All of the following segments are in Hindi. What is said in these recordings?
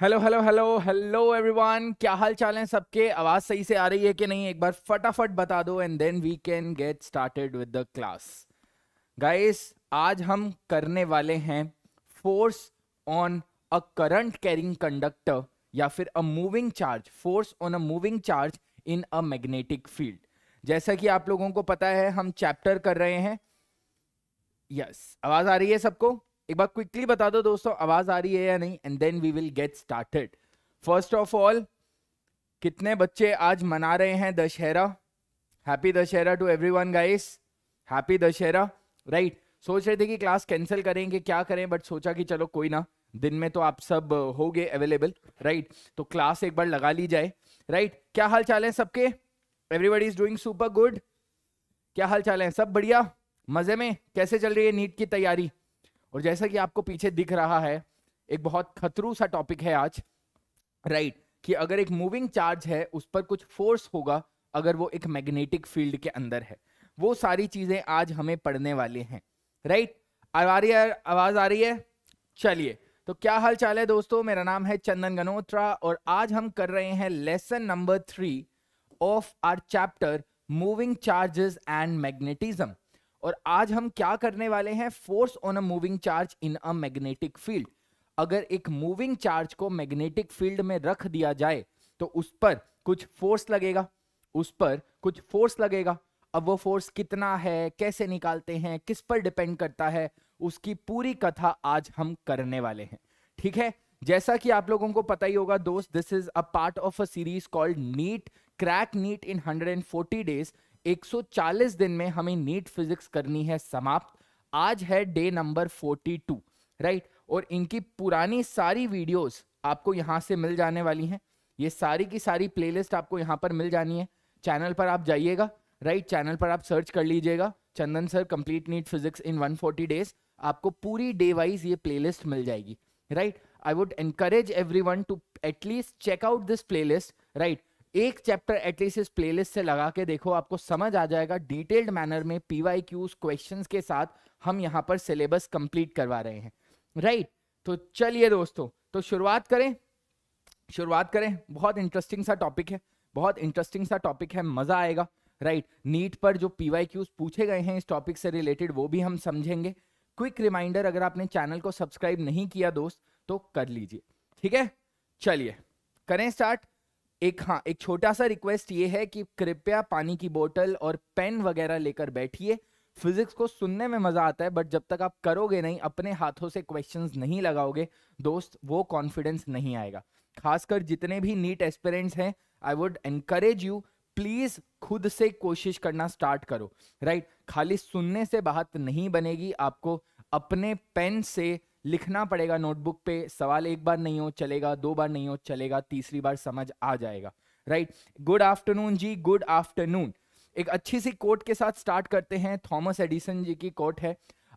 Hello hello hello hello everyone क्या हाल चाल है सबके आवाज़ सही से आ रही है कि नहीं एक बार फटाफट बता दो and then we can get started with the class guys आज हम करने वाले हैं force on a current carrying conductor या फिर a moving charge force on a moving charge in a magnetic field जैसा कि आप लोगों को पता है हम चैप्टर कर रहे हैं यस yes, आवाज़ आ रही है सबको एक बार क्विकली बता दो दोस्तों आवाज आ रही है या नहीं and then we will get started first of all कितने बच्चे आज मना रहे हैं Dussehra happy Dussehra to everyone guys happy Dussehra right सोच रहे थे कि क्लास कैंसिल करें कि क्या करें बट सोचा कि चलो कोई ना दिन में तो आप सब हो गए अवेलेबल राइट तो क्लास एक बार लगा ली जाए राइट right? क्या हाल चाल है सबके everybody is doing super good क्या हाल चाल है सब बढ़िया मजे में कैसे चल रही है नीट की तैयारी और जैसा कि आपको पीछे दिख रहा है एक बहुत खतरू सा टॉपिक है आज राइट right, कि अगर एक मूविंग चार्ज है उस पर कुछ फोर्स होगा अगर वो एक मैग्नेटिक फील्ड के अंदर है वो सारी चीजें आज हमें पढ़ने वाले हैं राइट आ रही है आवाज आ रही है चलिए तो क्या हाल चाल है दोस्तों मेरा नाम है चंदन गनोत्रा और आज हम कर रहे हैं lesson number three of our chapter moving charges and magnetism और आज हम क्या करने वाले हैं force on a moving charge in a magnetic field अगर एक मूविंग चार्ज को मैग्नेटिक फील्ड में रख दिया जाए तो उस पर कुछ फोर्स लगेगा उस पर कुछ फोर्स लगेगा अब वो फोर्स कितना है कैसे निकालते हैं किस पर डिपेंड करता है उसकी पूरी कथा आज हम करने वाले हैं ठीक है जैसा कि आप लोगों को पता ही होगा दोस्त this is a part of a series called NEET crack NEET in 140 days 140 दिन में हमें नीट फिजिक्स करनी है समाप्त आज है डे नंबर 42 राइट और इनकी पुरानी सारी वीडियोस आपको यहां से मिल जाने वाली हैं ये सारी की सारी प्लेलिस्ट आपको यहां पर मिल जानी है चैनल पर आप जाइएगा राइट चैनल पर आप सर्च कर लीजिएगा Chandan sir complete NEET physics in 140 days आपको पूरी डे वाइज ये प्लेलिस्ट मिल जाएगी right I would encourage every to at least check out this playlist right एक चैप्टर एटलीस्ट इस प्लेलिस्ट से लगा के देखो आपको समझ आ जाएगा डिटेल्ड मैनर में पीवाई क्यूज क्वेश्चन के साथ हम यहाँ पर सिलेबस कंप्लीट करवा रहे हैं राइट तो चलिए दोस्तों तो शुरुआत करें शुरुआत करें बहुत इंटरेस्टिंग सा टॉपिक है बहुत इंटरेस्टिंग सा टॉपिक है मज़ा आएगा राइट right. नीट पर जो पीवाई क्यूज पूछे गए हैं इस टॉपिक से रिलेटेड वो भी हम समझेंगे क्विक रिमाइंडर अगर आपने चैनल को सब्सक्राइब नहीं किया दोस्त तो कर लीजिए ठीक है चलिए करें स्टार्ट एक हाँ एक छोटा सा रिक्वेस्ट ये है कि कृपया पानी की बोतल और पेन वगैरह लेकर बैठिए फिजिक्स को सुनने में मजा आता है बट जब तक आप करोगे नहीं अपने हाथों से क्वेश्चंस नहीं लगाओगे दोस्त वो कॉन्फिडेंस नहीं आएगा खासकर जितने भी नीट एक्सपेरेंट्स हैं I would encourage you please खुद से कोशिश करना स्टार्ट करो राइट right? खाली सुनने से बात नहीं बनेगी आपको अपने पेन से लिखना पड़ेगा नोटबुक पे सवाल एक बार नहीं हो चलेगा दो बार नहीं हो चलेगा तीसरी बार समझ आ जाएगा right good afternoon ji good afternoon एक अच्छी सी कोट के साथ स्टार्ट करते हैं थॉमस एडिसन जी की कोट है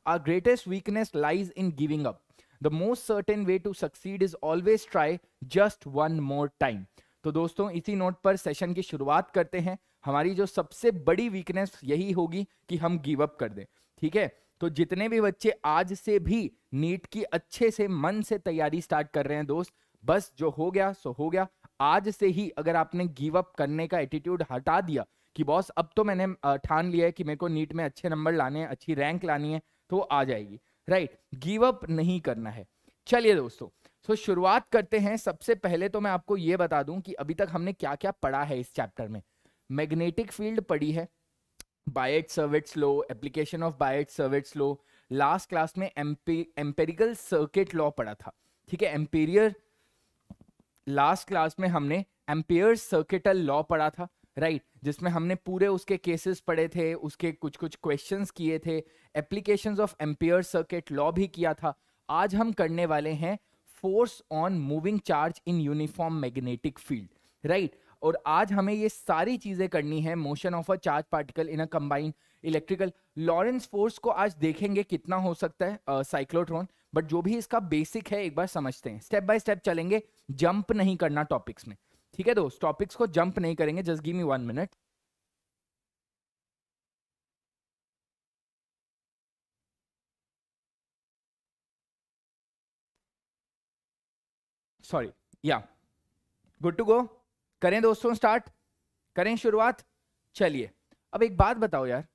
our greatest weakness lies in giving up the most certain way to succeed is always try just one more time तो दोस्तों इसी नोट पर सेशन की शुरुआत करते हैं हमारी जो सबसे बड़ी वीकनेस यही होगी कि हम गिव अप कर दें ठीक है तो जितने भी बच्चे आज से भी नीट की अच्छे से मन से तैयारी स्टार्ट कर रहे हैं दोस्त बस जो हो गया सो हो गया आज से ही अगर आपने गिव अप करने का एटीट्यूड हटा दिया कि बॉस अब तो मैंने ठान लिया है कि मेरे को नीट में अच्छे नंबर लाने हैं अच्छी रैंक लानी है तो आ जाएगी राइट गिव अप नहीं करना है चलिए दोस्तों सो शुरुआत करते हैं सबसे पहले तो मैं आपको ये बता दूं कि अभी तक हमने क्या क्या पढ़ा है इस चैप्टर में मैग्नेटिक फील्ड पढ़ी है Biot Savart's law application of Biot Savart's law last class में एम्पेरिकल सर्किट लॉ पढ़ा था ठीक है एम्पेरियर लास्ट क्लास में हमने एम्पेयर सर्किटल लॉ पढ़ा था राइट right, जिसमें हमने पूरे उसके केसेस पढ़े थे उसके कुछ कुछ क्वेश्चंस किए थे applications of Ampere circuit law भी किया था आज हम करने वाले हैं force on moving charge in uniform magnetic field right और आज हमें ये सारी चीज़ें करनी है motion of a charge particle in a combined electrical Lorentz force को आज देखेंगे कितना हो सकता है साइक्लोट्रॉन uh, बट जो भी इसका बेसिक है एक बार समझते हैं स्टेप बाय स्टेप चलेंगे जंप नहीं करना टॉपिक्स में ठीक है दोस्त टॉपिक्स को जंप नहीं करेंगे just give me one minute sorry या गुड टू गो करें दोस्तों स्टार्ट करें शुरुआत चलिए अब एक बात बताओ यार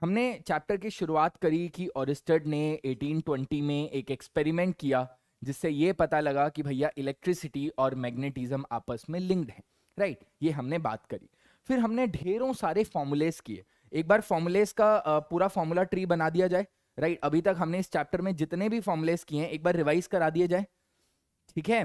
हमने चैप्टर की शुरुआत करी कि ऑरिस्टर्ड ने 1820 में एक एक्सपेरिमेंट किया जिससे ये पता लगा कि भैया इलेक्ट्रिसिटी और मैग्नेटिज्म आपस में लिंक्ड है राइट ये हमने बात करी फिर हमने ढेरों सारे फॉर्मूलेस किए एक बार फॉर्मूलेस का पूरा फॉर्मूला ट्री बना दिया जाए राइट अभी तक हमने इस चैप्टर में जितने भी फॉर्मूलेस किए हैं एक बार रिवाइज करा दिए जाए ठीक है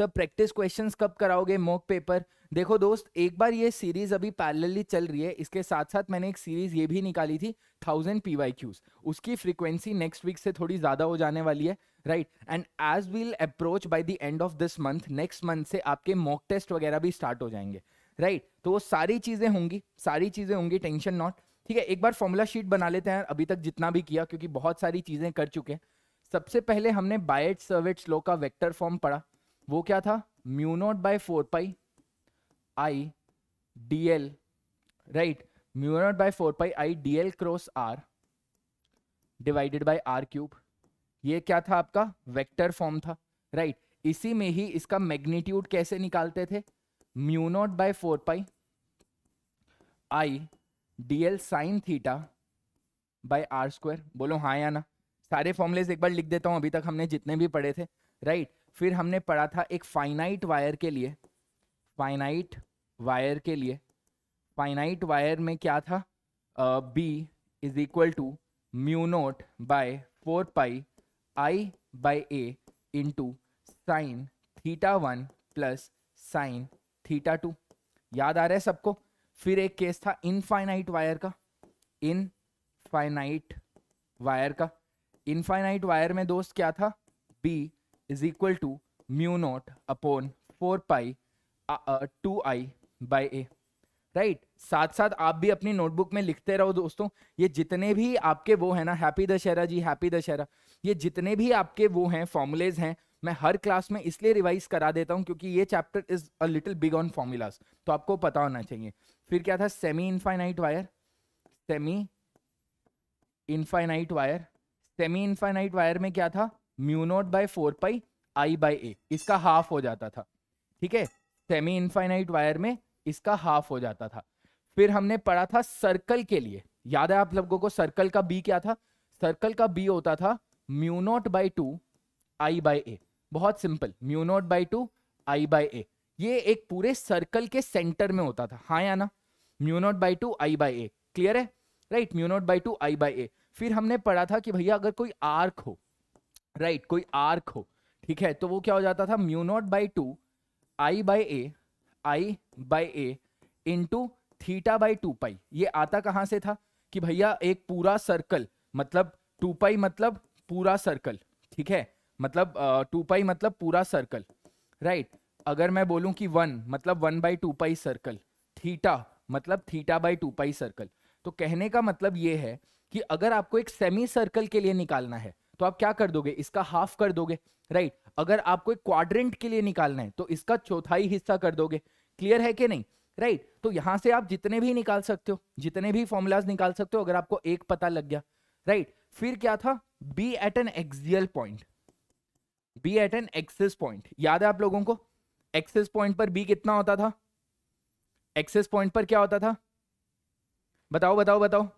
सर प्रैक्टिस क्वेश्चंस कब कराओगे मॉक पेपर देखो दोस्त एक बार ये सीरीज अभी पैरेलली चल रही है इसके साथ साथ मैंने एक सीरीज ये भी निकाली थी थाउजेंड पी वाई क्यूज उसकी फ्रीक्वेंसी नेक्स्ट वीक से थोड़ी ज़्यादा हो जाने वाली है right and as we'll approach by the end of this month next month से आपके मॉक टेस्ट वगैरह भी स्टार्ट हो जाएंगे राइट right? तो वो सारी चीज़ें होंगी सारी चीज़ें होंगी टेंशन नॉट ठीक है एक बार फॉर्मूला शीट बना लेते हैं अभी तक जितना भी किया क्योंकि बहुत सारी चीज़ें कर चुके हैं सबसे पहले हमने बायट सर्वेट स्लो का वेक्टर फॉर्म पढ़ा वो क्या था mu naught by four pi I D L right mu naught by four pi I D L cross R divided by R cube ये क्या था आपका वेक्टर फॉर्म था राइट right. इसी में ही इसका मैग्नीट्यूड कैसे निकालते थे mu naught by four pi I D L sine theta by R square बोलो हाँ या ना सारे फॉर्मूलेज एक बार लिख देता हूं अभी तक हमने जितने भी पढ़े थे राइट right. फिर हमने पढ़ा था एक फाइनाइट वायर के लिए फाइनाइट वायर के लिए फाइनाइट वायर में क्या था B is equal to mu naught by four pi I by A into sine theta one plus sine theta two याद आ रहा है सबको फिर एक केस था इनफाइनाइट वायर का इनफाइनाइट वायर का इनफाइनाइट वायर में दोस्त क्या था B is equal to mu naught upon four pi two I by A right साथ साथ आप भी अपनी नोटबुक में लिखते रहो दोस्तों ये जितने भी आपके वो है ना हैप्पी दशहरा जी हैप्पी दशहरा ये जितने भी आपके वो हैं फॉर्मुलेज हैं मैं हर क्लास में इसलिए रिवाइज करा देता हूं क्योंकि ये chapter is a little big on formulas तो आपको पता होना चाहिए फिर क्या था semi infinite wire semi infinite wire semi infinite wire में क्या था mu naught by four pi I by A इसका हाफ हो जाता था ठीक है सेमी इनफाइनाइट वायर में इसका हाफ हो जाता था फिर हमने पढ़ा था सर्कल के लिए याद है आप लोगों को सर्कल का बी क्या था सर्कल का बी होता था mu naught by two I by A बहुत simple mu naught by two I by A ये एक पूरे सर्कल के सेंटर में होता था हाँ या ना mu naught by two I by A clear है right mu naught by two I by A फिर हमने पढ़ा था कि भैया अगर कोई आर्क हो राइट right, कोई आर्क हो ठीक है तो वो क्या हो जाता था mu naught by two I by A I by A into theta by two pi ये आता कहाँ से था कि भैया एक पूरा सर्कल मतलब टू पाई मतलब पूरा सर्कल ठीक है मतलब टू पाई मतलब पूरा सर्कल राइट right? अगर मैं बोलूं कि वन मतलब one by two pi circle theta मतलब theta by two pi circle तो कहने का मतलब ये है कि अगर आपको एक सेमी सर्कल के लिए निकालना है तो आप क्या कर दोगे इसका हाफ कर दोगे राइट right? अगर आपको एक क्वाड्रेंट के लिए निकालना है तो इसका चौथाई हिस्सा कर दोगे क्लियर है कि नहीं राइट right? तो यहां से आप जितने भी निकाल सकते हो जितने भी फॉर्मूलाज निकाल सकते हो अगर आपको एक पता लग गया राइट right? फिर क्या था B at an axial point B at an axis point याद है आप लोगों को एक्सेस पॉइंट पर बी कितना होता था एक्सेस पॉइंट पर क्या होता था बताओ बताओ बताओ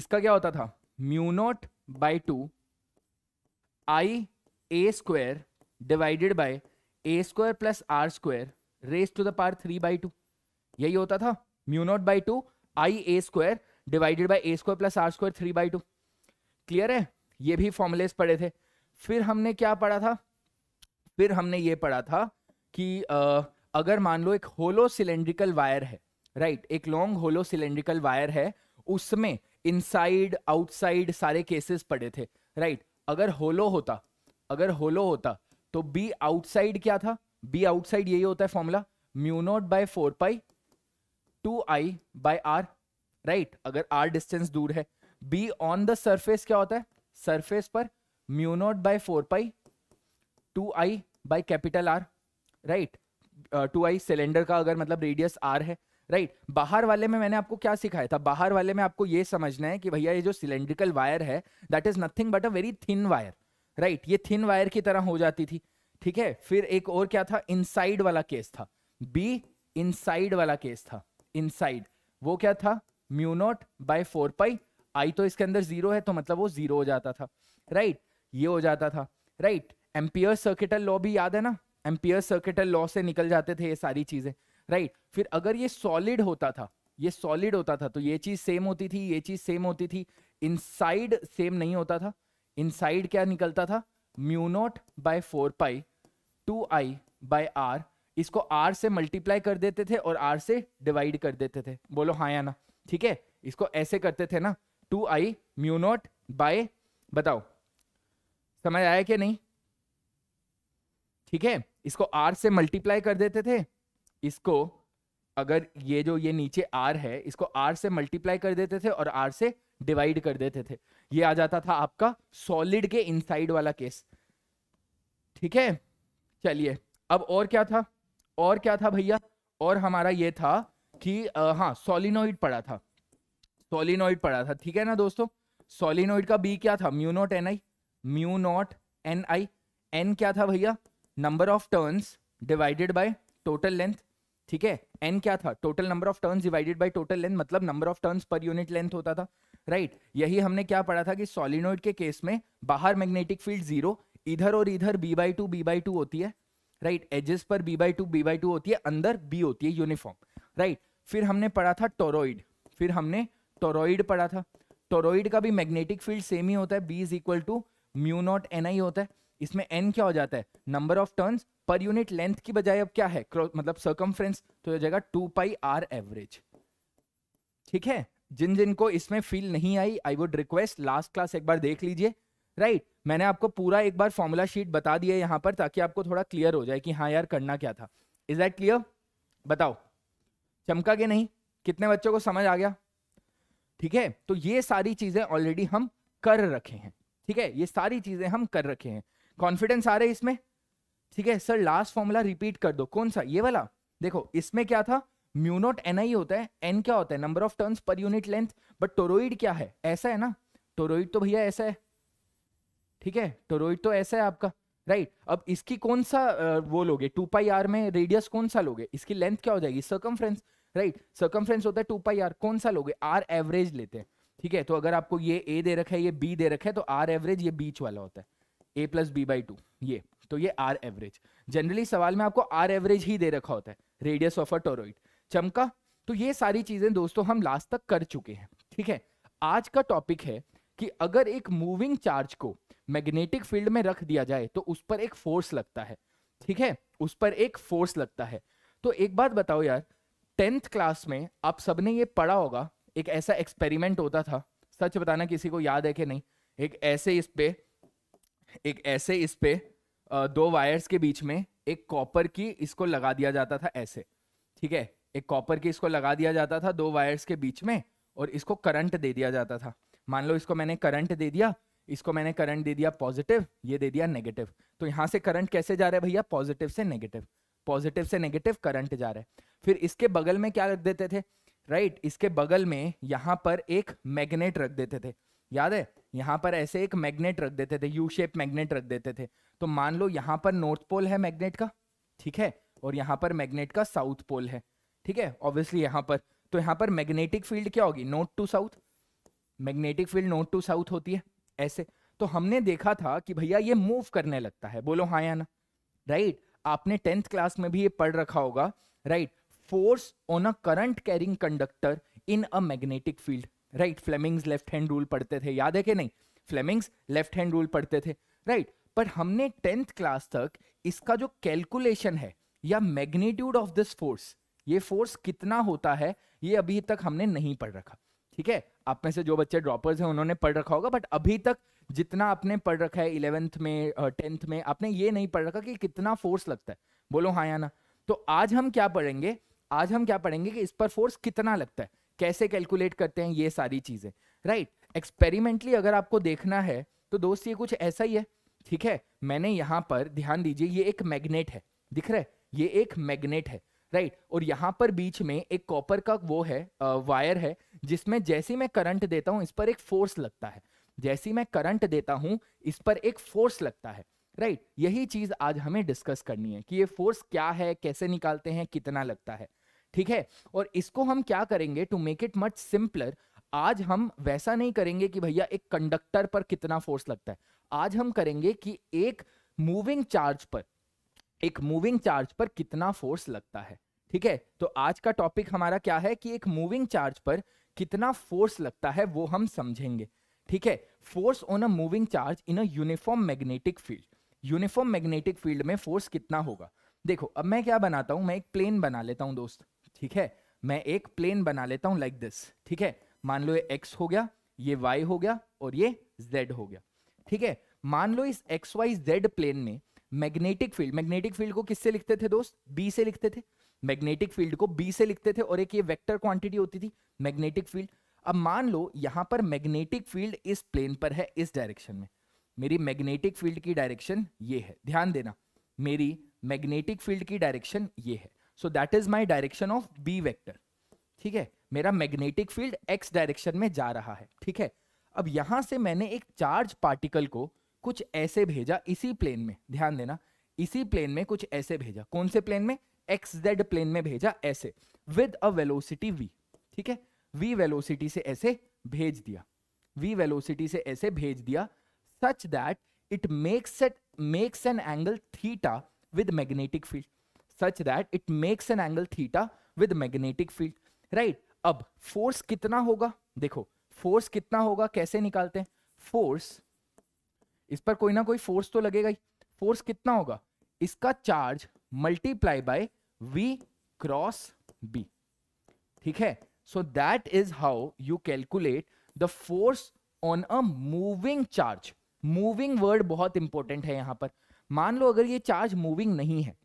इसका क्या होता था mu naught by two I A square divided by A square plus R square raise to the power three by two यही होता था mu naught by two I A square divided by A square plus R square three by two clear है ये भी फॉर्मूलेस पढ़े थे फिर हमने क्या पढ़ा था फिर हमने ये पढ़ा था कि आ, अगर मान लो एक होलो सिलेंड्रिकल वायर है राइट right, एक लॉन्ग होलो सिलेंड्रिकल वायर है उसमें इनसाइड आउटसाइड सारे केसेस पड़े थे राइट अगर होलो होता अगर होलो होता तो बी आउटसाइड क्या था बी आउटसाइड यही होता है formula mu naught by four pi two I by are right अगर आर डिस्टेंस दूर है बी ऑन द सरफेस क्या होता है सरफेस पर mu naught by four pi two I by capital R right two I cylinder का अगर मतलब रेडियस आर है राइट बाहर वाले में मैंने आपको क्या सिखाया था बाहर वाले में आपको ये समझना है कि भैया ये जो सिलेंड्रिकल वायर है that is nothing but a very thin wire right ये थिन वायर की तरह हो जाती थी ठीक है फिर एक और क्या था इनसाइड वाला केस था बी इनसाइड वाला केस था इनसाइड वो क्या था mu naught by four pi I तो इसके अंदर जीरो है तो मतलब वो जीरो हो जाता था राइट right? ये हो जाता था राइट एम्पियर सर्किटल लॉ भी याद है ना एम्पियर सर्किटल लॉ से निकल जाते थे ये सारी चीजें राइट right? फिर अगर ये सॉलिड होता था ये सॉलिड होता था तो ये चीज सेम होती थी ये चीज सेम होती थी इनसाइड सेम नहीं होता था इनसाइड क्या निकलता था mu by four pi two I by R इसको आर से मल्टीप्लाई कर देते थे और आर से डिवाइड कर देते थे बोलो हाँ या ना ठीक है इसको ऐसे करते थे ना टू आई म्यू बाय बताओ समझ आया कि नहीं ठीक है इसको आर से मल्टीप्लाई कर देते थे इसको अगर ये जो ये नीचे आर है इसको आर से मल्टीप्लाई कर देते थे और आर से डिवाइड कर देते थे ये आ जाता था आपका सॉलिड के इनसाइड वाला केस ठीक है चलिए अब और क्या था और क्या था भैया और हमारा ये था कि आ, हाँ सोलिनोइड पड़ा था सोलिनोइड पड़ा था ठीक है ना दोस्तों सोलिनोइड का बी क्या था mu naught N I mu naught N I N क्या था भैया number of turns divided by total length ठीक है एन क्या था total number of turn divided by total length मतलब नंबर ऑफ टर्न पर यूनिट लेंथ होता था राइट right? यही हमने क्या पढ़ा था कि सॉलिनोइड के केस में बाहर मैग्नेटिक फील्ड जीरो इधर और इधर B by two B by two होती है राइट right? एजेस पर B by two B by two होती है अंदर बी होती है यूनिफॉर्म राइट फिर हमने पढ़ा था टोरोइड फिर हमने टोरोइड पढ़ा था टोरोइड का भी मैग्नेटिक फील्ड सेम ही होता है B is equal to mu naught N I होता है इसमें एन क्या हो जाता है नंबर ऑफ टर्न पर यूनिट लेंथ की बजाय अब क्या है मतलब सर्कमफ्रेंस तो हो जाएगा टू पाई आर एवरेज ठीक है जिन जिनको इसमें फील नहीं आई I would request last class एक बार देख लीजिए राइट right. मैंने आपको पूरा एक बार फॉर्मूला शीट बता दिया यहां पर ताकि आपको थोड़ा क्लियर हो जाए कि हाँ यार करना क्या था इज दैट क्लियर बताओ चमका के नहीं कितने बच्चों को समझ आ गया ठीक है तो ये सारी चीजें ऑलरेडी हम कर रखे हैं ठीक है ये सारी चीजें हम कर रखे हैं कॉन्फिडेंस आ रहे है इसमें ठीक है सर लास्ट फॉर्मूला रिपीट कर दो कौन सा ये वाला देखो इसमें क्या था म्यूनोट एन आई होता है एन क्या होता है number of turns per unit length but toroid क्या है ऐसा है ना टोरोइड तो भैया ऐसा है ठीक है टोरोइड तो ऐसा है आपका राइट right. अब इसकी कौन सा वो लोगे टू पाई आर में रेडियस कौन सा लोगे इसकी लेंथ क्या हो जाएगी सर्कमफ्रेंस राइट सर्कमफ्रेंस होता है टू पाई आर कौन सा लोगे आर एवरेज लेते हैं ठीक है तो अगर आपको ये ए दे रखा है ये बी दे रखा है तो आर एवरेज ये बीच वाला होता है A plus B by two ये तो ये आर एवरेज जनरली सवाल में आपको आर एवरेज ही दे रखा होता है रेडियस ऑफ अ टोरोइड चमका तो ये सारी चीजें दोस्तों हम लास्ट तक कर चुके हैं ठीक है आज का टॉपिक है कि अगर एक मूविंग चार्ज को मैग्नेटिक फील्ड में रख दिया जाए तो उस पर एक फोर्स लगता है ठीक है उस पर एक फोर्स लगता है तो एक बात बताओ यार टेंथ क्लास में आप सबने ये पढ़ा होगा एक ऐसा एक्सपेरिमेंट होता था सच बताना किसी को याद है कि नहीं एक ऐसे इस पे एक ऐसे इस पे दो वायर्स के बीच में एक कॉपर की इसको लगा दिया जाता था ऐसे ठीक है एक कॉपर की इसको लगा दिया जाता था दो वायर्स के बीच में और इसको करंट दे दिया जाता था मान लो इसको मैंने करंट दे दिया इसको मैंने करंट दे दिया पॉजिटिव ये दे दिया नेगेटिव तो यहाँ से करंट कैसे जा रहे हैं भैया पॉजिटिव से नेगेटिव पॉजिटिव से नेगेटिव करंट जा रहा है फिर इसके बगल में क्या रख देते थे राइट right, इसके बगल में यहाँ पर एक मैग्नेट रख देते थे याद है यहाँ पर ऐसे एक मैग्नेट रख देते थे यू शेप मैग्नेट रख देते थे तो मान लो यहाँ पर नॉर्थ पोल है मैग्नेट का ठीक है और यहाँ पर मैग्नेट का साउथ पोल है ठीक है ऑब्वियसली यहाँ पर तो यहाँ पर मैग्नेटिक फील्ड क्या होगी north to south magnetic field north to south होती है ऐसे तो हमने देखा था कि भैया ये मूव करने लगता है बोलो हाँ या ना राइट आपने टेंथ क्लास में भी ये पढ़ रखा होगा right force on a current carrying conductor in a magnetic field right Fleming's left hand rule पढ़ते थे याद है कि नहीं फ्लेमिंग्स लेफ्ट हैंड रूल पढ़ते थे राइट right? पर हमने टेंथ क्लास तक इसका जो कैलकुलेशन है या मैग्नीट्यूड ऑफ दिस फोर्स ये फोर्स कितना होता है ये अभी तक हमने नहीं पढ़ रखा ठीक है आप में से जो बच्चे ड्रॉपर्स हैं उन्होंने पढ़ रखा होगा बट अभी तक जितना आपने पढ़ रखा है इलेवेंथ में टेंथ में आपने ये नहीं पढ़ रखा कि कितना फोर्स लगता है बोलो हाँ या ना तो आज हम क्या पढ़ेंगे आज हम क्या पढ़ेंगे कि इस पर फोर्स कितना लगता है कैसे कैलकुलेट करते हैं ये सारी चीज़ें राइट एक्सपेरिमेंटली अगर आपको देखना है तो दोस्त ये कुछ ऐसा ही है ठीक है मैंने यहाँ पर ध्यान दीजिए ये एक मैग्नेट है दिख रहा है ये एक मैग्नेट है राइट और यहाँ पर बीच में एक कॉपर का वो है आ, वायर है जिसमें जैसी मैं करंट देता हूँ इस पर एक फोर्स लगता है जैसी मैं करंट देता हूँ इस पर एक फोर्स लगता है राइट यही चीज़ आज हमें डिस्कस करनी है कि ये फोर्स क्या है कैसे निकालते हैं कितना लगता है ठीक है और इसको हम क्या करेंगे to make it much simpler आज हम वैसा नहीं करेंगे कि भैया एक कंडक्टर पर कितना फोर्स लगता है आज हम करेंगे कि एक मूविंग चार्ज पर एक मूविंग चार्ज पर कितना फोर्स लगता है ठीक है तो आज का टॉपिक हमारा क्या है कि एक मूविंग चार्ज पर कितना फोर्स लगता है वो हम समझेंगे ठीक है force on a moving charge in a uniform magnetic field uniform magnetic field में फोर्स कितना होगा देखो अब मैं क्या बनाता हूं मैं एक प्लेन बना लेता हूं दोस्त ठीक है मैं एक प्लेन बना लेता हूं लाइक दिस ठीक है मान लो ये एक्स हो गया ये वाई हो गया और ये जेड हो गया ठीक है मान लो इस एक्स वाई जेड प्लेन में मैग्नेटिक फील्ड मैग्नेटिक फील्ड को किससे लिखते थे दोस्त बी से लिखते थे मैग्नेटिक फील्ड को बी से लिखते थे और एक ये वेक्टर क्वांटिटी होती थी मैग्नेटिक फील्ड अब मान लो यहां पर मैग्नेटिक फील्ड इस प्लेन पर है इस डायरेक्शन में मेरी मैग्नेटिक फील्ड की डायरेक्शन ये है ध्यान देना मेरी मैग्नेटिक फील्ड की डायरेक्शन ये है so that is my direction of B vector ठीक है मेरा मैग्नेटिक फील्ड एक्स डायरेक्शन में जा रहा है ठीक है अब यहां से मैंने एक चार्ज पार्टिकल को कुछ ऐसे भेजा इसी प्लेन में ध्यान देना इसी प्लेन में कुछ ऐसे भेजा कौन से प्लेन में एक्स जेड प्लेन में भेजा ऐसे विद अ वेलोसिटी वी ठीक है वी वेलोसिटी से ऐसे भेज दिया वी वेलोसिटी से ऐसे भेज दिया such that it makes it makes an angle theta with magnetic field such that it makes an angle theta with magnetic field right अब फोर्स कितना होगा देखो फोर्स कितना होगा कैसे निकालते हैं फोर्स इस पर कोई ना कोई फोर्स तो लगेगा ही फोर्स कितना होगा इसका charge multiply by v cross b ठीक है so that is how you calculate the force on a moving charge moving word बहुत इंपॉर्टेंट है यहां पर मान लो अगर ये चार्ज मूविंग नहीं है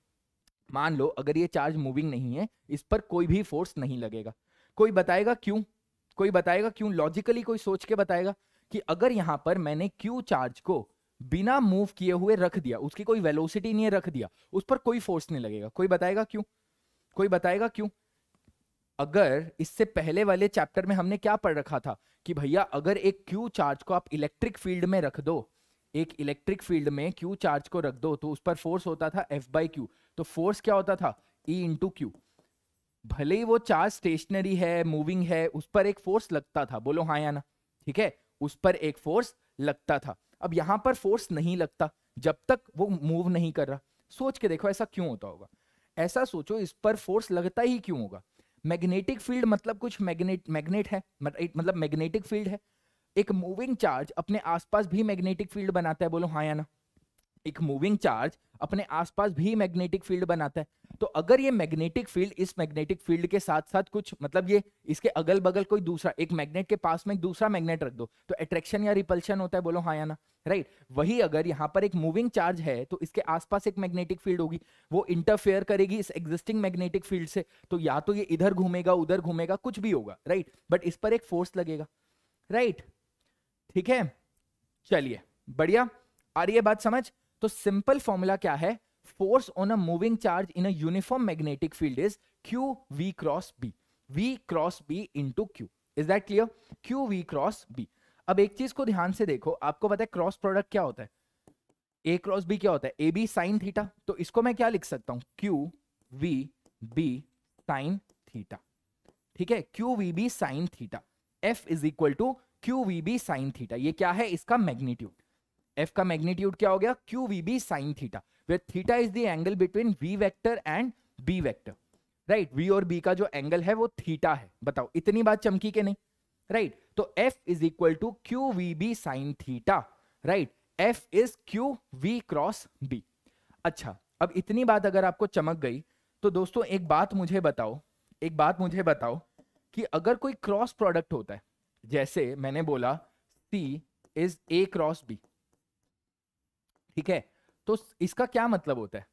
मान लो अगर ये चार्ज मूविंग नहीं है इस पर कोई भी फोर्स नहीं लगेगा कोई बताएगा क्यों कोई बताएगा क्यों लॉजिकली कोई सोच के बताएगा कि अगर यहाँ पर मैंने क्यू चार्ज को बिना मूव किए हुए रख दिया उसकी कोई वेलोसिटी नहीं है रख दिया उस पर कोई फोर्स नहीं लगेगा कोई बताएगा क्यों कोई बताएगा क्यों अगर इससे पहले वाले चैप्टर में हमने क्या पढ़ रखा था कि भैया अगर एक क्यू चार्ज को आप इलेक्ट्रिक फील्ड में रख दो एक इलेक्ट्रिक फील्ड में क्यू चार्ज को रख दो तो उस पर फोर्स होता था एफ बाई क्यू तो फोर्स क्या होता था ई इंटू क्यू भले ही वो चार्ज स्टेशनरी है मूविंग है उस पर एक फोर्स लगता था बोलो हाँ या ना ठीक है उस पर एक फोर्स लगता था अब यहाँ पर फोर्स नहीं लगता जब तक वो मूव नहीं कर रहा सोच के देखो ऐसा क्यों होता होगा ऐसा सोचो इस पर फोर्स लगता ही क्यों होगा मैग्नेटिक फील्ड मतलब कुछ मैग्नेट मैग्नेट है मतलब मैग्नेटिक फील्ड है एक मूविंग चार्ज अपने आसपास भी मैग्नेटिक फील्ड बनाता है बोलो हाँ या ना एक मूविंग चार्ज अपने आसपास भी मैग्नेटिक फील्ड बनाता है तो अगर ये मैग्नेटिक फील्ड इस मैग्नेटिक फील्ड के साथ साथ कुछ मतलब ये इसके अगल बगल कोई दूसरा एक मैग्नेट के पास में एक दूसरा मैग्नेट रख दो तो अट्रैक्शन या रिपल्शन होता है बोलो हाँ या ना राइट वही अगर यहाँ पर एक मूविंग चार्ज है तो इसके आसपास एक मैग्नेटिक फील्ड होगी वो इंटरफेयर करेगी इस एग्जिस्टिंग मैग्नेटिक फील्ड से तो या तो ये इधर घूमेगा उधर घूमेगा कुछ भी होगा राइट बट इस पर एक फोर्स लगेगा राइट right. ठीक है चलिए बढ़िया आ रही है बात समझ तो सिंपल फॉर्मूला क्या है force on a moving charge in a uniform magnetic field is Q we cross B V cross B in Q is that clear Q we cross B अब एक चीज को ध्यान से देखो आपको पता है क्रॉस प्रोडक्ट क्या होता है ए क्रॉस बी क्या होता है ए बी साइन थीटा तो इसको मैं क्या लिख सकता हूं Q we B sine theta ठीक है Q we B sine theta F is equal to Q we B sine theta ये क्या है इसका मैग्नीट्यूड एफ का मैग्नीट्यूड क्या हो गया Q we B sine theta theta is the angle between V vector and B vector right V और बी का जो एंगल है वो थीटा है बताओ इतनी बात चमकी के नहीं राइट right? तो F is equal to Q we B sine theta right F is Q we cross B अच्छा अब इतनी बात अगर आपको चमक गई तो दोस्तों एक बात मुझे बताओ एक बात मुझे बताओ कि अगर कोई क्रॉस प्रोडक्ट होता है जैसे मैंने बोला C is A cross B ठीक है तो इसका क्या मतलब होता है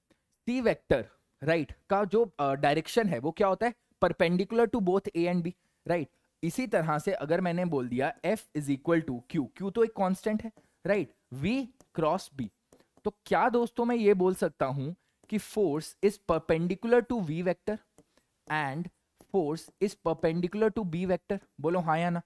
सी वेक्टर राइट का जो डायरेक्शन uh, है वो क्या होता है perpendicular to both A and B right इसी तरह से अगर मैंने बोल दिया F is equal to Q Q तो एक कॉन्स्टेंट है राइट वी क्रॉस बी तो क्या दोस्तों मैं ये बोल सकता हूं कि force is perpendicular to V vector and force is perpendicular to B vector बोलो हाँ या ना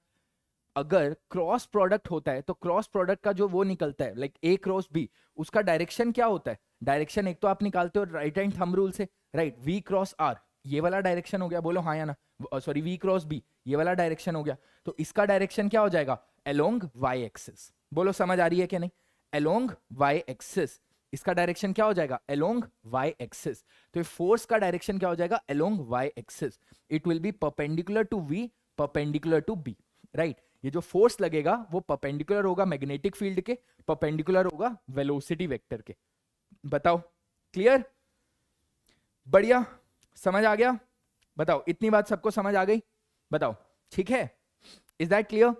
अगर क्रॉस प्रोडक्ट होता है तो क्रॉस प्रोडक्ट का जो वो निकलता है लाइक ए क्रॉस बी उसका डायरेक्शन क्या होता है डायरेक्शन एक तो आप निकालते हो राइट एंड थम रूल से राइट वी क्रॉस आर ये वाला डायरेक्शन हो गया बोलो हाँ या ना सॉरी वी क्रॉस बी ये वाला डायरेक्शन हो गया तो इसका डायरेक्शन क्या हो जाएगा एलोंग वाई एक्सिस बोलो समझ आ रही है क्या नहीं एलोंग वाई एक्सिस इसका डायरेक्शन क्या हो जाएगा एलोंग वाई एक्सिस तो फोर्स का डायरेक्शन क्या हो जाएगा along Y axis it will be perpendicular to V perpendicular to B right ये जो फोर्स लगेगा वो परपेंडिकुलर होगा मैग्नेटिक फील्ड के परपेंडिकुलर होगा वेलोसिटी वेक्टर के बताओ क्लियर बढ़िया समझ आ गया बताओ इतनी बात सबको समझ आ गई बताओ ठीक है is that clear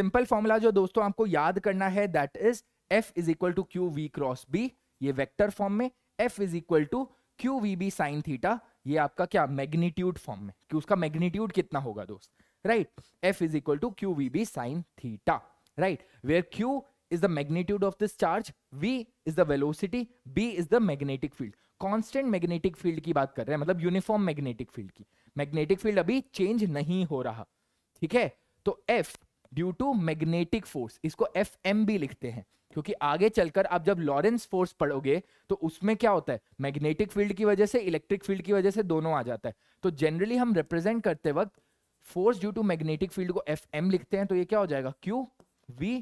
simple formula जो दोस्तों आपको याद करना है that is F is equal to Q we cross B ये वेक्टर फॉर्म में F is equal to Q we B sine theta ये आपका क्या मैग्नीट्यूड फॉर्म में कि उसका मैग्नीट्यूड कितना होगा दोस्त right? F is equal to QVB sin theta, right? Where Q is the magnitude of this charge, V is the velocity, B is the magnetic field. Constant magnetic field की बात कर रहे हैं मतलब यूनिफॉर्म मैग्नेटिक फील्ड की मैग्नेटिक फील्ड अभी चेंज नहीं हो रहा ठीक है तो F due to magnetic force इसको एफ एम भी लिखते हैं क्योंकि आगे चलकर आप जब लॉरेंस फोर्स पढ़ोगे तो उसमें क्या होता है मैग्नेटिक फील्ड की वजह से इलेक्ट्रिक फील्ड की वजह से दोनों आ जाता है तो जनरली हम रिप्रेजेंट करते वक्त force due to magnetic field को एफ एम लिखते हैं तो ये क्या हो जाएगा क्यू वी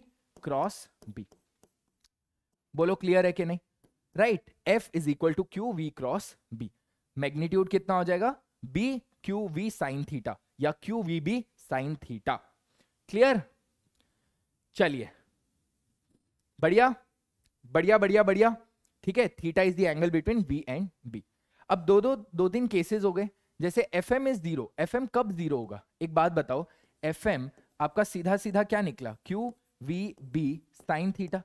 क्रॉस बी बोलो क्लियर है कि नहीं right F is equal to Q we cross B magnitude कितना हो जाएगा B Q V sine theta या Q we B sine theta clear चलिए बढ़िया बढ़िया बढ़िया बढ़िया ठीक है theta is the angle between B and B अब दो दो दो तीन केसेस हो गए जैसे F M is zero F M कब जीरो होगा एक बात बताओ एफ एम आपका सीधा सीधा क्या निकला Q we B sine theta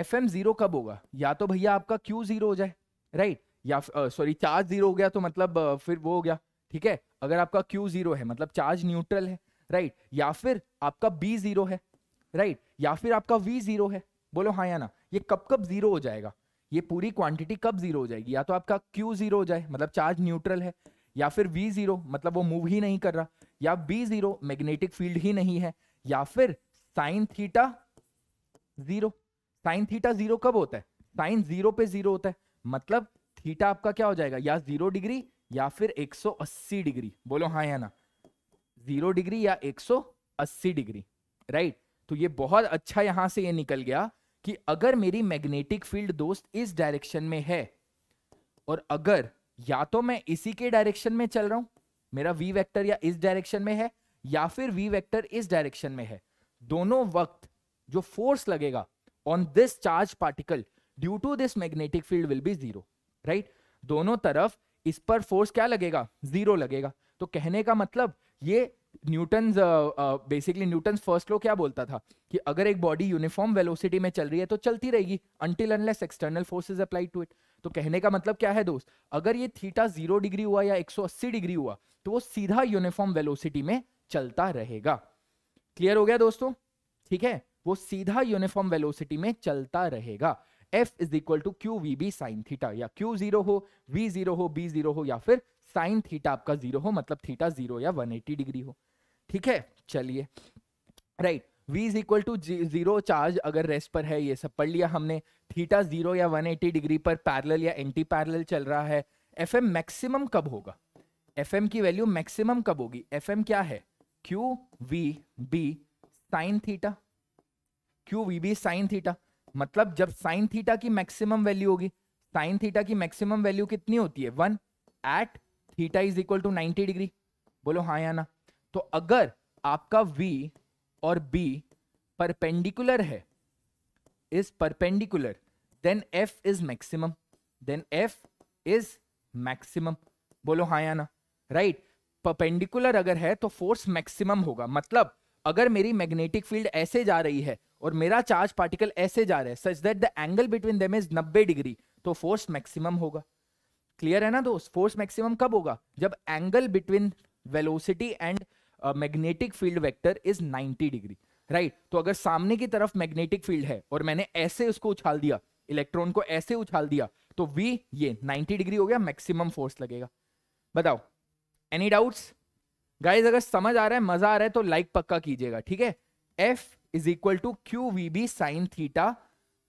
F M zero कब होगा या तो भैया आपका क्यू जीरो हो जाए राइट या सॉरी चार्ज जीरो हो गया तो मतलब फिर वो हो गया ठीक है अगर आपका क्यू जीरो है मतलब चार्ज न्यूट्रल है राइट या फिर आपका बी जीरो है राइट या फिर आपका वी जीरो है बोलो हाँ या ना ये कब कब जीरो हो जाएगा ये पूरी क्वांटिटी कब जीरो हो जाएगी या तो आपका क्यू जीरो हो जाए मतलब चार्ज न्यूट्रल है या फिर वी जीरो मतलब वो मूव ही नहीं कर रहा या बी जीरो मैग्नेटिक फील्ड ही नहीं है या फिर sine theta zero sine theta zero कब होता है साइन जीरो पे जीरो होता है मतलब थीटा आपका क्या हो जाएगा या जीरो डिग्री या फिर 180 डिग्री बोलो हाँ या ना जीरो डिग्री या 180 डिग्री राइट तो ये बहुत अच्छा यहां से ये निकल गया कि अगर मेरी मैग्नेटिक फील्ड दोस्त इस डायरेक्शन में है और अगर या तो मैं इसी के डायरेक्शन में चल रहा हूं मेरा वी वेक्टर या इस डायरेक्शन में है या फिर वी वेक्टर इस डायरेक्शन में है दोनों वक्त जो फोर्स लगेगा on this charge particle due to this magnetic field will be zero right दोनों तरफ इस पर फोर्स क्या लगेगा जीरो लगेगा तो कहने का मतलब ये Newton basically Newton first law क्या बोलता था कि अगर एक बॉडी यूनिफॉर्म वेलोसिटी में चल रही है तो चलती रहेगी until unless external force is applied to it तो कहने का मतलब क्या है दोस्त अगर ये थीटा जीरो डिग्री हुआ या 180 डिग्री हुआ तो वो सीधा यूनिफॉर्म वेलोसिटी में चलता रहेगा क्लियर हो गया दोस्तों ठीक है वो सीधा यूनिफॉर्म वेलोसिटी में चलता रहेगा F is equal to Q we B sine theta या क्यू जीरो हो वी जीरो हो बी जीरो हो या फिर साइन थीटा आपका जीरो हो मतलब थीटा जीरो या वन डिग्री हो ठीक है चलिए right v is equal to zero charge अगर रेस्ट पर है ये सब पढ़ लिया हमने थीटा जीरो या 180 डिग्री पर पैरेलल या एंटी पैरेलल चल रहा है एफ एम मैक्सिमम कब होगा एफ एम की वैल्यू मैक्सिमम कब होगी एफ एम क्या है Q we B sine theta Q we B sine theta मतलब जब साइन थीटा की मैक्सिमम वैल्यू होगी साइन थीटा की मैक्सिमम वैल्यू कितनी होती है one at theta is equal to ninety degree बोलो हाँ या ना तो अगर आपका वी और बी परपेंडिकुलर है is perpendicular then F is maximum then F is maximum बोलो हाँ या ना राइट right? परपेंडिकुलर अगर है तो फोर्स मैक्सिमम होगा मतलब अगर मेरी मैग्नेटिक फील्ड ऐसे जा रही है और मेरा चार्ज पार्टिकल ऐसे जा रहा है such that the angle between them is 90 degree तो फोर्स मैक्सिमम होगा क्लियर है ना दोस्त फोर्स मैक्सिमम कब होगा जब angle between velocity and magnetic field vector is 90 degree right तो अगर सामने की तरफ मैग्नेटिक फील्ड है और मैंने ऐसे उसको उछाल दिया इलेक्ट्रॉन को ऐसे उछाल दिया तो वी ये 90 डिग्री हो गया मैक्सिमम फोर्स लगेगा बताओ एनी डाउट्स गाइज अगर समझ आ रहा है मजा आ रहा है तो लाइक पक्का कीजिएगा ठीक है F is equal to Q we B sine theta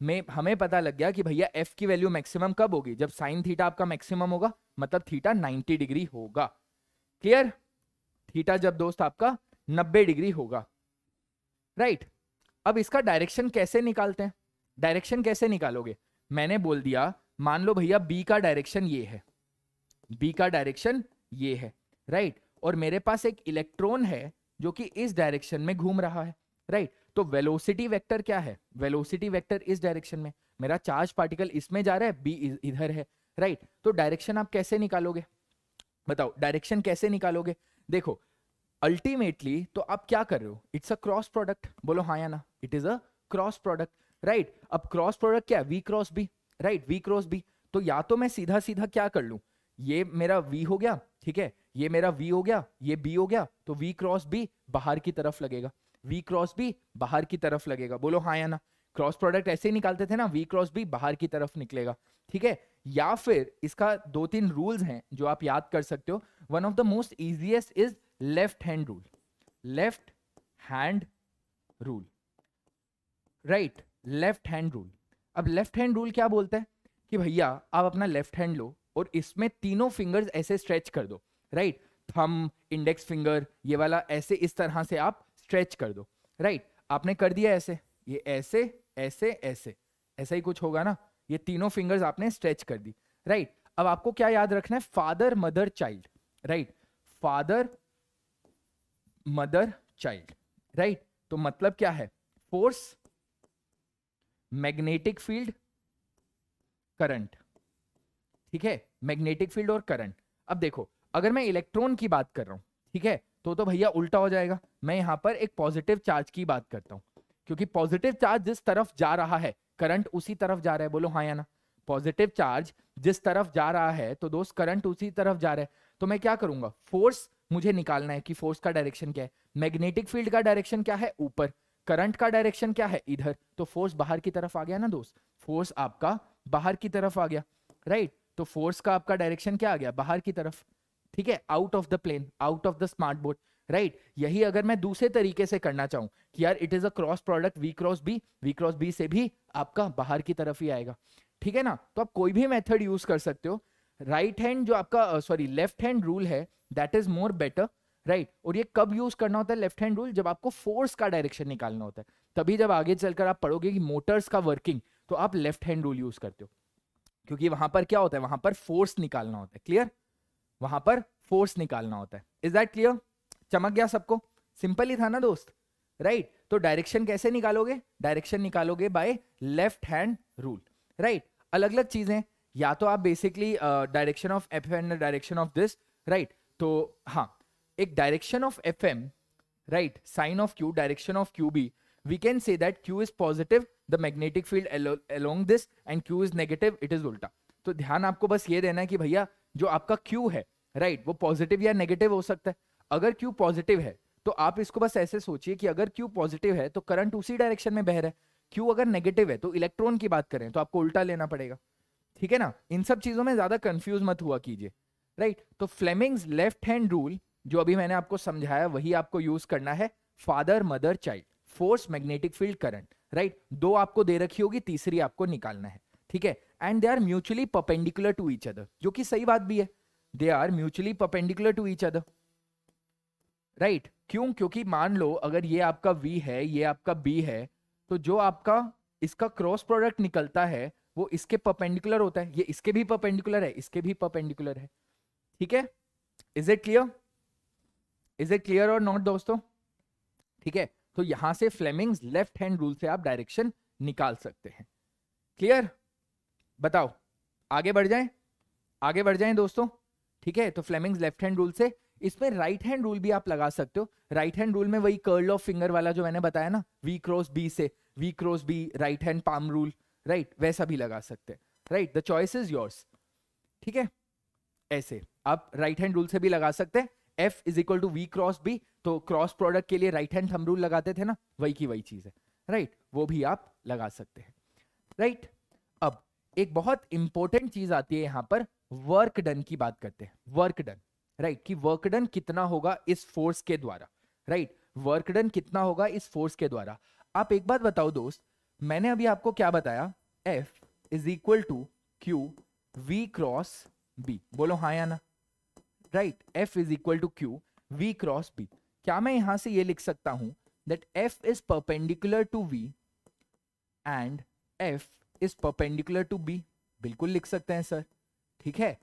में हमें पता लग गया कि भैया एफ की वैल्यू मैक्सिमम कब होगी जब साइन थीटा आपका मैक्सिमम होगा मतलब थीटा 90 डिग्री होगा क्लियर थीटा जब दोस्त आपका 90 डिग्री होगा राइट अब इसका डायरेक्शन कैसे निकालते हैं डायरेक्शन कैसे निकालोगे मैंने बोल दिया मान लो भैया बी का डायरेक्शन ये है बी का डायरेक्शन ये है राइट right. और मेरे पास एक इलेक्ट्रॉन है जो कि इस डायरेक्शन में घूम रहा है राइट right. तो वेलोसिटी वेक्टर क्या है वेलोसिटी वेक्टर इस डायरेक्शन में मेरा चार्ज पार्टिकल इसमें जा रहा है बी इधर है राइट right. तो डायरेक्शन आप कैसे निकालोगे बताओ डायरेक्शन कैसे निकालोगे देखो अल्टीमेटली तो आप क्या कर रहे हो इट्स अ क्रॉस प्रोडक्ट बोलो हाँ या ना it is a cross product right अब क्रॉस प्रोडक्ट क्या है V cross B right V cross B तो या तो मैं सीधा सीधा क्या कर लू ये मेरा वी हो गया ठीक है ये मेरा वी हो गया ये बी हो गया तो वी क्रॉस बी बाहर की तरफ लगेगा वी क्रॉस बी बाहर की तरफ लगेगा बोलो हाँ या ना क्रॉस प्रोडक्ट ऐसे ही निकालते थे ना वी क्रॉस भी बाहर की तरफ निकलेगा ठीक है या फिर इसका दो तीन रूल्स हैं जो आप याद कर सकते हो one of the most easiest is left hand rule left hand rule right left hand rule अब लेफ्ट हैंड रूल क्या बोलता है कि भैया आप अपना लेफ्ट हैंड लो और इसमें तीनों फिंगर्स ऐसे स्ट्रेच कर दो राइट थम इंडेक्स फिंगर ये वाला ऐसे इस तरह से आप स्ट्रेच कर दो राइट आपने कर दिया ऐसे ये ऐसे ऐसे ऐसे ऐसा ही कुछ होगा ना ये तीनों फिंगर्स आपने स्ट्रेच कर दी राइट right. अब आपको क्या याद रखना है father mother child right father mother child right तो मतलब क्या है फोर्स मैग्नेटिक फील्ड करंट ठीक है मैग्नेटिक फील्ड और करंट अब देखो अगर मैं इलेक्ट्रॉन की बात कर रहा हूं ठीक है तो तो भैया उल्टा हो जाएगा मैं यहां पर एक पॉजिटिव चार्ज की बात करता हूं क्योंकि पॉजिटिव चार्ज जिस तरफ जा रहा है करंट उसी तरफ जा रहा है बोलो हाँ या ना पॉजिटिव चार्ज जिस तरफ जा रहा है तो दोस्त करंट उसी तरफ जा रहा है तो मैं क्या करूंगा फोर्स मुझे निकालना है कि फोर्स का डायरेक्शन क्या है मैग्नेटिक फील्ड का डायरेक्शन क्या है ऊपर करंट का डायरेक्शन क्या है इधर तो फोर्स बाहर की तरफ आ गया ना दोस्त फोर्स आपका बाहर की तरफ आ गया राइट right? तो फोर्स का आपका डायरेक्शन क्या आ गया बाहर की तरफ ठीक है out of the plane out of the smart board right right? यही अगर मैं दूसरे तरीके से करना चाहूँ कि यार it is a cross product V cross B V cross B से भी आपका बाहर की तरफ ही आएगा ठीक है ना तो आप कोई भी मेथड यूज कर सकते हो राइट right हैंड जो आपका सॉरी लेफ्ट हैंड रूल है that is more better right और ये कब यूज करना होता है लेफ्ट हैंड रूल जब आपको फोर्स का डायरेक्शन निकालना होता है तभी जब आगे चलकर आप पढ़ोगे कि मोटर्स का वर्किंग तो आप लेफ्ट हैंड रूल यूज करते हो क्योंकि वहां पर क्या होता है वहां पर फोर्स निकालना होता है क्लियर वहां पर फोर्स निकालना होता है इज दैट क्लियर चमक गया सबको सिंपल ही था ना दोस्त राइट right? तो डायरेक्शन कैसे निकालोगे डायरेक्शन निकालोगे by left hand rule right अलग अलग चीजें या तो आप basically direction of F M direction of this right तो हाँ एक direction of F M right sign of Q direction of Q B V can say that Q is positive the magnetic field along this and Q is negative it is उल्टा तो ध्यान आपको बस ये देना है कि भैया जो आपका क्यू है राइट right, वो पॉजिटिव या नेगेटिव हो सकता है अगर क्यू पॉजिटिव है तो आप इसको बस ऐसे सोचिए कि अगर क्यू पॉजिटिव है तो करंट उसी डायरेक्शन में बह रहा है क्यू अगर नेगेटिव है तो इलेक्ट्रॉन की बात करें तो आपको उल्टा लेना पड़ेगा ठीक है ना इन सब चीजों में ज्यादा कंफ्यूज मत हुआ कीजिए राइट तो फ्लेमिंग्स लेफ्ट हैंड रूल जो अभी मैंने आपको समझाया वही आपको यूज करना है father mother child force magnetic field current right दो आपको दे रखी होगी तीसरी आपको निकालना है ठीक है and they are mutually perpendicular to each other जो कि सही बात भी है they are mutually perpendicular to each other right right? क्यों क्योंकि मान लो अगर ये आपका वी है ये आपका बी है तो जो आपका इसका क्रॉस प्रोडक्ट निकलता है वो इसके परपेंडिकुलर होता है ये इसके भी परपेंडिकुलर है इसके भी परपेंडिकुलर है ठीक है is it clear is it clear और नॉट दोस्तों ठीक है तो यहां से फ्लेमिंग्स लेफ्ट हैंड रूल से आप डायरेक्शन निकाल सकते हैं क्लियर बताओ आगे बढ़ जाएं आगे बढ़ जाएं दोस्तों ठीक है तो फ्लेमिंग्स लेफ्ट हैंड रूल से इसमें राइट हैंड रूल भी आप लगा सकते हो राइट हैंड रूल में वही कर्ल ऑफ फिंगर वाला जो मैंने बताया ना वी क्रॉस बी से V cross B right hand palm rule right वैसा भी लगा सकते हैं right the choice is yours ठीक है ऐसे आप राइट हैंड रूल से भी लगा सकते हैं F is equal to V cross B तो क्रॉस प्रोडक्ट के लिए राइट हैंड थम रूल लगाते थे ना वही की वही चीज है राइट right? वो भी आप लगा सकते हैं राइट right? अब एक बहुत इंपॉर्टेंट चीज आती है यहां पर वर्क डन की बात करते हैं वर्क डन राइट right, कि वर्कडन कितना होगा इस फोर्स के द्वारा राइट वर्कडन कितना होगा इस फोर्स के द्वारा आप एक बात बताओ दोस्त मैंने अभी आपको क्या बताया F is equal to Q we cross B बोलो हाँ या ना right F is equal to Q we cross B क्या मैं यहां से ये लिख सकता हूं that F is perpendicular to V and F is perpendicular to B बिल्कुल लिख सकते हैं सर ठीक है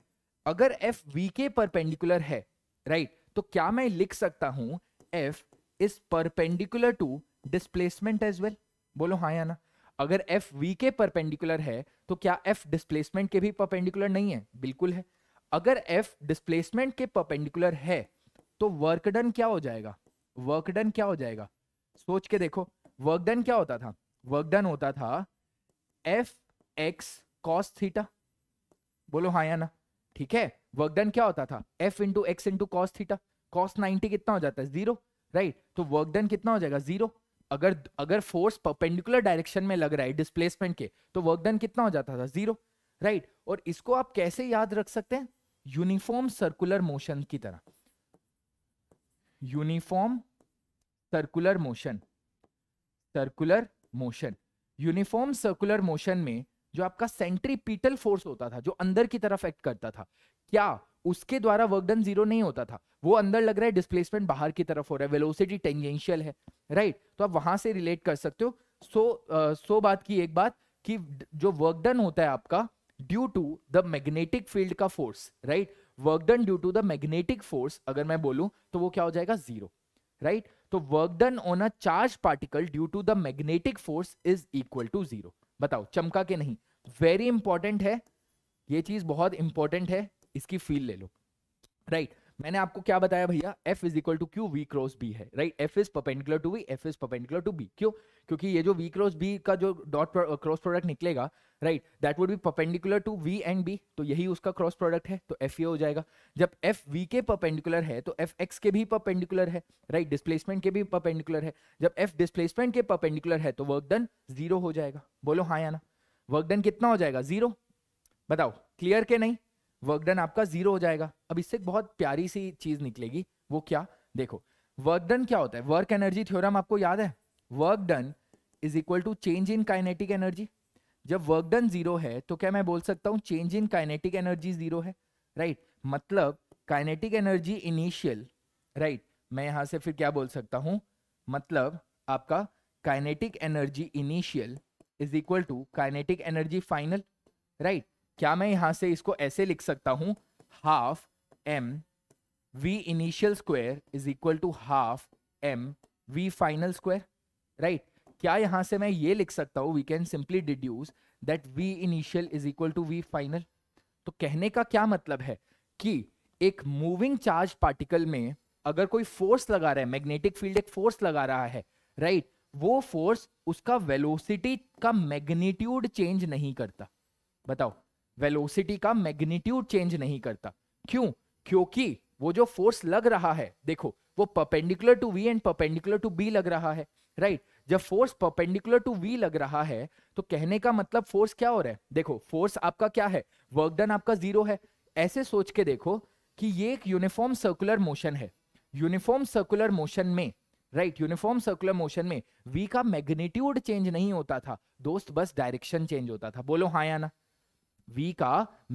अगर एफ वी के परपेंडिकुलर है राइट right, तो क्या मैं लिख सकता हूं F is perpendicular to displacement as well बोलो हाँ या ना अगर एफ वी के परपेंडिकुलर है तो क्या एफ डिस्प्लेसमेंट के भी परपेंडिकुलर नहीं है बिल्कुल है अगर एफ डिस्प्लेसमेंट के परपेंडिकुलर है तो वर्क डन क्या हो जाएगा वर्क डन क्या हो जाएगा सोच के देखो वर्क डन क्या होता था वर्क डन होता था एफ एक्स कॉस थीटा बोलो हाँ या ना ठीक है वर्क डन क्या होता था F into X into cos theta cos ninety कितना हो जाता है जीरो राइट right? तो वर्क डन कितना हो जाएगा जीरो अगर अगर फोर्स पेंडिकुलर डायरेक्शन में लग रहा है डिस्प्लेसमेंट के तो वर्क डन कितना हो जाता था जीरो राइट right? और इसको आप कैसे याद रख सकते हैं यूनिफॉर्म सर्कुलर मोशन की तरह uniform circular motion circular motion uniform circular motion में जो आपका सेंट्रीपीटल फोर्स होता था जो अंदर की तरफ एक्ट करता था क्या उसके द्वारा वर्क डन जीरो नहीं होता था वो अंदर लग रहा है डिस्प्लेसमेंट बाहर की तरफ हो रहा है वेलोसिटी टेंजेंशियल है राइट right? तो आप वहां से रिलेट कर सकते हो सो सो बात की एक बात कि जो वर्क डन होता है आपका due to the magnetic field का force right work done due to the magnetic force अगर मैं बोलूं तो वो क्या हो जाएगा जीरो राइट right? तो work done on a charge particle due to the magnetic force is equal to zero बताओ चमका के नहीं वेरी इंपॉर्टेंट है ये चीज बहुत इंपॉर्टेंट है इसकी फील ले लो राइट right. मैंने आपको क्या बताया भैया F is equal to Q we cross B है right right? F is perpendicular to V F is perpendicular to B क्यों क्योंकि ये जो वी क्रॉस बी का जो डॉट क्रॉस प्रोडक्ट निकलेगा right that would be perpendicular to V and B तो यही उसका क्रॉस प्रोडक्ट है तो F ये हो जाएगा जब F V के परपेंडिकुलर है तो F X के भी परपेंडिकुलर है राइट right? डिस्प्लेसमेंट के भी परपेंडिकुलर है जब F डिस्प्लेसमेंट के परपेंडिकुलर है तो वर्क डन जीरो हो जाएगा बोलो हाँ या ना वर्क डन कितना हो जाएगा जीरो बताओ क्लियर के नहीं वर्क डन आपका जीरो हो जाएगा अब इससे एक बहुत प्यारी सी चीज निकलेगी वो क्या देखो वर्क डन क्या होता है वर्क एनर्जी थ्योरम आपको याद है work done is equal to change in kinetic energy जब वर्क डन जीरो है तो क्या मैं बोल सकता हूँ change in kinetic energy zero है राइट right? मतलब काइनेटिक एनर्जी इनिशियल राइट मैं यहां से फिर क्या बोल सकता हूं मतलब आपका kinetic energy initial is equal to kinetic energy final right क्या मैं यहां से इसको ऐसे लिख सकता हूं half M V initial square is equal to half M V final square right क्या यहां से मैं ये लिख सकता हूं V can simply deduce that V initial is equal to V final तो कहने का क्या मतलब है कि एक मूविंग चार्ज पार्टिकल में अगर कोई फोर्स लगा रहा है मैग्नेटिक फील्ड एक फोर्स लगा रहा है राइट right? वो फोर्स उसका वेलोसिटी का मैग्नीट्यूड चेंज नहीं करता बताओ वेलोसिटी का मैग्नीट्यूड चेंज नहीं करता क्यों क्योंकि वो जो फोर्स लग रहा है देखो वो perpendicular to V and perpendicular to B लग रहा है राइट right? जब फोर्स परपेंडिकुलर टू वी लग रहा है तो कहने का मतलब फोर्स क्या हो रहा है देखो फोर्स आपका क्या है वर्क डन आपका जीरो है ऐसे सोच के देखो कि ये एक यूनिफॉर्म सर्कुलर मोशन है यूनिफॉर्म सर्कुलर मोशन में राइट यूनिफॉर्म सर्कुलर मोशन में वी का मैग्नीट्यूड चेंज नहीं होता था दोस्त बस डायरेक्शन चेंज होता था बोलो हाँ या ना वी का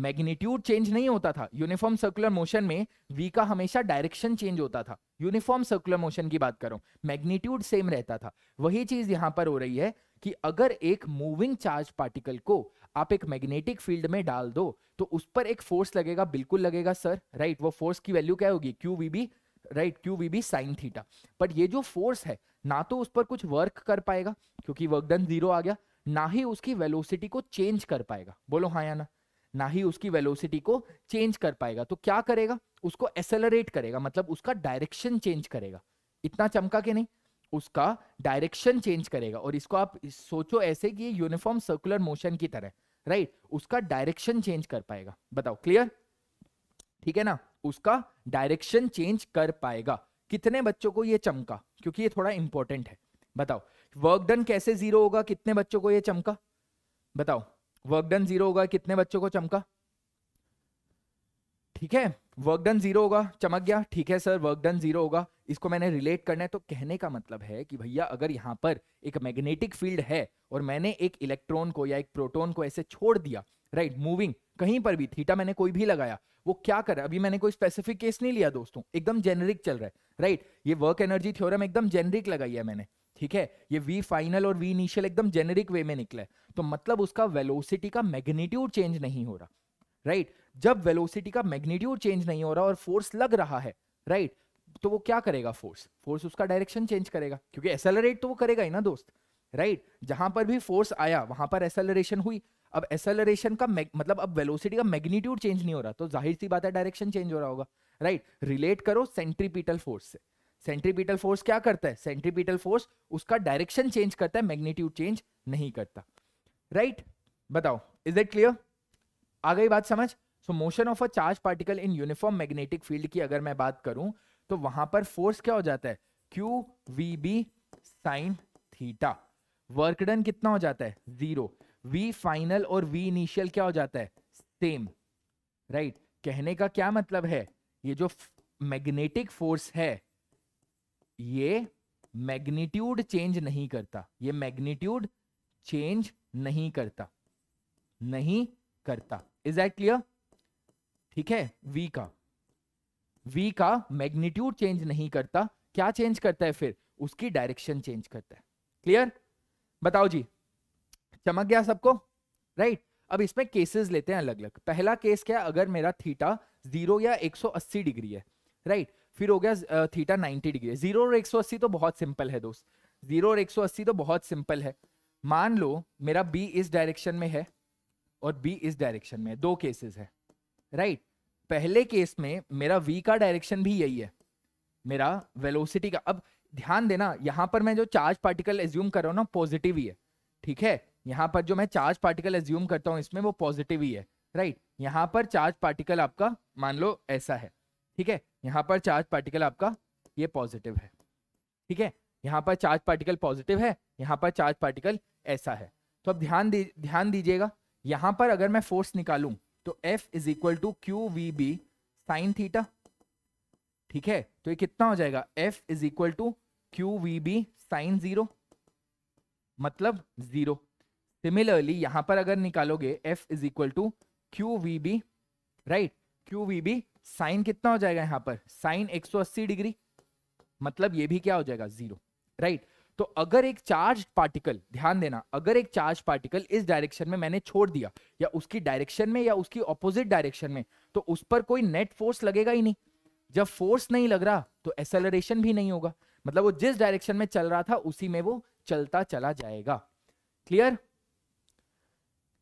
मैग्नीट्यूड चेंज नहीं होता था यूनिफॉर्म सर्कुलर मोशन में वी का हमेशा डायरेक्शन चेंज होता था यूनिफॉर्म सर्कुलर मोशन की बात करो मैग्नीट्यूड सेम रहता था वही चीज यहां पर हो रही है कि अगर एक मूविंग चार्ज पार्टिकल को आप एक मैग्नेटिक फील्ड में डाल दो तो उस पर एक फोर्स लगेगा बिल्कुल लगेगा सर राइट वो फोर्स की वैल्यू क्या होगी Q we B right Q we B sine theta but ये जो फोर्स है ना तो उस पर कुछ वर्क कर पाएगा क्योंकि वर्क डन जीरो आ गया ना ही उसकी वेलोसिटी को चेंज कर पाएगा बोलो हाँ या ना ना ही उसकी वेलोसिटी को चेंज कर पाएगा तो क्या करेगा उसको एसेलरेट करेगा मतलब उसका डायरेक्शन चेंज करेगा इतना चमका के नहीं उसका डायरेक्शन चेंज करेगा और इसको आप सोचो ऐसे कि यूनिफॉर्म सर्कुलर मोशन की तरह राइट उसका डायरेक्शन चेंज कर पाएगा बताओ क्लियर ठीक है ना उसका डायरेक्शन चेंज कर पाएगा कितने बच्चों को ये चमका क्योंकि ये थोड़ा इंपॉर्टेंट है बताओ वर्क डन कैसे जीरो होगा कितने बच्चों को ये चमका बताओ वर्क डन जीरो होगा कितने बच्चों को चमका ठीक है वर्क डन जीरो होगा चमक गया ठीक है सर वर्क डन जीरो होगा इसको मैंने रिलेट करना है तो कहने का मतलब है कि भैया अगर यहां पर एक मैग्नेटिक फील्ड है और मैंने एक इलेक्ट्रॉन को या एक प्रोटॉन को ऐसे छोड़ दिया राइट मूविंग कहीं पर भी थीटा मैंने कोई भी लगाया वो क्या कर रहा है अभी मैंने कोई स्पेसिफिक केस नहीं लिया दोस्तों एकदम जेनरिक चल रहा है राइट ये वर्क एनर्जी थ्योरम एकदम जेनरिक लगाई है मैंने ठीक है ये वी फाइनल और वी इनिशियल एकदम जेनरिक वे में निकला है तो मतलब उसका वेलोसिटी का मैग्नीट्यूड चेंज नहीं हो रहा राइट जब वेलोसिटी का मैग्नीट्यूड चेंज नहीं हो रहा और फोर्स लग रहा है राइट तो वो क्या करेगा फोर्स फोर्स उसका डायरेक्शन चेंज करेगा क्योंकि एसेलरेट तो वो करेगा ही ना दोस्त राइट जहां पर भी फोर्स आया वहां पर एसेलरेशन हुई अब एसेलरेशन का मतलब अब वेलोसिटी का मैग्नीट्यूड चेंज नहीं हो रहा तो जाहिर सी बात है डायरेक्शन चेंज हो रहा होगा राइट right? रिलेट करो सेंट्रीपीटल फोर्स से सेंट्रीपीटल फोर्स क्या करता है सेंट्रीपीटल फोर्स उसका डायरेक्शन चेंज करता है मैग्नीट्यूड चेंज नहीं करता राइट right? बताओ इज इट क्लियर आ गई बात समझ so motion of a charge particle in uniform magnetic field की अगर मैं बात करूं तो वहां पर फोर्स क्या हो जाता है Q we B sine theta work done कितना हो जाता है जीरो वी फाइनल और वी इनिशियल क्या हो जाता है सेम राइट right? कहने का क्या मतलब है ये जो मैग्नेटिक फोर्स है ये मैग्नीट्यूड चेंज नहीं करता ये मैग्नीट्यूड चेंज नहीं करता नहीं करता इज दैट क्लियर ठीक है वी का वी का मैग्नीट्यूड चेंज नहीं करता क्या चेंज करता है फिर उसकी डायरेक्शन चेंज करता है क्लियर बताओ जी चमक गया सबको राइट अब इसमें केसेस लेते हैं अलग अलग पहला केस क्या है अगर मेरा थीटा जीरो या 180 डिग्री है राइट फिर हो गया थीटा 90 डिग्री है जीरो और 180 तो बहुत सिंपल है दोस्त जीरो और 180 तो बहुत सिंपल है मान लो मेरा बी इस डायरेक्शन में है और बी इस डायरेक्शन में है दो केसेस है राइट पहले केस में मेरा वी का डायरेक्शन भी यही है मेरा वेलोसिटी का अब ध्यान देना यहां पर मैं जो चार्ज पार्टिकल एज्यूम कर रहा हूँ ना पॉजिटिव ही है ठीक है यहाँ पर जो मैं चार्ज पार्टिकल एज्यूम करता हूँ इसमें वो पॉजिटिव ही है राइट यहाँ पर चार्ज पार्टिकल आपका मान लो ऐसा है ठीक है यहाँ पर चार्ज पार्टिकल आपका ये पॉजिटिव है ठीक है यहाँ पर चार्ज पार्टिकल पॉजिटिव है यहाँ पर चार्ज पार्टिकल ऐसा है तो अब ध्यान दी ध्यान दीजिएगा यहाँ पर अगर मैं फोर्स निकालू तो F is equal to Q we B sine theta ठीक है तो ये कितना हो जाएगा F is equal to Q we B sine zero मतलब जीरो सिमिलरली यहां पर अगर निकालोगे F is equal to Q we B right Q we B sine कितना हो जाएगा यहां पर साइन 180 डिग्री मतलब ये भी क्या हो जाएगा जीरो राइट right? तो अगर एक चार्ज पार्टिकल ध्यान देना अगर एक चार्ज पार्टिकल इस डायरेक्शन में मैंने छोड़ दिया या उसकी डायरेक्शन में या उसकी ऑपोजिट डायरेक्शन में तो उस पर कोई नेट फोर्स लगेगा ही नहीं जब फोर्स नहीं लग रहा तो एसेलरेशन भी नहीं होगा मतलब वो जिस डायरेक्शन में चल रहा था उसी में वो चलता चला जाएगा क्लियर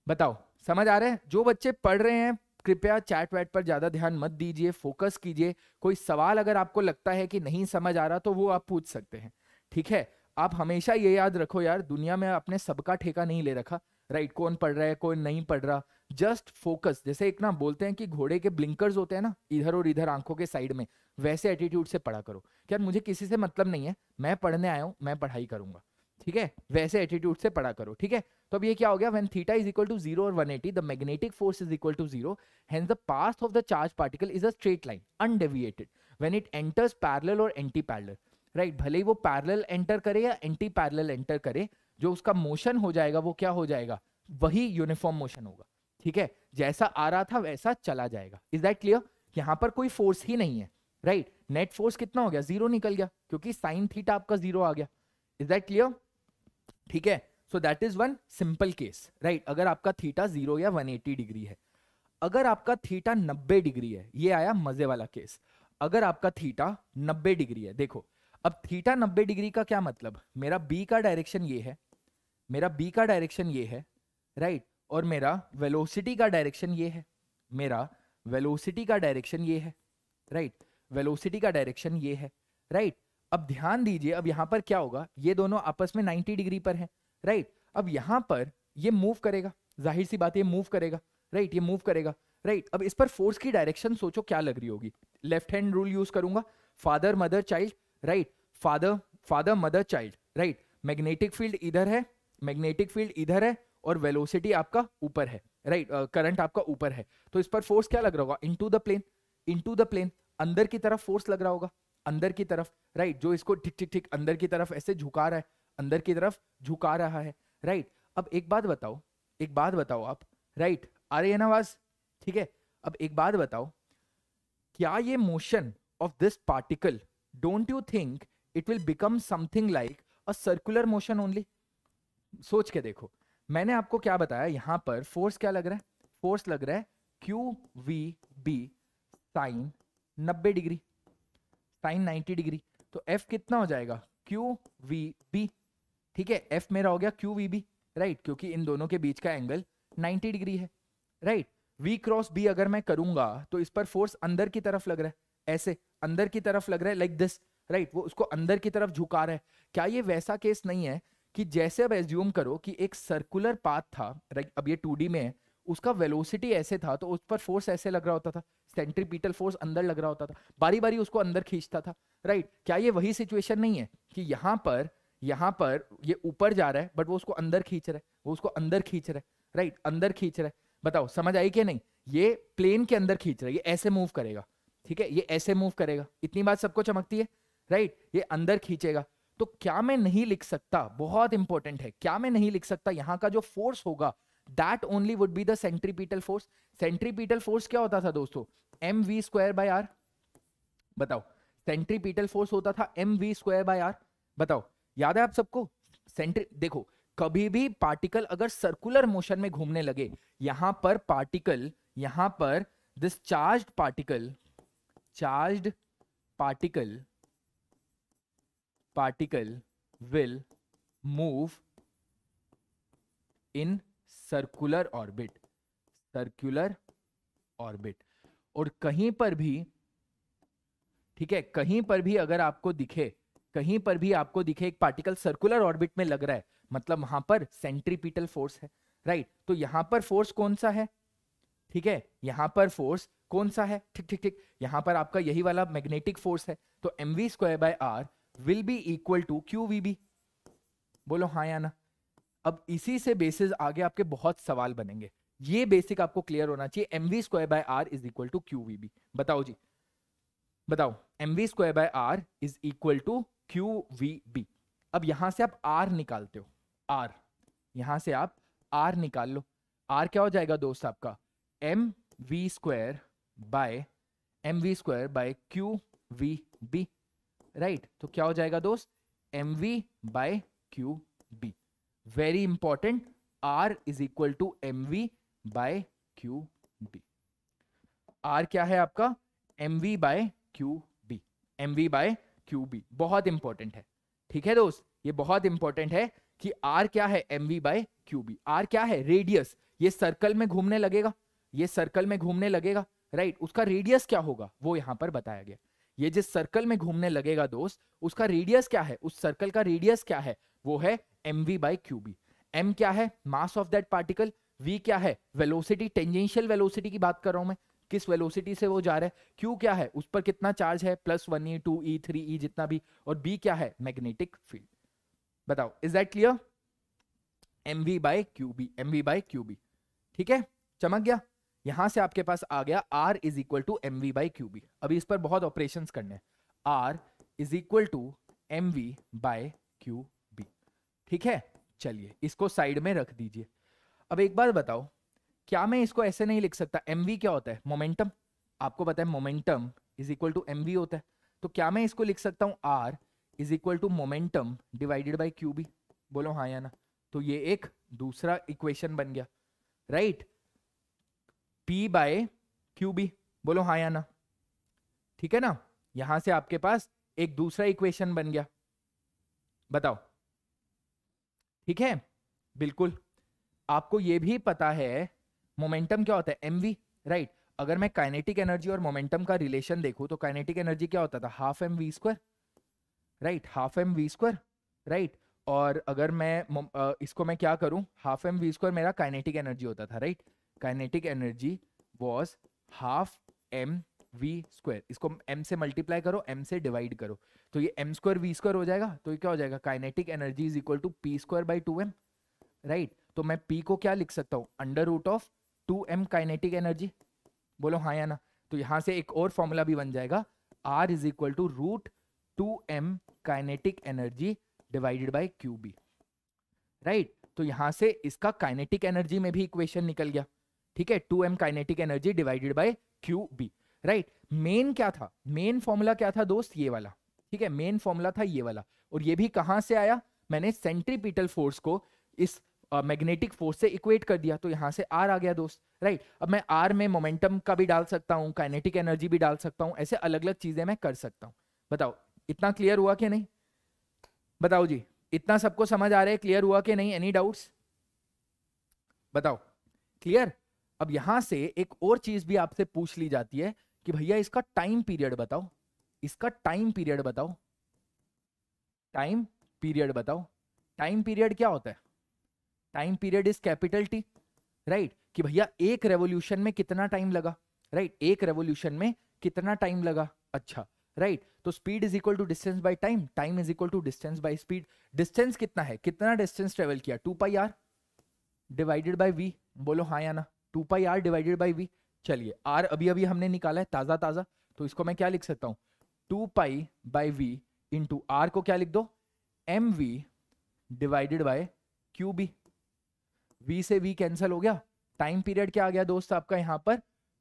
बताओ समझ आ रहा है जो बच्चे पढ़ रहे हैं कृपया चैट वैट पर ज्यादा ध्यान मत दीजिए फोकस कीजिए कोई सवाल अगर आपको लगता है कि नहीं समझ आ रहा तो वो आप पूछ सकते हैं ठीक है आप हमेशा ये याद रखो यार दुनिया में आपने सबका ठेका नहीं ले रखा राइट कौन पढ़ रहा है कौन नहीं पढ़ रहा जस्ट फोकस जैसे एक ना बोलते हैं कि घोड़े के ब्लिंकर्स होते हैं ना इधर और इधर आंखों के साइड में वैसे एटीट्यूड से पढ़ा करो यार मुझे किसी से मतलब नहीं है मैं पढ़ने आया हूँ मैं पढ़ाई करूंगा ठीक है वैसे एटीट्यूड से पढ़ा करो ठीक है तो अब ये क्या हो गया when theta is equal to zero और 180 at the magnetic force is equal to zero hence the path of the charge particle is a straight line undeviated when it enters parallel और एंटी पैरेलल राइट भले ही वो पैरेलल एंटर करे या एंटी पैरेलल एंटर करे जो उसका मोशन हो जाएगा वो क्या हो जाएगा वही यूनिफॉर्म मोशन होगा ठीक है जैसा आ रहा था वैसा चला जाएगा इज दैट क्लियर यहाँ पर कोई फोर्स ही नहीं है राइट नेट फोर्स कितना हो गया जीरो निकल गया क्योंकि साइन थीटा आपका जीरो आ गया इज दैट क्लियर ठीक है so that is one simple case right अगर आपका थीटा जीरो या 180 डिग्री है अगर आपका थीटा 90 डिग्री है ये आया मजे वाला केस अगर आपका थीटा 90 डिग्री है देखो अब थीटा 90 डिग्री का क्या मतलब मेरा बी का डायरेक्शन ये है मेरा बी का डायरेक्शन ये है राइट right? और मेरा वेलोसिटी का डायरेक्शन ये है मेरा वेलोसिटी का डायरेक्शन ये है राइट right? वेलोसिटी का डायरेक्शन ये है राइट right? अब ध्यान दीजिए अब यहां पर क्या होगा ये दोनों आपस में 90 डिग्री पर हैं राइट अब यहां पर ये मूव करेगा जाहिर सी बात ये मूव करेगा राइट ये मूव करेगा राइट अब इस पर फोर्स की डायरेक्शन सोचो क्या लग रही होगी लेफ्ट हैंड रूल यूज करूंगा father mother child right father father mother child right magnetic field इधर है मैग्नेटिक फील्ड इधर है और वेलोसिटी आपका ऊपर है राइट right, करंट uh, आपका ऊपर है तो इस पर फोर्स क्या लग रहा होगा into the plane into the plane अंदर की तरफ फोर्स लग रहा होगा अंदर की तरफ राइट right, जो इसको ठीक ठीक ठीक अंदर की तरफ ऐसे झुका रहा है अंदर की तरफ झुका रहा है राइट अब एक बात बताओ एक बात बताओ आप राइट आ रही है ना आवाज ठीक है अब एक बात बताओ क्या ये motion of this particle don't you think it will become something like a circular motion only सोच के देखो मैंने आपको क्या बताया यहां पर फोर्स क्या लग रहा है फोर्स लग रहा है क्यू वी बी साइन नब्बे डिग्री साइन 90 डिग्री तो एफ कितना हो जाएगा क्यू वी बी ठीक है एफ मेरा हो गया क्यू वी बी राइट क्योंकि इन दोनों के बीच का एंगल 90 डिग्री है राइट वी क्रॉस बी अगर मैं करूंगा तो इस पर फोर्स अंदर की तरफ लग रहा है ऐसे अंदर की तरफ लग रहा है लाइक दिस राइट वो उसको अंदर की तरफ झुका रहा है क्या ये वैसा केस नहीं है कि जैसे अब एज्यूम करो कि एक सर्कुलर पाथ था राइट अब ये टू में है उसका वेलोसिटी ऐसे था तो उस पर फोर्स ऐसे लग रहा होता था सेंट्रीपीटल फोर्स अंदर लग रहा होता था बारी बारी उसको अंदर खींचता था राइट क्या ये वही सिचुएशन नहीं है कि यहाँ पर यहाँ पर ये ऊपर जा रहा है बट वो उसको अंदर खींच रहा है वो उसको अंदर खींच रहा है राइट अंदर खींच रहा है बताओ समझ आई क्या नहीं ये प्लेन के अंदर खींच रहा है ये ऐसे मूव करेगा ठीक है ये ऐसे मूव करेगा इतनी बात सबको चमकती है राइट ये अंदर खींचेगा तो क्या मैं नहीं लिख सकता बहुत इंपॉर्टेंट है क्या मैं नहीं लिख सकता यहाँ का जो फोर्स होगा that only would be centripetal force centripetal force क्या होता था दोस्तों M we square by R बताओ सेंट्रीपीटल फोर्स होता था M we square by R बताओ याद है आप सबको सेंट्रिक देखो कभी भी पार्टिकल अगर सर्कुलर मोशन में घूमने लगे यहां पर पार्टिकल यहां पर this charge particle charge particle particle will move in circular orbit circular orbit और कहीं पर भी ठीक है कहीं पर भी अगर आपको दिखे कहीं पर भी आपको दिखे एक पार्टिकल सर्कुलर ऑर्बिट में लग रहा है मतलब वहां पर सेंट्रीपिटल फोर्स है राइट तो यहां पर फोर्स कौन सा है ठीक है यहां पर फोर्स कौन सा है ठीक ठीक ठीक यहां पर आपका यही वाला मैग्नेटिक फोर्स है तो M we square by R will be equal to Q we B बोलो हाँ या ना अब इसी से बेसिस आगे आपके बहुत सवाल बनेंगे ये बेसिक आपको क्लियर होना चाहिए M we square by R is equal to Q we B बताओ जी बताओ M we square by R is equal to Q we B अब यहां से आप आर निकालते हो आर यहां से आप आर निकाल लो आर क्या हो जाएगा दोस्त आपका M we square by M we square by Q we B right तो क्या हो जाएगा दोस्त M we by Q B very important R is equal to M we by Q B R क्या है आपका M we by Q B M we by Q B बहुत इंपॉर्टेंट है ठीक है दोस्त ये बहुत इंपॉर्टेंट है कि आर क्या है M we by Q B R क्या है रेडियस ये सर्कल में घूमने लगेगा ये सर्कल में घूमने लगेगा राइट उसका रेडियस क्या होगा वो यहां पर बताया गया ये जिस सर्कल में घूमने लगेगा दोस्त उसका रेडियस क्या है उस सर्कल का रेडियस क्या है वो है M we by Q B M क्या है mass of that particle V क्या है वेलोसिटी टेंजेंशियल वेलोसिटी की बात कर रहा हूं मैं किस वेलोसिटी से वो जा रहा है क्यू क्या है उस पर कितना चार्ज है plus one E two E three E जितना भी और बी क्या है मैग्नेटिक फील्ड बताओ is that clear M we by Q B M we by Q B ठीक है चमक गया यहां से आपके पास आ गया r is equal to M we by Q B अभी इस पर बहुत ऑपरेशन करने r is equal to M we by Q B ठीक है चलिए इसको साइड में रख दीजिए अब एक बार बताओ क्या मैं इसको ऐसे नहीं लिख सकता एम क्या होता है मोमेंटम आपको पता है momentum is equal to m होता है तो क्या मैं इसको लिख सकता हूँ r is equal to momentum divided by Q B बोलो हाँ या ना तो ये एक दूसरा इक्वेशन बन गया right p by Q B बोलो हाँ या ना ठीक है ना यहां से आपके पास एक दूसरा इक्वेशन बन गया बताओ ठीक है बिल्कुल आपको ये भी पता है मोमेंटम क्या होता है एम राइट अगर मैं काइनेटिक एनर्जी और मोमेंटम का रिलेशन देखूं तो काइनेटिक एनर्जी क्या होता था half M we square right half M we square right और अगर मैं इसको मैं क्या करूं हाफ एम वी स्क्वायर मेरा काइनेटिक एनर्जी होता था right kinetic energy was half M we square इसको एम से मल्टीप्लाई करो एम से डिवाइड करो तो ये एम स्क्वायर वी स्क्वायर हो जाएगा तो ये क्या हो जाएगा kinetic energy is equal to p square by two m right तो मैं पी को क्या लिख सकता हूँ under root of two m kinetic energy बोलो हाँ या ना तो यहां से एक और फॉर्मूला भी बन जाएगा r is equal to root two m kinetic energy divided by Q B right तो यहां से इसका काइनेटिक एनर्जी में भी इक्वेशन निकल गया ठीक है two m kinetic energy divided by Q B right मेन क्या था मेन फॉर्मूला क्या था दोस्त ये वाला ठीक है मेन फॉर्मूला था ये वाला और ये भी कहां से आया मैंने सेंट्रीपिटल फोर्स को इस मैग्नेटिक फोर्स से इक्वेट कर दिया तो यहाँ से आर आ गया दोस्त राइट right? अब मैं आर में मोमेंटम का भी डाल सकता हूँ काइनेटिक एनर्जी भी डाल सकता हूँ ऐसे अलग अलग चीजें मैं कर सकता हूँ बताओ इतना क्लियर हुआ कि नहीं बताओ जी इतना सबको समझ आ रहा है क्लियर हुआ कि नहीं एनी डाउट्स बताओ क्लियर अब यहां से एक और चीज भी आपसे पूछ ली जाती है कि भैया इसका टाइम पीरियड बताओ इसका टाइम पीरियड बताओ टाइम पीरियड बताओ टाइम पीरियड क्या होता है time period is capital T right कि भैया एक रेवोल्यूशन में कितना टाइम लगा राइट right? एक रेवोल्यूशन में कितना टाइम लगा अच्छा राइट right? तो speed is equal to distance by time time is equal to distance by speed distance कितना है कितना डिस्टेंस ट्रेवल किया two pi are divided by v बोलो हाँ या ना two pi are divided by v चलिए आर अभी अभी हमने निकाला है ताज़ा ताज़ा तो इसको मैं क्या लिख सकता हूँ two pi by v into r को क्या लिख दो M we divided by Q B v से वी कैंसिल हो गया टाइम पीरियड क्या आ गया दोस्त आपका यहाँ पर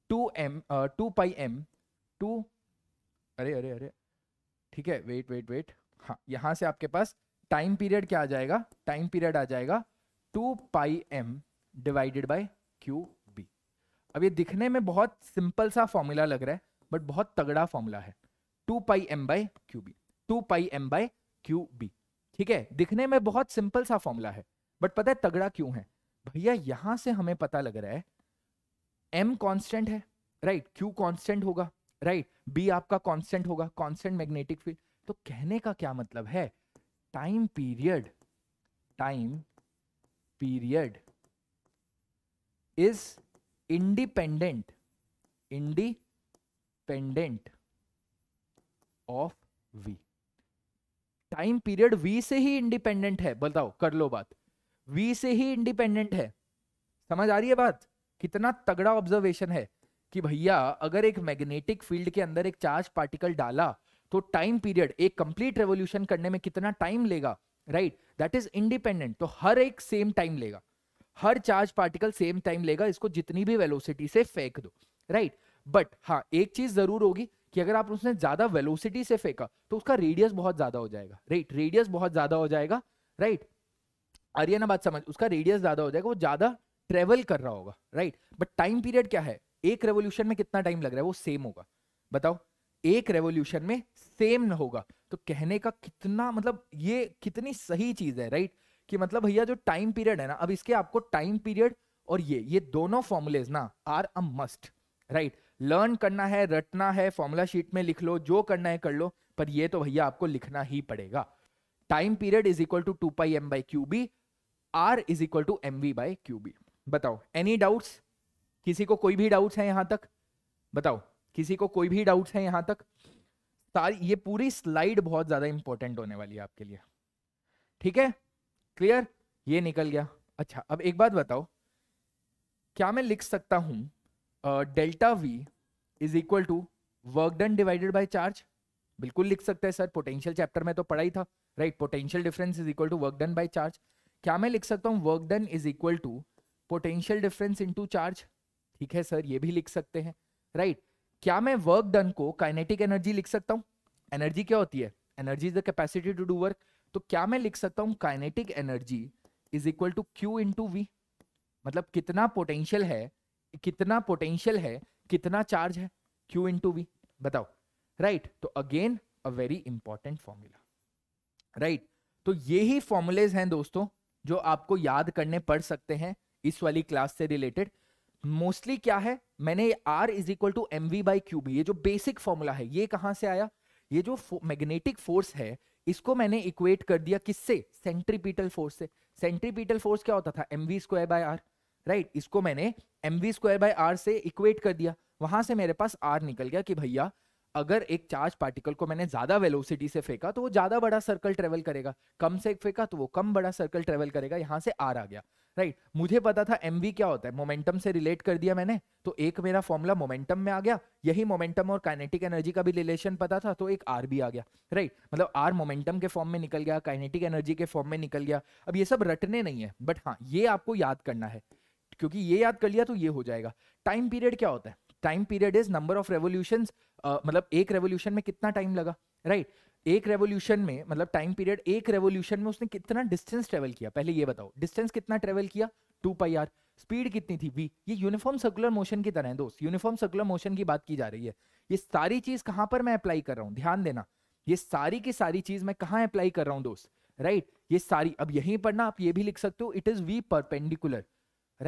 two m two pi m two अरे अरे अरे ठीक है वेट वेट वेट हाँ यहाँ से आपके पास टाइम पीरियड क्या आ जाएगा टाइम पीरियड आ जाएगा two pi m divided by Q B अब ये दिखने में बहुत सिंपल सा फॉर्मूला लग रहा है बट बहुत तगड़ा फॉर्मूला है two pi M by Q B two pi M by Q B ठीक है दिखने में बहुत सिंपल सा फॉर्मूला है बट पता है तगड़ा क्यों है भैया यहां से हमें पता लग रहा है एम कॉन्स्टेंट है राइट क्यू कॉन्स्टेंट होगा राइट बी आपका कॉन्स्टेंट होगा कॉन्स्टेंट मैग्नेटिक फील्ड तो कहने का क्या मतलब है time period time period is independent independent of v time period v से ही इंडिपेंडेंट है बताओ कर लो बात वी से ही इंडिपेंडेंट है समझ आ रही है बात कितना तगड़ा ऑब्जर्वेशन है कि भैया अगर एक मैग्नेटिक फील्ड के अंदर एक चार्ज पार्टिकल डाला तो टाइम पीरियड एक कंप्लीट रेवोल्यूशन करने में कितना टाइम लेगा राइट दैट इज इंडिपेंडेंट तो हर एक सेम टाइम लेगा हर चार्ज पार्टिकल सेम टाइम लेगा इसको जितनी भी वेलोसिटी से फेंक दो राइट बट हाँ एक चीज जरूर होगी कि अगर आप उसने ज्यादा वेलोसिटी से फेंका तो उसका रेडियस बहुत ज्यादा हो जाएगा राइट रेडियस बहुत ज्यादा हो जाएगा राइट आर्यना बात समझ उसका रेडियस ज्यादा हो जाएगा वो ज्यादा ट्रेवल कर रहा होगा राइट बट टाइम पीरियड क्या है एक रेवोल्यूशन में कितना टाइम लग रहा है वो सेम होगा बताओ एक रेवोल्यूशन में सेम होगा तो कहने का कितना मतलब ये कितनी सही चीज है राइट कि मतलब भैया जो टाइम पीरियड है ना अब इसके आपको टाइम पीरियड और ये ये दोनों फॉर्मुलेज ना are uh must right learn करना है रटना है फॉर्मूला शीट में लिख लो जो करना है कर लो पर ये तो भैया आपको लिखना ही पड़ेगा time period is equal to two pi M by Q B are is equal to M we by Q B बताओ एनी डाउट्स किसी को कोई भी डाउट्स है यहां तक बताओ किसी को कोई भी डाउट्स है यहां तक सारी ये पूरी स्लाइड बहुत ज्यादा इंपॉर्टेंट होने वाली है आपके लिए ठीक है क्लियर ये निकल गया अच्छा अब एक बात बताओ क्या मैं लिख सकता हूं delta v is equal to work done divided by charge बिल्कुल लिख सकते हैं सर पोटेंशियल चैप्टर में तो पढ़ा ही था right potential difference is equal to work done by charge क्या मैं लिख सकता हूँ work done is equal to potential difference into charge ठीक है सर ये भी लिख सकते हैं राइट right. क्या मैं वर्क डन को काइनेटिक एनर्जी लिख सकता हूँ एनर्जी क्या होती है energy is the capacity to do work तो क्या मैं लिख सकता हूँ kinetic energy is equal to q into v मतलब कितना पोटेंशियल है कितना पोटेंशियल है कितना चार्ज है क्यू इंटू वी बताओ राइट right. तो again uh very important formula right तो ये ही फॉर्मूलेज हैं दोस्तों जो आपको याद करने पड़ सकते हैं इस वाली क्लास से रिलेटेड मोस्टली क्या है मैंने r is equal to M we by Q B ये जो बेसिक फॉर्मूला है ये कहां से आया ये जो मैग्नेटिक फोर्स है इसको मैंने इक्वेट कर दिया किससे सेंट्रीपीटल फोर्स से सेंट्रीपीटल फोर्स क्या होता था M we square by are right इसको मैंने m we square by r से इक्वेट कर दिया वहां से मेरे पास आर निकल गया कि भैया अगर एक चार्ज पार्टिकल को मैंने ज्यादा वेलोसिटी से फेंका तो वो ज्यादा बड़ा सर्कल ट्रेवल करेगा कम से फेंका तो वो कम बड़ा सर्कल ट्रेवल करेगा यहाँ से आर आ गया राइट right. मुझे पता था एम क्या होता है मोमेंटम से रिलेट कर दिया मैंने तो एक मेरा फॉर्मूला मोमेंटम में आ गया यही मोमेंटम और काइनेटिक एनर्जी का भी रिलेशन पता था तो एक आर भी आ गया राइट right. मतलब आर मोमेंटम के फॉर्म में निकल गया काइनेटिक एनर्जी के फॉर्म में निकल गया अब ये सब रटने नहीं है बट हाँ ये आपको याद करना है क्योंकि ये याद कर लिया तो ये हो जाएगा टाइम पीरियड क्या होता है time period is number of revolution मतलब एक रेवोल्यूशन में कितना टाइम लगा राइट right? एक रेवोल्यूशन में मतलब टाइम पीरियड एक रेवोल्यूशन में उसने कितना डिस्टेंस ट्रेवल किया पहले ये बताओ डिस्टेंस कितना ट्रेवल किया टू पाई आर स्पीड कितनी थी वी ये यूनिफॉर्म सर्कुलर मोशन की तरह है दोस्त यूनिफॉर्म सर्कुलर मोशन की बात की जा रही है ये सारी चीज कहां पर मैं अप्लाई कर रहा हूँ ध्यान देना ये सारी की सारी चीज मैं कहाँ अप्लाई कर रहा हूँ दोस्त राइट right? ये सारी अब यहीं पर ना आप ये भी लिख सकते हो it is v perpendicular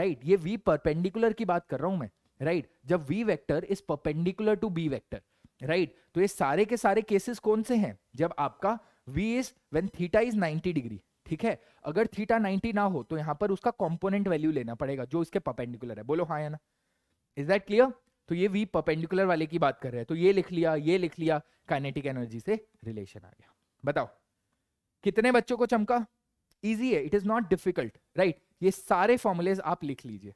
right ये वी परपेंडिकुलर की बात कर रहा हूं मैं राइट right? जब v vector is perpendicular to B vector right तो ये सारे के सारे केसेस कौन से हैं जब आपका v is when theta is 90 degree ठीक है अगर थीटा 90 ना हो तो यहाँ पर उसका कॉम्पोनेंट वैल्यू लेना पड़ेगा जो इसके परपेंडिकुलर है बोलो हाँ या ना इज दैट क्लियर तो ये वी परपेंडिकुलर वाले की बात कर रहे हैं तो ये लिख लिया ये लिख लिया काइनेटिक एनर्जी से रिलेशन आ गया बताओ कितने बच्चों को चमका इजी है it is not difficult right ये सारे फॉर्मुलेज आप लिख लीजिए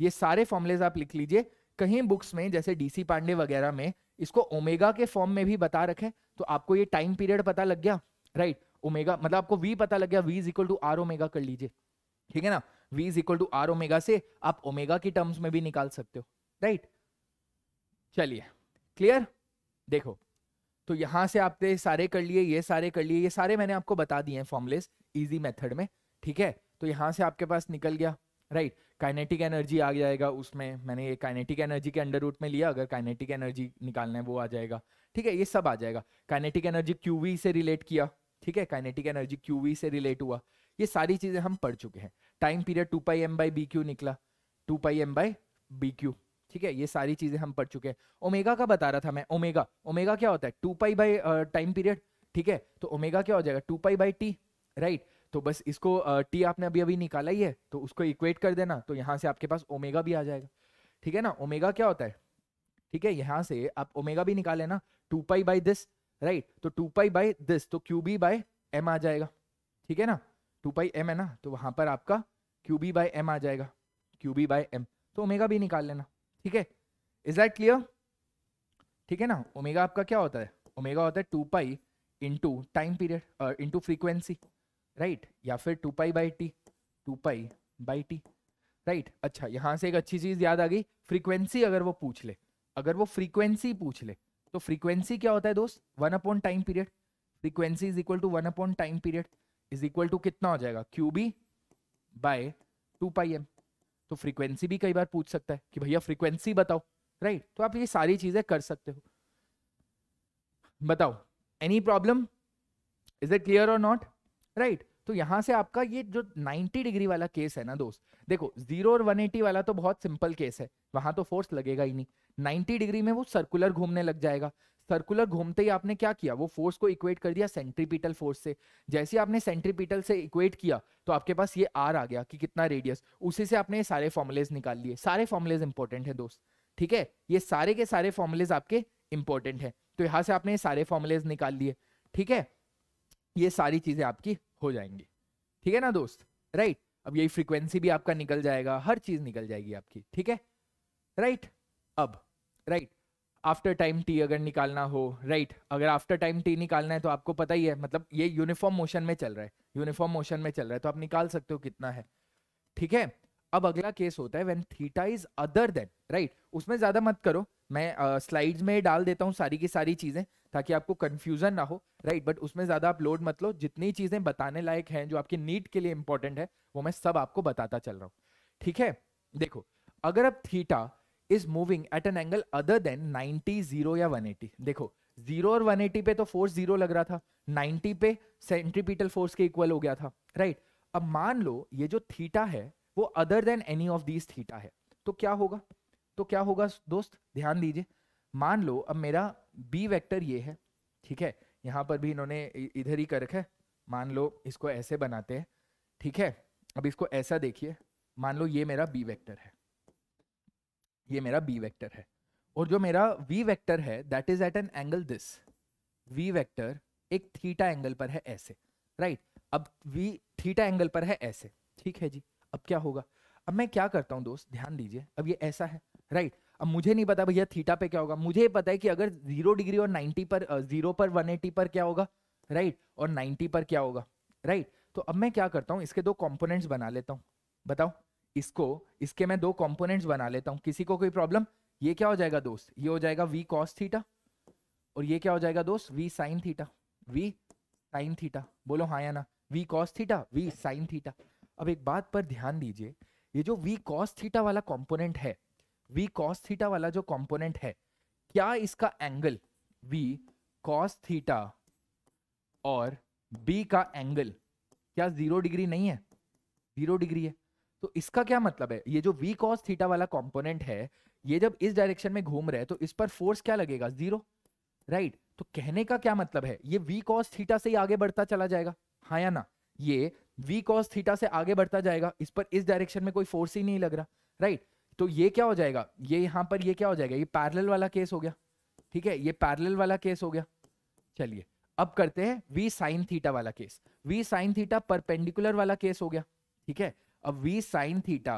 ये सारे फॉर्मुलेज आप लिख लीजिए कहीं बुक्स में जैसे डीसी पांडे वगैरह में इसको ओमेगा के फॉर्म में भी बता रखे तो आपको ये टाइम पीरियड पता लग गया राइट ओमेगा मतलब आपको वी पता लग गया v is equal to r omega कर लीजिए ठीक है ना v is equal to r omega से आप ओमेगा की टर्म्स में भी निकाल सकते हो राइट चलिए क्लियर देखो तो यहां से आपने सारे कर लिए ये सारे कर लिए ये सारे मैंने आपको बता दिए हैं फॉर्मलेस इजी मेथड में ठीक है तो यहां से आपके पास निकल गया राइट काइनेटिक एनर्जी आ जाएगा उसमें मैंने ये काइनेटिक एनर्जी के अंडर रूट में लिया अगर काइनेटिक एनर्जी निकालना है वो आ जाएगा ठीक है ये सब आ जाएगा काइनेटिक एनर्जी क्यू वी से रिलेट किया ठीक है काइनेटिक एनर्जी क्यू वी से रिलेट हुआ ये सारी चीजें हम पढ़ चुके हैं time period two pi M by B q निकला two pi M by B q ठीक है ये सारी चीजें हम पढ़ चुके हैं ओमेगा का बता रहा था मैं ओमेगा ओमेगा क्या होता है two pi by time period ठीक है तो ओमेगा क्या हो जाएगा two pi by T right तो बस इसको टी आपने अभी अभी निकाला ही है तो उसको इक्वेट कर देना तो यहाँ से आपके पास ओमेगा भी आ जाएगा ठीक है ना ओमेगा क्या होता है ठीक है यहाँ से आप ओमेगा भी निकाले ना two pi by this right तो टू पाई बाई दिस तो क्यू बी बाई एम आ जाएगा ठीक है ना टू पाई एम है ना तो वहां पर आपका क्यू बी बाई एम आ जाएगा क्यू बी बाई एम तो ओमेगा भी निकाल लेना ठीक है इज दैट क्लियर ठीक है ना ओमेगा आपका क्या होता है ओमेगा होता है two pi into time period into frequency right या फिर two pi by T two pi by T right अच्छा यहाँ से एक अच्छी चीज़ याद आ गई फ्रीक्वेंसी अगर वो पूछ ले अगर वो फ्रीक्वेंसी पूछ ले तो फ्रीक्वेंसी क्या होता है दोस्त one upon time period frequency is equal to one upon time period is equal to कितना हो जाएगा q B by two pi m तो फ्रीक्वेंसी भी कई बार पूछ सकता है कि भैया फ्रीक्वेंसी बताओ राइट right? तो आप ये सारी चीजें कर सकते हो बताओ any problem is it clear और नॉट राइट right. तो यहां से आपका ये जो 90 डिग्री वाला केस है ना दोस्त देखो जीरो और 180 वाला तो बहुत सिंपल केस है वहां तो फोर्स लगेगा ही नहीं 90 डिग्री में वो सर्कुलर घूमने लग जाएगा सर्कुलर घूमते ही आपने क्या किया वो फोर्स को इक्वेट कर दिया सेंट्रीपीटल फोर्स से जैसे आपने सेंट्रीपिटल से इक्वेट किया तो आपके पास ये आर आ गया कि कितना रेडियस उसी से आपने ये सारे फॉर्मुलेज निकाल लिए सारे फॉर्मुलेज इंपॉर्टेंट है दोस्त ठीक है ये सारे के सारे फॉर्मुलेज आपके इंपॉर्टेंट है तो यहां से आपने ये सारे फॉर्मुलेज निकाल लिए ठीक है ये सारी चीज़ें आपकी हो जाएंगी ठीक है ना दोस्त राइट अब यही फ्रीक्वेंसी भी आपका निकल जाएगा हर चीज़ निकल जाएगी आपकी ठीक है राइट अब राइट आफ्टर टाइम टी अगर निकालना हो राइट right? अगर आफ्टर टाइम टी निकालना है तो आपको पता ही है मतलब ये यूनिफॉर्म मोशन में चल रहा है यूनिफॉर्म मोशन में चल रहा है तो आप निकाल सकते हो कितना है ठीक है अब अगला केस होता है when theta is other than right उसमें ज्यादा मत करो मैं स्लाइड्स uh, में डाल देता हूँ सारी की सारी चीज़ें ताकि आपको कन्फ्यूज़न ना हो राइट बट उसमें ज़्यादा आप लोड मत लो जितनी चीज़ें बताने लायक हैं जो आपकी नीट के लिए इंपॉर्टेंट है वो मैं सब आपको बताता चल रहा हूँ ठीक है देखो अगर अब theta is moving at an angle other than 90 zero या 180 देखो जीरो और 180 पे तो फोर्स जीरो लग रहा था 90 पे सेंट्रीपीटल फोर्स के इक्वल हो गया था राइट right? अब मान लो ये जो थीटा है वो other than any of these theta है तो क्या होगा तो क्या होगा दोस्त ध्यान दीजिए मान लो अब मेरा बी वेक्टर ये है ठीक है यहाँ पर भी इन्होंने इधर ही कर रखा है मान लो इसको ऐसे बनाते हैं ठीक है अब इसको ऐसा देखिए मान लो ये मेरा बी वेक्टर है ये मेरा बी वेक्टर है और जो मेरा वी वेक्टर है that is at an angle this v vector एक थीटा एंगल पर है ऐसे राइट अब वी थीटा एंगल पर है ऐसे ठीक है जी अब क्या होगा अब मैं क्या करता हूँ दोस्त ध्यान दीजिए अब ये ऐसा है राइट right. अब मुझे नहीं पता भैया थीटा पे क्या होगा मुझे पता है कि अगर जीरो डिग्री और नाइनटी पर जीरो पर वन एटी पर क्या होगा राइट right. और नाइनटी पर क्या होगा राइट right. तो अब मैं क्या करता हूँ इसके दो कॉम्पोनेंट्स बना लेता हूँ बताओ इसको इसके मैं दो कॉम्पोनेंट्स बना लेता हूँ किसी को कोई प्रॉब्लम ये क्या हो जाएगा दोस्त ये हो जाएगा वी कॉस थीटा और ये क्या हो जाएगा दोस्त v sine theta v sine theta बोलो हाँ या ना v cos theta v sine theta अब एक बात पर ध्यान दीजिए ये जो वी कॉस थीटा वाला कॉम्पोनेंट है वी कॉस थीटा वाला जो कंपोनेंट है क्या इसका एंगल वी कॉस थीटा और बी का एंगल क्या जीरो डिग्री नहीं है जीरो डिग्री है तो इसका क्या मतलब है ये जो वी कॉस थीटा वाला कंपोनेंट है ये जब इस डायरेक्शन में घूम रहे हैं तो इस पर फोर्स क्या लगेगा जीरो राइट right. तो कहने का क्या मतलब है ये वी कॉस थीटा से ही आगे बढ़ता चला जाएगा हाँ या ना ये वी कॉस थीटा से आगे बढ़ता जाएगा इस पर इस डायरेक्शन में कोई फोर्स ही नहीं लग रहा राइट right. तो ये क्या हो जाएगा ये यहां पर ये क्या हो जाएगा ये पैरेलल वाला केस हो गया ठीक है ये पैरेलल वाला केस हो गया चलिए अब करते हैं v साइन थीटा वाला case v sine theta perpendicular वाला केस हो गया ठीक है अब v साइन थीटा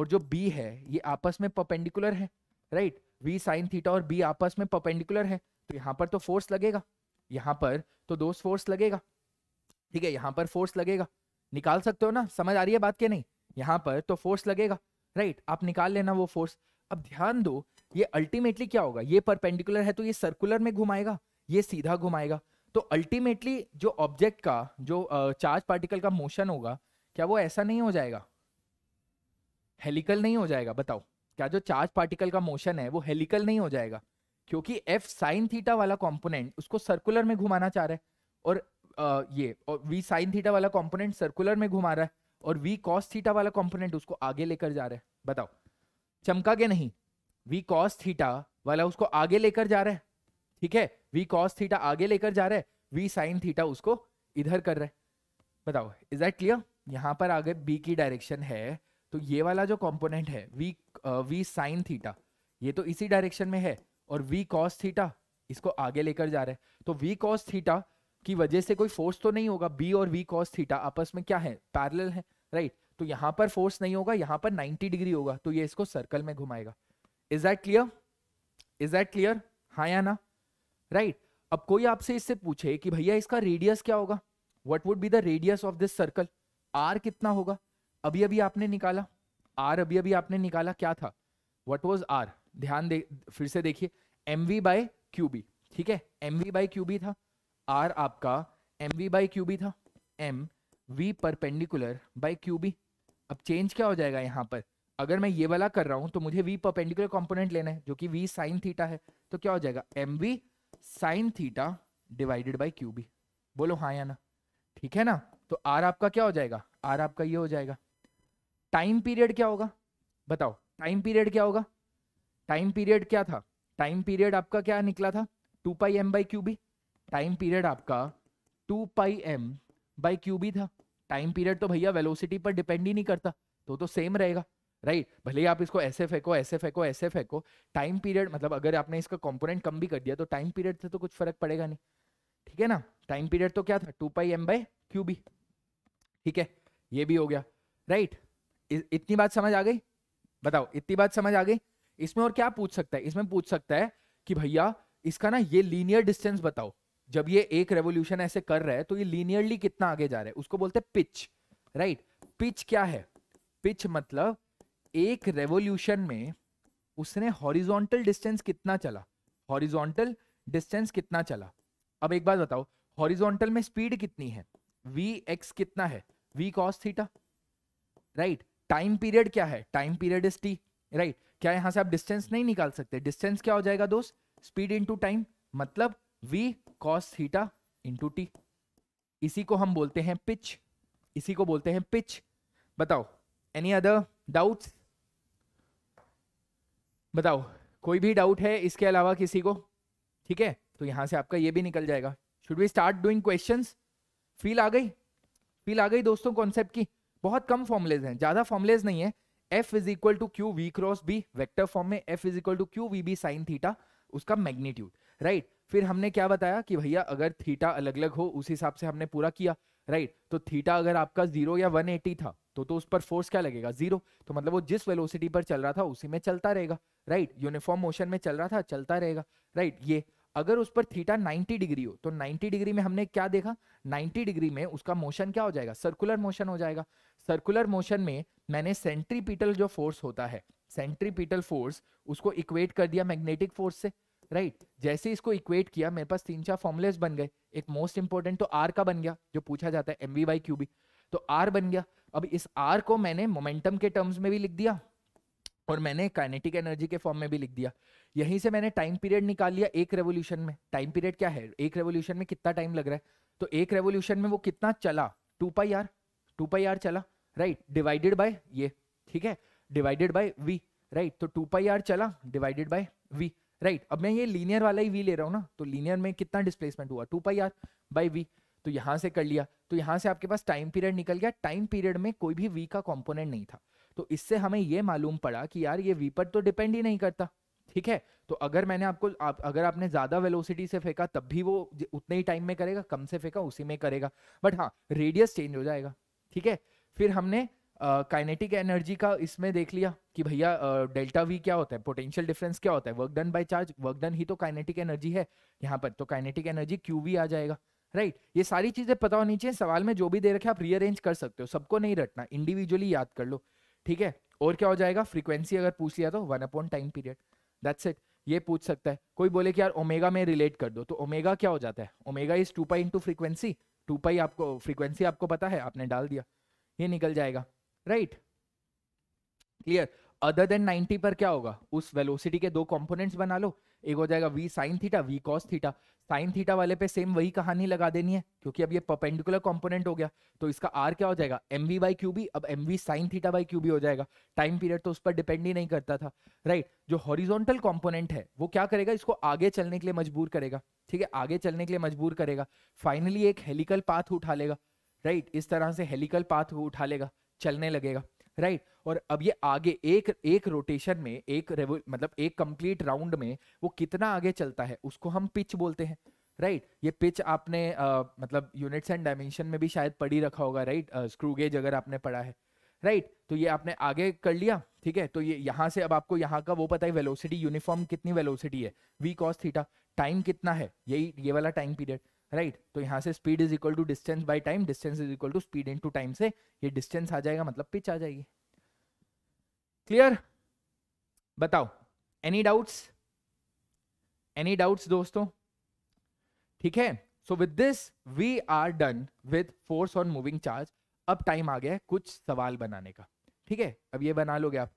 और जो b है ये आपस में परपेंडिकुलर है राइट v साइन थीटा और b आपस में परपेंडिकुलर है तो यहां पर तो फोर्स लगेगा यहां पर तो दो फोर्स लगेगा ठीक है यहां पर फोर्स लगेगा निकाल सकते हो ना समझ आ रही है बात के नहीं यहां पर तो फोर्स लगेगा राइट आप निकाल लेना वो फोर्स अब ध्यान दो ये अल्टीमेटली क्या होगा ये परपेंडिकुलर है तो ये सर्कुलर में घुमाएगा ये सीधा घुमाएगा तो अल्टीमेटली जो ऑब्जेक्ट का जो चार्ज पार्टिकल का मोशन होगा क्या वो ऐसा नहीं हो जाएगा हेलिकल नहीं हो जाएगा बताओ क्या जो चार्ज पार्टिकल का मोशन है वो हेलिकल नहीं हो जाएगा क्योंकि एफ साइन थीटा वाला कॉम्पोनेंट उसको सर्कुलर में घुमाना चाह रहा है और आ, ये और वी साइन थीटा वाला कॉम्पोनेंट सर्कुलर में घुमा रहा है और वी कॉस थीटा वाला कॉम्पोनेंट उसको आगे लेकर जा रहे हैं बताओ चमका के नहीं वी कॉस थीटा वाला उसको आगे लेकर जा रहे हैं ठीक है वी कॉस थीटा आगे लेकर जा रहे हैं वी साइन थीटा उसको इधर कर रहे बताओ इज दैट क्लियर यहां पर आगे बी की डायरेक्शन है तो ये वाला जो कॉम्पोनेंट है वी वी साइन थीटा ये तो इसी डायरेक्शन में है और वी कॉस थीटा इसको आगे लेकर जा रहे हैं तो वी कॉस थीटा की वजह से कोई फोर्स तो नहीं होगा बी और वी कॉस थीटा आपस में क्या है पैरल है राइट तो यहाँ पर फोर्स नहीं होगा यहां पर 90 डिग्री होगा तो ये इसको सर्कल में घुमाएगा is that clear is that clear हा या ना राइट right. अब कोई आपसे इससे पूछे कि भैया इसका रेडियस क्या होगा what would be the radius of this circle r कितना होगा अभी अभी आपने निकाला आर अभी अभी आपने निकाला क्या था वट वॉज आर ध्यान दे फिर से देखिए M we by Q B ठीक है M we by Q B था आर आपका M we by Q B था M V perpendicular by Q B अब चेंज क्या हो जाएगा यहाँ पर अगर मैं ये वाला कर रहा हूँ तो मुझे वी परपेंडिकुलर कॉम्पोनेंट लेना है जो कि वी साइन थीटा है तो क्या हो जाएगा M V sine theta divided by Q B बोलो हाँ या ना ठीक है ना तो आर आपका क्या हो जाएगा आर आपका ये हो जाएगा टाइम पीरियड क्या होगा बताओ टाइम पीरियड क्या होगा टाइम पीरियड क्या था टाइम पीरियड आपका क्या निकला था two pi M by Q B time period आपका two pi M by Q B था टाइम पीरियड तो भैया वेलोसिटी पर डिपेंड ही नहीं करता तो तो सेम रहेगा राइट right. भले ही आप इसको ऐसे फेंको ऐसे फेंको ऐसे फेंको टाइम पीरियड मतलब अगर आपने इसका कंपोनेंट कम भी कर दिया तो टाइम पीरियड से तो कुछ फर्क पड़ेगा नहीं ठीक है ना टाइम पीरियड तो क्या था two pi M by Q B ठीक है ये भी हो गया राइट right. इतनी बात समझ आ गई बताओ इतनी बात समझ आ गई इसमें और क्या पूछ सकता है इसमें पूछ सकता है कि भैया इसका ना ये लीनियर डिस्टेंस बताओ जब ये एक रेवोल्यूशन ऐसे कर रहा है तो ये लीनियरली कितना आगे जा रहा है उसको बोलते हैं पिच राइट पिच क्या है पिच मतलब एक रेवोल्यूशन में उसने हॉरिजॉन्टल डिस्टेंस कितना चला हॉरिजॉन्टल डिस्टेंस कितना चला अब एक बात बताओ हॉरिजॉन्टल में स्पीड कितनी है वी एक्स कितना है we cos theta right time period क्या है time period is T right क्या यहां से आप डिस्टेंस नहीं निकाल सकते डिस्टेंस क्या हो जाएगा दोस्त स्पीड इंटू टाइम मतलब v cos theta into T इसी को हम बोलते हैं पिच इसी को बोलते हैं पिच बताओ एनी अदर डाउट बताओ कोई भी डाउट है इसके अलावा किसी को ठीक है तो यहां से आपका ये भी निकल जाएगा should we start doing question feel आ गई फील आ गई दोस्तों कॉन्सेप्ट की बहुत कम फॉर्मुलेज हैं ज्यादा फॉर्मुलेज नहीं है F is equal to Q we cross B vector form में F is equal to Q we B sine theta उसका मैग्नीट्यूड राइट फिर हमने क्या बताया कि भैया अगर थीटा अलग अलग हो उस हिसाब से हमने पूरा किया राइट तो थीटा अगर आपका जीरो या 180 था तो तो उस पर फोर्स क्या लगेगा जीरो तो मतलब वो जिस वेलोसिटी पर चल रहा था उसी में चलता रहेगा राइट यूनिफॉर्म मोशन में चल रहा था चलता रहेगा राइट ये अगर उस पर थीटा 90 डिग्री हो तो 90 डिग्री में हमने क्या देखा 90 डिग्री में उसका मोशन क्या हो जाएगा सर्कुलर मोशन हो जाएगा सर्कुलर मोशन में मैंने सेंट्रीपीटल जो फोर्स होता है सेंट्रीपीटल फोर्स उसको इक्वेट कर दिया मैग्नेटिक फोर्स से राइट right. जैसे इसको इक्वेट किया मेरे पास तीन चार फॉर्मुलेस बन गए एक मोस्ट इंपॉर्टेंट तो आर का बन गया जो पूछा जाता है M we by Q B तो आर बन गया अब इस आर को मैंने मोमेंटम के टर्म्स में भी लिख दिया और मैंने काइनेटिक एनर्जी के फॉर्म में भी लिख दिया यहीं से मैंने टाइम पीरियड निकाल लिया एक रेवोल्यूशन में टाइम पीरियड क्या है एक रेवोल्यूशन में कितना टाइम लग रहा है तो एक रेवोल्यूशन में वो कितना चला two pi R two pi R चला राइट डिवाइडेड बाय ये ठीक है डिवाइडेड बाय वी राइट तो टू पाई आर चला divided by V right right, अब मैं ये लीनियर वाला ही वी ले रहा हूँ ना तो लीनियर में कितना डिस्प्लेसमेंट हुआ two pi R by V तो यहाँ से कर लिया तो यहाँ से आपके पास टाइम पीरियड निकल गया टाइम पीरियड में कोई भी वी का कॉम्पोनेंट नहीं था तो इससे हमें ये मालूम पड़ा कि यार ये वी पर तो डिपेंड ही नहीं करता ठीक है तो अगर मैंने आपको आप अगर आपने ज्यादा वेलोसिटी से फेंका तब भी वो उतने ही टाइम में करेगा कम से फेंका उसी में करेगा बट हाँ रेडियस चेंज हो जाएगा ठीक है फिर हमने काइनेटिक एनर्जी का इसमें देख लिया कि भैया डेल्टा वी क्या होता है पोटेंशियल डिफरेंस क्या होता है work done by charge work done ही तो काइनेटिक एनर्जी है यहाँ पर तो काइनेटिक एनर्जी क्यू वी आ जाएगा राइट right. ये सारी चीजें पता होनी चाहिए सवाल में जो भी दे रखे आप रीअरेंज कर सकते हो सबको नहीं रटना इंडिविजुअली याद कर लो ठीक है और क्या हो जाएगा फ्रीक्वेंसी अगर पूछ लिया तो one upon time period that's it ये पूछ सकता है कोई बोले कि यार ओमेगा में रिलेट कर दो तो ओमेगा क्या हो जाता है omega is two pi into frequency two pi आपको फ्रीक्वेंसी आपको पता है आपने डाल दिया ये निकल जाएगा राइट क्लियर अदर देन 90 पर क्या होगा उस वेलोसिटी के दो कंपोनेंट्स बना लो एक हो जाएगा V sine theta V cos theta sine theta वाले पे सेम वही कहानी लगा देनी है क्योंकि अब ये परपेंडिकुलर कंपोनेंट हो गया तो इसका आर क्या हो जाएगा एम वी बाई क्यूबी अब M V sine theta by Q B हो जाएगा टाइम पीरियड तो उस पर डिपेंड ही नहीं करता था राइट right? जो हॉरिजॉन्टल कॉम्पोनेंट है वो क्या करेगा इसको आगे चलने के लिए मजबूर करेगा ठीक है आगे चलने के लिए मजबूर करेगा फाइनली एक हेलिकल पाथ उठा लेगा राइट right? इस तरह से हेलिकल पाथ उठा लेगा चलने लगेगा राइट right? और अब ये आगे एक एक रोटेशन में एक मतलब एक कंप्लीट राउंड में वो कितना आगे चलता है उसको हम पिच बोलते हैं राइट right? ये पिच आपने आ, मतलब यूनिट्स एंड डायमेंशन में भी शायद पढ़ी रखा होगा राइट स्क्रू गेज अगर आपने पढ़ा है राइट right? तो ये आपने आगे कर लिया ठीक है तो ये यहाँ से अब आपको यहाँ का वो पता है वेलोसिटी यूनिफॉर्म कितनी वेलोसिटी है वी कॉस थीटा टाइम कितना है यही ये वाला टाइम पीरियड राइट right? तो यहाँ से speed is equal to distance by time distance is equal to speed in time से ये डिस्टेंस आ जाएगा मतलब पिच आ जाएगी क्लियर बताओ एनी डाउट्स एनी डाउट्स दोस्तों ठीक है so with this we are done with force on moving charge अब टाइम आ गया है कुछ सवाल बनाने का ठीक है अब ये बना लोगे आप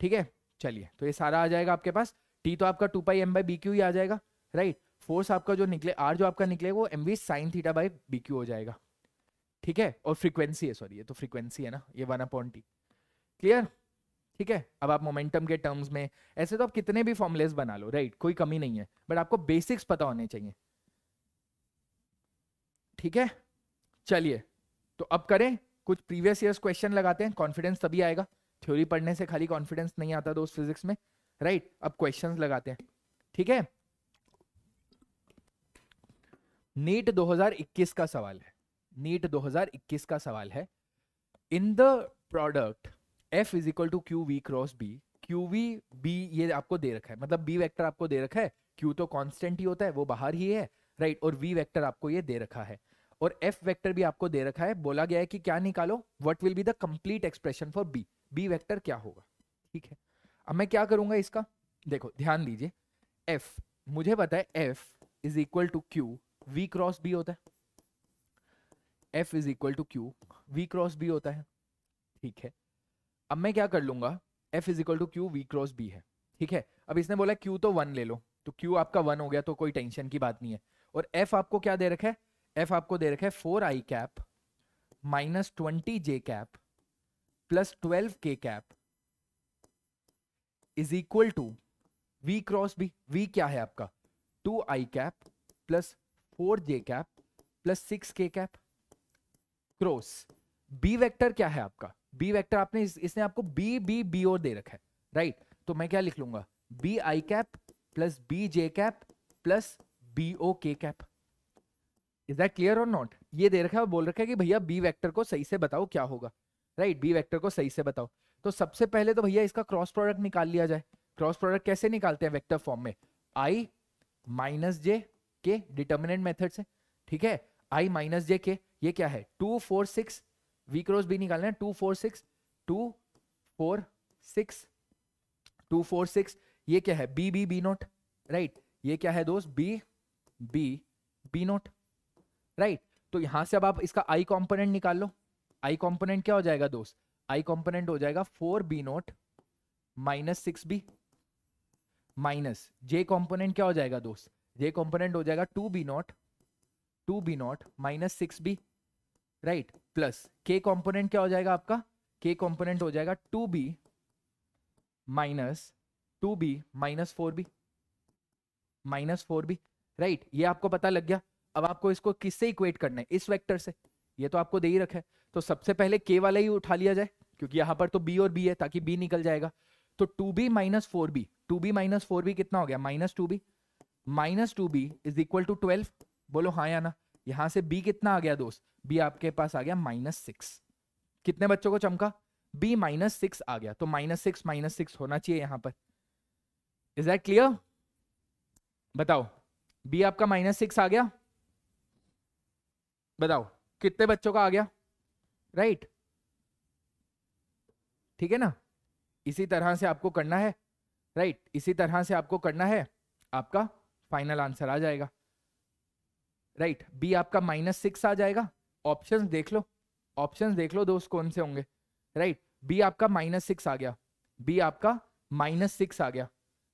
ठीक है चलिए तो ये सारा आ जाएगा आपके पास टी तो आपका two pi M by B Q ही आ जाएगा राइट फोर्स आपका जो निकले आर जो आपका निकले वो M V sine theta by B Q हो जाएगा ठीक है और फ्रीक्वेंसी है सॉरी ये तो फ्रीक्वेंसी है ना ये वन अपॉन टी क्लियर ठीक है अब आप मोमेंटम के टर्म्स में ऐसे तो आप कितने भी फॉर्मुलेस बना लो राइट कोई कमी नहीं है बट आपको बेसिक्स पता होने चाहिए ठीक है चलिए तो अब करें कुछ प्रीवियस ईयर क्वेश्चन लगाते हैं कॉन्फिडेंस तभी आएगा थ्योरी पढ़ने से खाली कॉन्फिडेंस नहीं आता दोस्त फिजिक्स में राइट अब क्वेश्चन लगाते हैं ठीक है नीट 2021 का सवाल है नीट 2021 का सवाल है in the product F is equal to Q we cross B Q we B ये आपको दे रखा है मतलब बी वेक्टर आपको दे रखा है क्यू तो कॉन्स्टेंट ही होता है वो बाहर ही है राइट right? और वी वेक्टर आपको ये दे रखा है और एफ वेक्टर भी आपको दे रखा है बोला गया है कि क्या निकालो what will be the complete expression for B B vector क्या होगा ठीक है अब मैं क्या करूंगा इसका देखो ध्यान दीजिए एफ मुझे पता है F is equal to Q v cross b होता है f is equal to Q we cross b होता है ठीक है अब मैं क्या कर लूंगा f is equal to Q we cross b है ठीक है अब इसने बोला q तो वन ले लो तो q आपका वन हो गया तो कोई टेंशन की बात नहीं है और f आपको क्या दे रखा है f आपको दे रखा है four I cap minus twenty J cap plus twelve K cap is equal to V cross B V क्या है आपका टू आई cap plus four J cap plus six K cap cross B vector क्या है आपका बी वेक्टर आपने इस, इसने आपको बी बी बी और दे रखा है राइट तो मैं क्या लिख लूंगा B I cap plus B J cap plus B O K cap is that clear और नॉट ये दे रखा है बोल रखा है कि भैया बी वेक्टर को सही से बताओ क्या होगा राइट बी वेक्टर को सही से बताओ तो सबसे पहले तो भैया इसका क्रॉस प्रोडक्ट निकाल लिया जाए क्रॉस प्रोडक्ट कैसे निकालते हैं वेक्टर फॉर्म में आई माइनस जे के डिटर्मिनेंट मेथड से ठीक है आई माइनस जे के ये क्या है two four six V cross B निकालना two four six two four six two four six ये क्या है B B B naught right ये क्या है दोस्त B B B naught right तो यहां से अब आप इसका आई कॉम्पोनेंट निकाल लो आई कॉम्पोनेंट क्या हो जाएगा दोस्त आई कॉम्पोनेंट हो जाएगा four B naught minus six B minus J component क्या हो जाएगा दोस्त ये कॉम्पोनेंट हो जाएगा two B naught two B naught minus six B right plus K component क्या हो जाएगा आपका के कॉम्पोनेंट हो जाएगा two B minus two B minus four B minus four B right ये आपको पता लग गया अब आपको इसको किससे इक्वेट करना है इस वेक्टर से ये तो आपको दे ही रखा है तो सबसे पहले के वाला ही उठा लिया जाए क्योंकि यहां पर तो बी और बी है ताकि बी निकल जाएगा तो two B minus four B two B minus four B कितना हो गया minus two B minus two B is equal to twelve बोलो हाँ या ना यहां से बी कितना आ गया दोस्त बी आपके पास आ गया माइनस सिक्स कितने बच्चों को चमका बी माइनस सिक्स आ गया तो माइनस सिक्स माइनस सिक्स होना चाहिए यहां पर इज दैट क्लियर बताओ बी आपका माइनस सिक्स आ गया बताओ कितने बच्चों का आ गया राइट right? ठीक है ना इसी तरह से आपको करना है राइट right? इसी तरह से आपको करना है आपका फाइनल आंसर आ जाएगा राइट right, बी आपका माइनस सिक्स आ जाएगा ऑप्शंस देख लो ऑप्शंस देख लो दोस्त कौन से होंगे राइट right, बी आपका माइनस सिक्स आ गया बी आपका माइनस सिक्स आ गया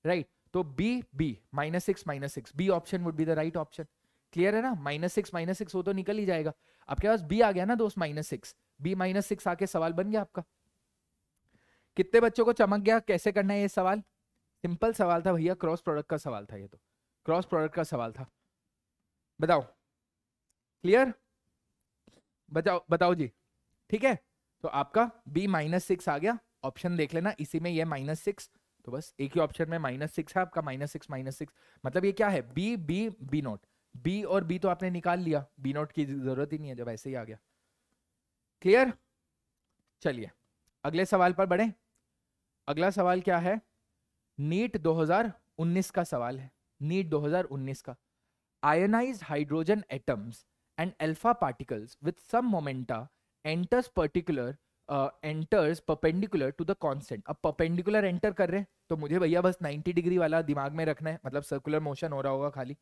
राइट right, तो B B minus six minus six B option would be the right option clear है ना माइनस सिक्स माइनस सिक्स वो तो निकल ही जाएगा आपके पास बी आ गया ना दोस्त minus six B minus six आके सवाल बन गया आपका कितने बच्चों को चमक गया कैसे करना है ये सवाल सिंपल सवाल था भैया क्रॉस प्रोडक्ट का सवाल था ये तो क्रॉस प्रोडक्ट का सवाल था बताओ क्लियर बताओ बताओ जी ठीक है तो आपका बी माइनस सिक्स आ गया ऑप्शन देख लेना इसी में ये माइनस सिक्स तो बस एक ही ऑप्शन में माइनस सिक्स है आपका माइनस सिक्स माइनस सिक्स मतलब ये क्या है B B B naught B और बी तो आपने निकाल लिया बी नोट की जरूरत ही नहीं है जब ऐसे ही आ गया क्लियर चलिए अगले सवाल पर बढ़े अगला सवाल क्या है नीट 2019 का सवाल है नीट 2019 का ionize hydrogen atoms and alpha particles with some momenta enters particular enters perpendicular to the constant अब परपेंडिकुलर एंटर कर रहे हैं तो मुझे भैया बस 90 डिग्री वाला दिमाग में रखना है मतलब सर्कुलर मोशन हो रहा होगा खाली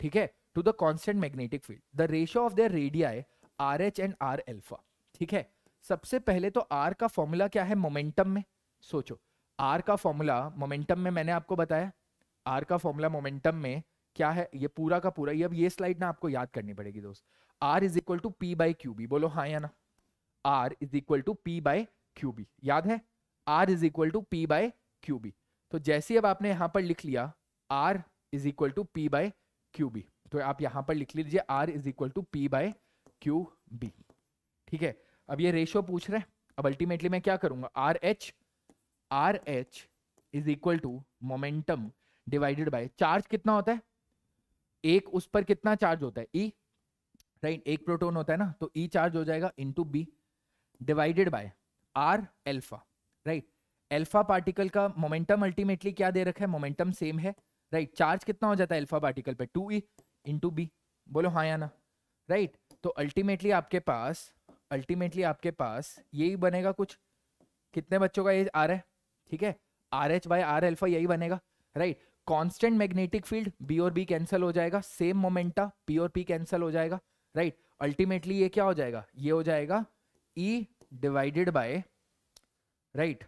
ठीक है to the constant magnetic field the ratio of their radii R H and R alpha ठीक है सबसे पहले तो आर का फॉर्मूला क्या है मोमेंटम में सोचो आर का फॉर्मूला मोमेंटम में मैंने आपको बताया आर का फॉर्मूला मोमेंटम में क्या है ये पूरा का पूरा ये अब ये स्लाइड ना आपको याद करनी पड़ेगी दोस्त R is equal to P by Q B बोलो हाँ या ना R is equal to P by Q B याद है R is equal to P by Q B तो जैसे अब आपने यहाँ पर लिख लिया R is equal to P by Q B तो आप यहाँ पर लिख लीजिए R is equal to P by Q B ठीक है अब ये रेशो पूछ रहे हैं अब अल्टीमेटली मैं क्या करूंगा R H R H is equal to momentum divided by charge कितना होता है एक उस पर कितना चार्ज होता है ई e, राइट right, एक प्रोटोन होता है ना तो ई e चार्ज हो जाएगा into B divided by R alpha right alpha particle का मोमेंटम अल्टीमेटली क्या दे रखा है मोमेंटम सेम है राइट right, चार्ज कितना हो जाता है एल्फा पार्टिकल पर टू ई इंटू बी बोलो हाँ या ना राइट right, तो अल्टीमेटली आपके पास अल्टीमेटली आपके पास यही बनेगा कुछ कितने बच्चों का ये आ रहा है ठीक है R H by R alpha यही बनेगा right constant magnetic field B और बी कैंसिल हो जाएगा सेम मोमेंटा पी और पी कैंसिल हो जाएगा राइट right? अल्टीमेटली ये क्या हो जाएगा ये हो जाएगा E divided by right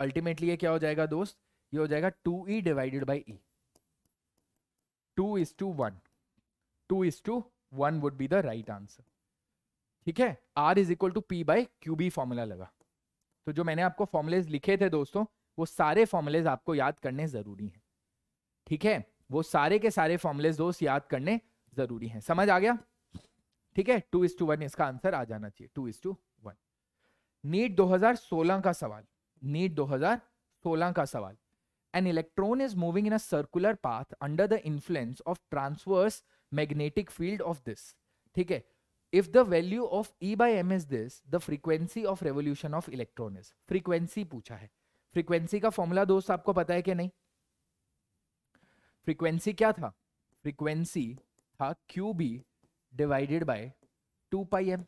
ultimately ये क्या हो जाएगा दोस्त ये हो जाएगा two E divided by E two is to one two is to one would be the right answer ठीक है R is equal to P by Q B formula लगा तो जो मैंने आपको फॉर्मुलेज लिखे थे दोस्तों वो सारे फॉर्मुलेज आपको याद करने जरूरी हैं ठीक है वो सारे के सारे फॉर्मुलेज दोस्त याद करने जरूरी है समझ आ गया ठीक है टू इज टू वन इसका आंसर आ जाना चाहिए two is to one NEET दो हजार सोलह का सवाल नीट दो हजार सोलह का सवाल an electron is moving in a circular path under the influence of transverse magnetic field of this ठीक है if the value of E by M is this the frequency of revolution of electron is frequency पूछा है फ्रीक्वेंसी का फॉर्मूला दोस्त आपको पता है कि नहीं फ्रीक्वेंसी क्या था फ्रीक्वेंसी था Q B divided by two pi M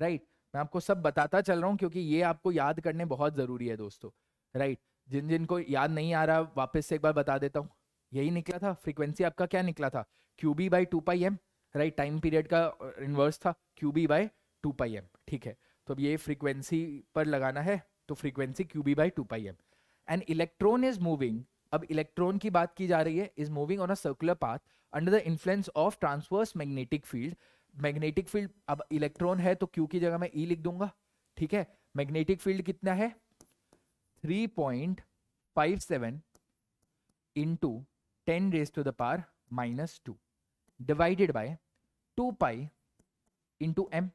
right मैं आपको सब बताता चल रहा हूँ क्योंकि ये आपको याद करने बहुत ज़रूरी है दोस्तों राइट right. जिन जिनको याद नहीं आ रहा वापस से एक बार बता देता हूँ यही निकला था फ्रीक्वेंसी आपका क्या निकला था Q B by two pi M right time period का इन्वर्स uh, था Q B by two pi M ठीक है तो अब ये फ्रीक्वेंसी पर लगाना है तो frequency q B by two pi m and electron is moving अब इलेक्ट्रॉन की बात की जा रही है is moving on a circular path under the influence of transverse magnetic field magnetic field अब इलेक्ट्रॉन है तो क्यू की जगह मैं ई e लिख दूंगा ठीक है मैग्नेटिक फील्ड कितना है 3.57 seven into ten raise to the power minus two divided by two pi into m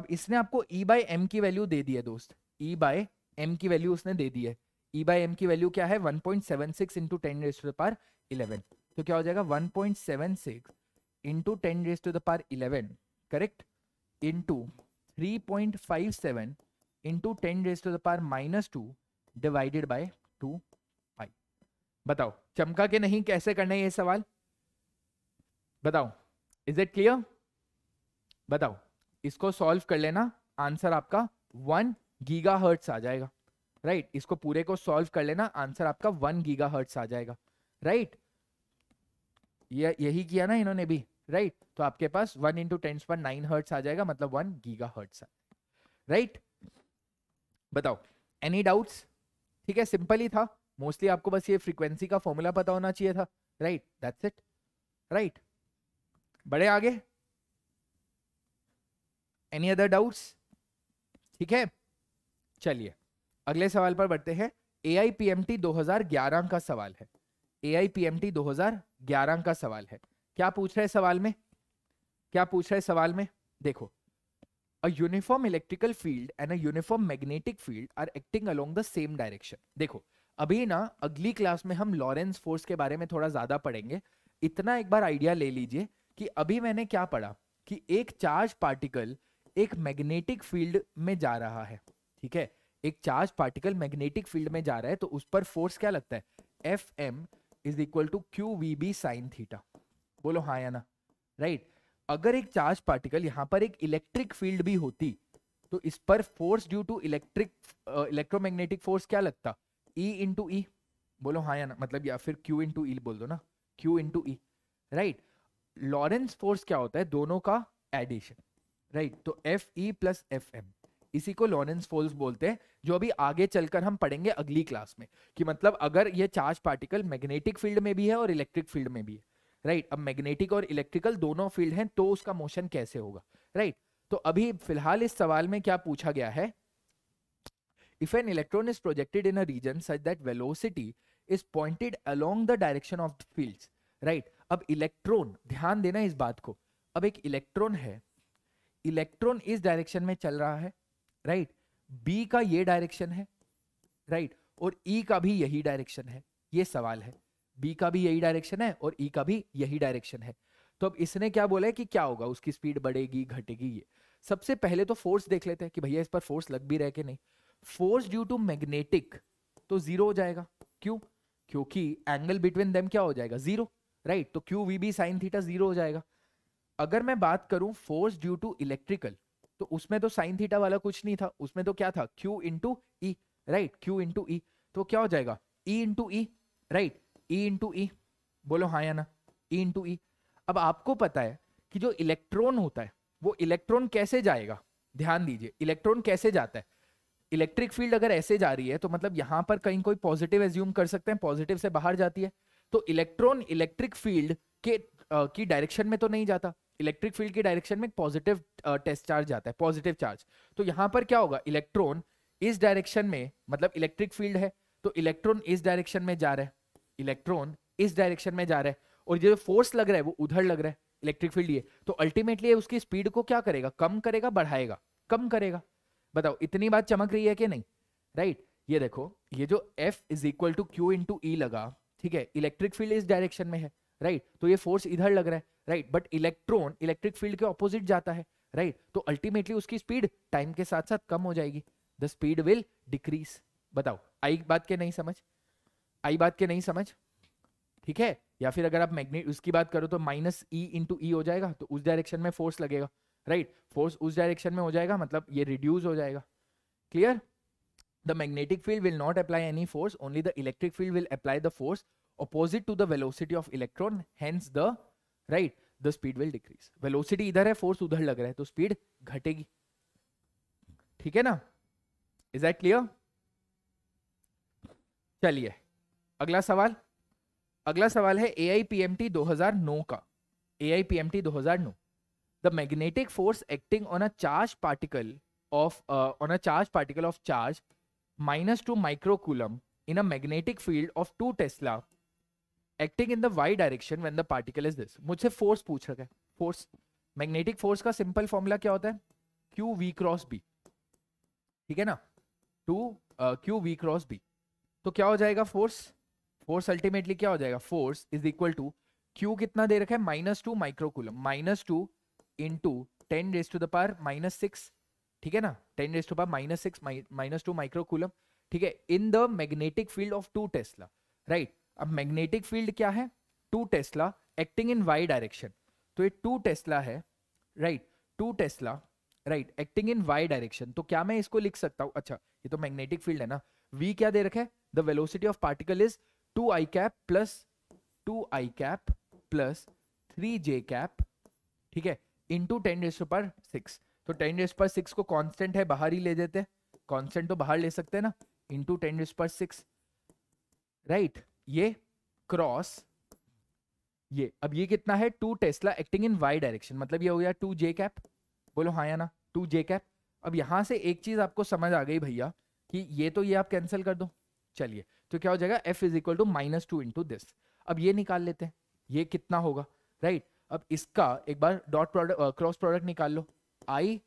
अब इसने आपको ई बाय एम की वैल्यू दे दी है दोस्त ई बाय एम की वैल्यू उसने दे दी है ई बाई एम की वैल्यू क्या है 1.76 point seven six into ten raise to the eleven तो क्या हो जाएगा 1.76 point seven six into ten raise to the eleven correct into three point five seven into ten raise to the minus two divided by two pi बताओ चमका के नहीं कैसे करना है ये सवाल बताओ इज इट क्लियर बताओ इसको सॉल्व कर लेना आंसर आपका वन गीगा हर्ट्स आ जाएगा राइट right? इसको पूरे को सॉल्व कर लेना आंसर आपका वन गीगा हर्ट्स आ जाएगा राइट right? ये यही किया ना इन्होंने भी राइट right? तो आपके पास one into ten power nine hertz आ जाएगा मतलब वन गीगा हर्ट्स राइट बताओ एनी डाउट्स ठीक है सिंपल ही था मोस्टली आपको बस ये फ्रीक्वेंसी का फॉर्मूला पता होना चाहिए था राइट दैट्स इट राइट बड़े आगे एनी अदर डाउट्स ठीक है चलिए अगले सवाल पर बढ़ते हैं A I P M T दो हजार ग्यारह का सवाल है A I P M T दो हजार ग्यारह का सवाल है क्या पूछ रहे सवाल में क्या पूछ रहे सवाल में देखो a uniform electrical field and a uniform magnetic field are acting along the same direction देखो अभी ना अगली क्लास में हम लॉरेंस फोर्स के बारे में थोड़ा ज्यादा पढ़ेंगे इतना एक बार आइडिया ले लीजिए कि अभी मैंने क्या पढ़ा कि एक चार्ज पार्टिकल एक मैग्नेटिक फील्ड में जा रहा है ठीक है एक चार्ज पार्टिकल मैग्नेटिक फील्ड में जा रहा है तो उस पर फोर्स क्या लगता है F M is equal to Q we B sine theta बोलो हाँ या ना राइट अगर एक चार्ज पार्टिकल यहाँ पर एक इलेक्ट्रिक फील्ड भी होती तो इस पर force due to electric electromagnetic force क्या लगता ई इंटू ई बोलो हाँ या ना मतलब या फिर क्यू इंटू ई बोल दो ना q into E right Lorentz force क्या होता है दोनों का एडिशन राइट right? तो F E plus F m इसी को लॉरेंस फोल्स बोलते हैं जो अभी आगे चलकर हम पढ़ेंगे अगली क्लास में कि मतलब अगर ये चार्ज पार्टिकल मैग्नेटिक फील्ड में भी है और इलेक्ट्रिक फील्ड में भी है राइट अब मैग्नेटिक और इलेक्ट्रिकल दोनों फील्ड हैं तो उसका मोशन कैसे होगा राइट तो अभी फिलहाल इस सवाल में क्या पूछा गया है if an electron is projected in a region such that velocity is pointed along the direction of field right अब इलेक्ट्रॉन ध्यान देना इस बात को अब एक इलेक्ट्रॉन है इलेक्ट्रॉन इस डायरेक्शन में चल रहा है राइट बी का ये डायरेक्शन है राइट और ई e का भी यही डायरेक्शन है ये सवाल है बी का भी यही डायरेक्शन है और ई e का भी यही डायरेक्शन है तो अब इसने क्या बोला है कि क्या होगा उसकी स्पीड बढ़ेगी घटेगी ये सबसे पहले तो फोर्स देख लेते हैं कि भैया इस पर फोर्स लग भी रहे के कि नहीं फोर्स ड्यू टू मैग्नेटिक तो जीरो हो जाएगा क्यों क्योंकि एंगल बिटवीन देम क्या हो जाएगा जीरो राइट तो q we B sine theta zero हो जाएगा अगर मैं बात करूं फोर्स ड्यू टू इलेक्ट्रिकल तो उसमें तो साइन थीटा वाला कुछ नहीं था उसमें तो क्या था q into E right q into E तो क्या हो जाएगा e into E right e into E बोलो हाँ या ना ई इंटू ई अब आपको पता है कि जो इलेक्ट्रॉन होता है वो इलेक्ट्रॉन कैसे जाएगा ध्यान दीजिए इलेक्ट्रॉन कैसे जाता है इलेक्ट्रिक फील्ड अगर ऐसे जा रही है तो मतलब यहाँ पर कहीं कोई पॉजिटिव एज्यूम कर सकते हैं पॉजिटिव से बाहर जाती है तो इलेक्ट्रॉन इलेक्ट्रिक फील्ड के आ, की डायरेक्शन में तो नहीं जाता इलेक्ट्रिक फील्ड की डायरेक्शन में पॉजिटिव टेस्ट चार्ज जाता है पॉजिटिव चार्ज तो यहाँ पर क्या होगा इलेक्ट्रॉन इस डायरेक्शन में मतलब इलेक्ट्रिक फील्ड है तो इलेक्ट्रॉन इस डायरेक्शन में जा रहा है इलेक्ट्रॉन इस डायरेक्शन में जा रहा है और ये जो फोर्स लग रहा है वो उधर लग रहा है इलेक्ट्रिक फील्ड ये तो अल्टीमेटली उसकी स्पीड को क्या करेगा कम करेगा बढ़ाएगा कम करेगा बताओ इतनी बात चमक रही है कि नहीं राइट right? ये देखो ये जो F is equal to q into E लगा ठीक है इलेक्ट्रिक फील्ड इस डायरेक्शन में है राइट right? तो ये फोर्स इधर लग रहा है right but electron electric field के ऑपोजिट जाता है राइट right? तो अल्टीमेटली उसकी स्पीड टाइम के साथ साथ कम हो जाएगी द स्पीड विल डिक्रीज बताओ आई बात के नहीं समझ आई बात के नहीं समझ ठीक है या फिर अगर आप मैग्नेट उसकी बात करो तो माइनस ई इंटू ई हो जाएगा तो उस डायरेक्शन में फोर्स लगेगा राइट right? फोर्स उस डायरेक्शन में हो जाएगा मतलब ये रिड्यूस हो जाएगा clear the magnetic field will not apply any force only the electric field will apply the force opposite to the velocity of electron hence the right the speed will decrease velocity इधर है फोर्स उधर लग रहा है तो स्पीड घटेगी ठीक है ना इज दैट क्लियर चलिए अगला सवाल अगला सवाल है A I P M T दो हजार नौ का ए आई पी एम टी दो हजार नौ the magnetic force acting on a charge particle of on a charge particle of charge minus two microcoulomb in a magnetic field of two tesla acting in the y direction when the particle is this मुझसे फोर्स पूछ रखा है फोर्स मैग्नेटिक फोर्स का सिंपल फॉर्मूला क्या होता है क्यू वी क्रॉस बी ठीक है ना to Q we cross B तो क्या हो जाएगा फोर्स फोर्स अल्टीमेटली क्या हो जाएगा force is equal to q कितना दे रखा है minus two microcoulomb minus two into ten raise to the power minus six ठीक है ना ten raise to power minus six minus two microcoulomb ठीक है in the magnetic field of two tesla right अब मैग्नेटिक फील्ड क्या है two tesla acting in y direction तो ये टू टेस्ला है right two tesla right acting in y direction तो क्या मैं इसको लिख सकता हूँ अच्छा ये तो मैग्नेटिक फील्ड है ना वी क्या दे रखा है the velocity of particle is two I cap plus two I cap plus three j cap ठीक है into ten raised power six तो टेन रेस्ट पर सिक्स को कॉन्स्टेंट है बाहर ही ले देते हैं कॉन्स्टेंट तो बाहर ले सकते हैं ना into ten raised power six right right. ये क्रॉस ये अब ये कितना है two tesla acting in y direction मतलब ये हो गया टू जे कैप बोलो हाँ या ना टू जे कैप अब यहां से एक चीज आपको समझ आ गई भैया कि ये तो ये आप कैंसिल कर दो चलिए तो क्या हो जाएगा F is equal to minus two into this अब ये निकाल लेते हैं ये कितना होगा राइट अब इसका एक बार डॉट प्रोडक्ट क्रॉस प्रोडक्ट निकाल लो आई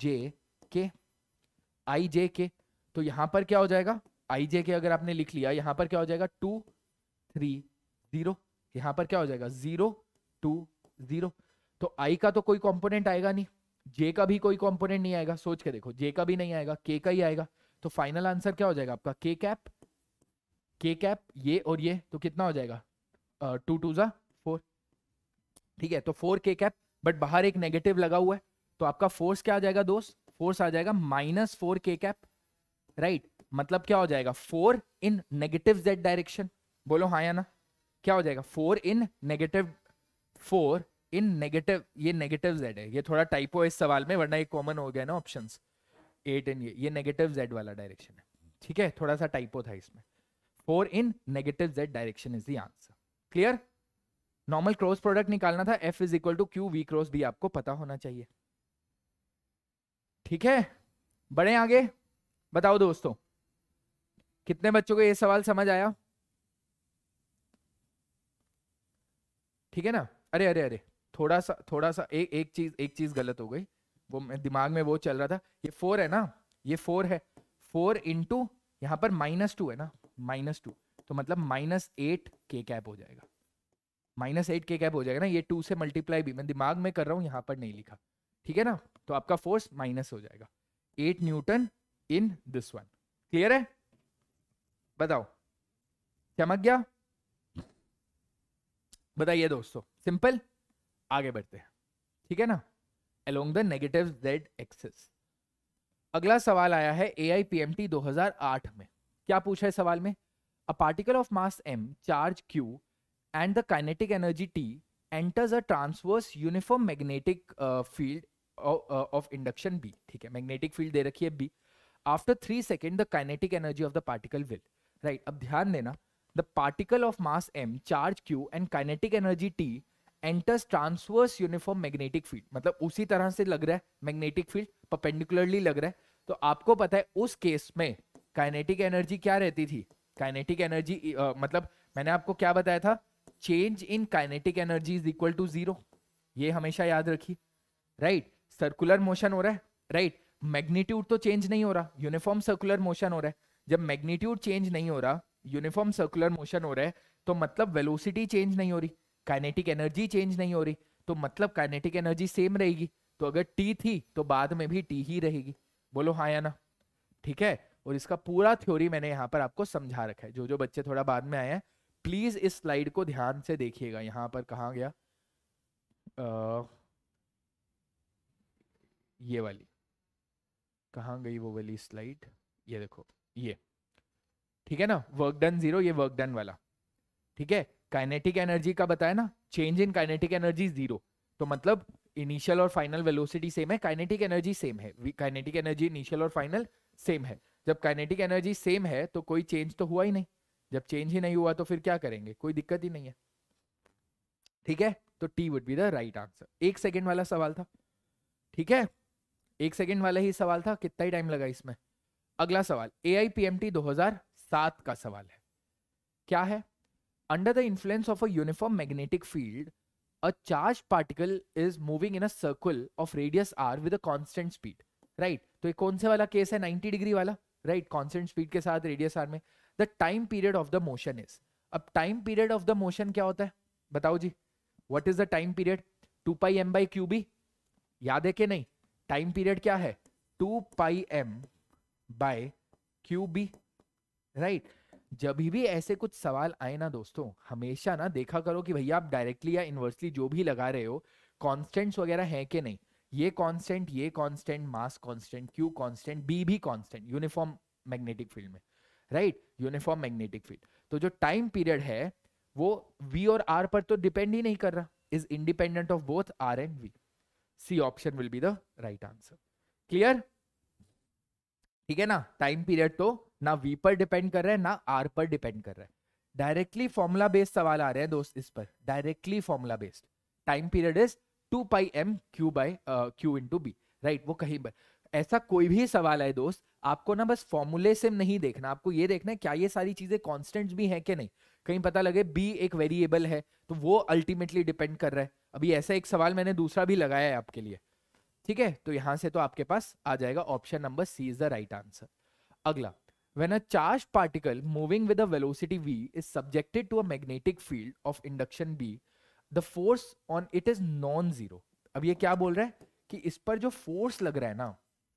जे के आई जे के तो यहां पर क्या हो जाएगा आई जे के अगर आपने लिख लिया यहां पर क्या हो जाएगा टू थ्री जीरो यहां पर क्या हो जाएगा जीरो टू जीरो तो आई का तो कोई कंपोनेंट आएगा नहीं जे का भी कोई कंपोनेंट नहीं आएगा सोच के देखो जे का भी नहीं आएगा के का ही आएगा तो फाइनल आंसर क्या हो जाएगा आपका के कैप के कैप ये और ये तो कितना हो जाएगा टू टू ज़ा फोर ठीक है तो फोर के कैप बट बाहर एक नेगेटिव लगा हुआ है तो आपका फोर्स क्या आ जाएगा दोस्त फोर्स आ जाएगा minus four k cap right मतलब क्या हो जाएगा four in negative z direction बोलो हाँ या ना क्या हो जाएगा four in negative four in negative ये नेगेटिव जेड है ये थोड़ा टाइपो इस सवाल में वरना ये कॉमन हो गया ना ऑप्शन एट इन ये ये नेगेटिव जेड वाला डायरेक्शन है ठीक है थोड़ा सा टाइपो था इसमें four in negative z direction is the answer clear normal cross product निकालना था F is equal to Q we cross B आपको पता होना चाहिए ठीक है बढ़े आगे बताओ दोस्तों कितने बच्चों को ये सवाल समझ आया ठीक है ना अरे अरे अरे थोड़ा सा थोड़ा सा ए, एक चीज एक चीज गलत हो गई वो दिमाग में वो चल रहा था ये फोर है ना ये फोर है फोर इंटू यहाँ पर माइनस टू है ना माइनस टू तो मतलब माइनस एट के कैप हो जाएगा माइनस एट के कैप हो जाएगा ना ये टू से मल्टीप्लाई भी मैं दिमाग में कर रहा हूँ यहाँ पर नहीं लिखा ठीक है ना तो आपका फोर्स माइनस हो जाएगा eight newton in this one clear है बताओ चमक गया बताइए दोस्तों सिंपल आगे बढ़ते हैं ठीक है ना along the negative z axis अगला सवाल आया है A I P M T दो हजार आठ में क्या पूछा है सवाल में a particle of mass m charge q and the kinetic energy T enters a transverse uniform magnetic field of induction B ठीक है मैग्नेटिक फील्ड दे रखी है B after three second the kinetic energy of the particle will right अब ध्यान देना the particle of mass m, charge q and kinetic energy t enters transverse uniform magnetic field मतलब उसी तरह से लग रहा है मैग्नेटिक फील्ड परपेंडिकुलरली लग रहा है तो आपको पता है उस केस में काइनेटिक एनर्जी क्या रहती थी काइनेटिक एनर्जी uh, मतलब मैंने आपको क्या बताया था change in kinetic energy is equal to zero ये हमेशा याद रखिए राइट सर्कुलर मोशन हो रहा है राइट right? मैग्नीट्यूड तो चेंज नहीं हो रहा यूनिफॉर्म सर्कुलर मोशन हो रहा है जब मैग्नीट्यूड चेंज नहीं हो रहा यूनिफॉर्म सर्कुलर मोशन हो रहा है तो मतलब वेलोसिटी चेंज नहीं हो रही काइनेटिक एनर्जी चेंज नहीं हो रही तो मतलब काइनेटिक एनर्जी सेम रहेगी तो अगर टी थी तो बाद में भी टी ही रहेगी बोलो हाँ या ना ठीक है और इसका पूरा थ्योरी मैंने यहाँ पर आपको समझा रखा है जो जो बच्चे थोड़ा बाद में आए हैं प्लीज इस स्लाइड को ध्यान से देखिएगा यहाँ पर कहा गया आ, ये वाली कहाँ गई वो वाली स्लाइड ये देखो ये ठीक है ना वर्क डन जीरो ये वर्क डन वाला ठीक है काइनेटिक एनर्जी का बताया ना change in kinetic energy zero तो मतलब इनिशियल और फाइनल वेलोसिटी सेम है काइनेटिक एनर्जी सेम है काइनेटिक एनर्जी इनिशियल और फाइनल सेम है जब काइनेटिक एनर्जी सेम है तो कोई चेंज तो हुआ ही नहीं जब चेंज ही नहीं हुआ तो फिर क्या करेंगे कोई दिक्कत ही नहीं है ठीक है तो T would be the right answer एक सेकेंड वाला सवाल था ठीक है एक सेकेंड वाला ही सवाल था कितना ही टाइम लगा इसमें अगला सवाल A I P M T दो हजार सात का सवाल है क्या है under the influence of a uniform magnetic field a charge particle is moving in a circle of radius R with a constant speed right तो ये कौन से वाला केस है 90 डिग्री वाला राइट कांस्टेंट स्पीड के साथ रेडियस आर में the time period of the motion is अब time period of the motion क्या होता है बताओ जी what is the time period two pi M by Q B याद है कि नहीं टाइम पीरियड क्या है two pi m by Q B right जब भी ऐसे कुछ सवाल आए ना दोस्तों हमेशा ना देखा करो कि भैया आप डायरेक्टली या इनवर्सली जो भी लगा रहे हो कॉन्स्टेंट्स वगैरह हैं कि नहीं ये कॉन्स्टेंट ये constant mass constant q constant B भी कॉन्स्टेंट यूनिफॉर्म मैग्नेटिक फील्ड में राइट यूनिफॉर्म मैग्नेटिक फील्ड तो जो टाइम पीरियड है वो वी और आर पर तो डिपेंड ही नहीं कर रहा is independent of both R and v C option will be the right answer clear ठीक है ना टाइम पीरियड तो ना वी पर डिपेंड कर रहा है ना आर पर डिपेंड कर रहा है डायरेक्टली फॉर्मूला बेस्ड सवाल आ रहे हैं दोस्त इस पर directly formula based time period is two pi m q by q two B right वो कहीं पर ऐसा कोई भी सवाल है दोस्त आपको ना बस फॉर्मूले से नहीं देखना आपको ये देखना है क्या ये सारी चीजें कॉन्स्टेंट भी हैं कि नहीं कहीं पता लगे बी एक वेरिएबल है तो वो अल्टीमेटली डिपेंड कर रहा है अभी ऐसा एक सवाल मैंने दूसरा भी लगाया है आपके लिए ठीक है तो यहां से तो आपके पास आ जाएगा option number C is the right answer अगला When a charged particle moving with a velocity v is subjected to a magnetic field of induction b, the force on it is non-zero. अब ये क्या बोल रहा है कि इस पर जो फोर्स लग रहा है ना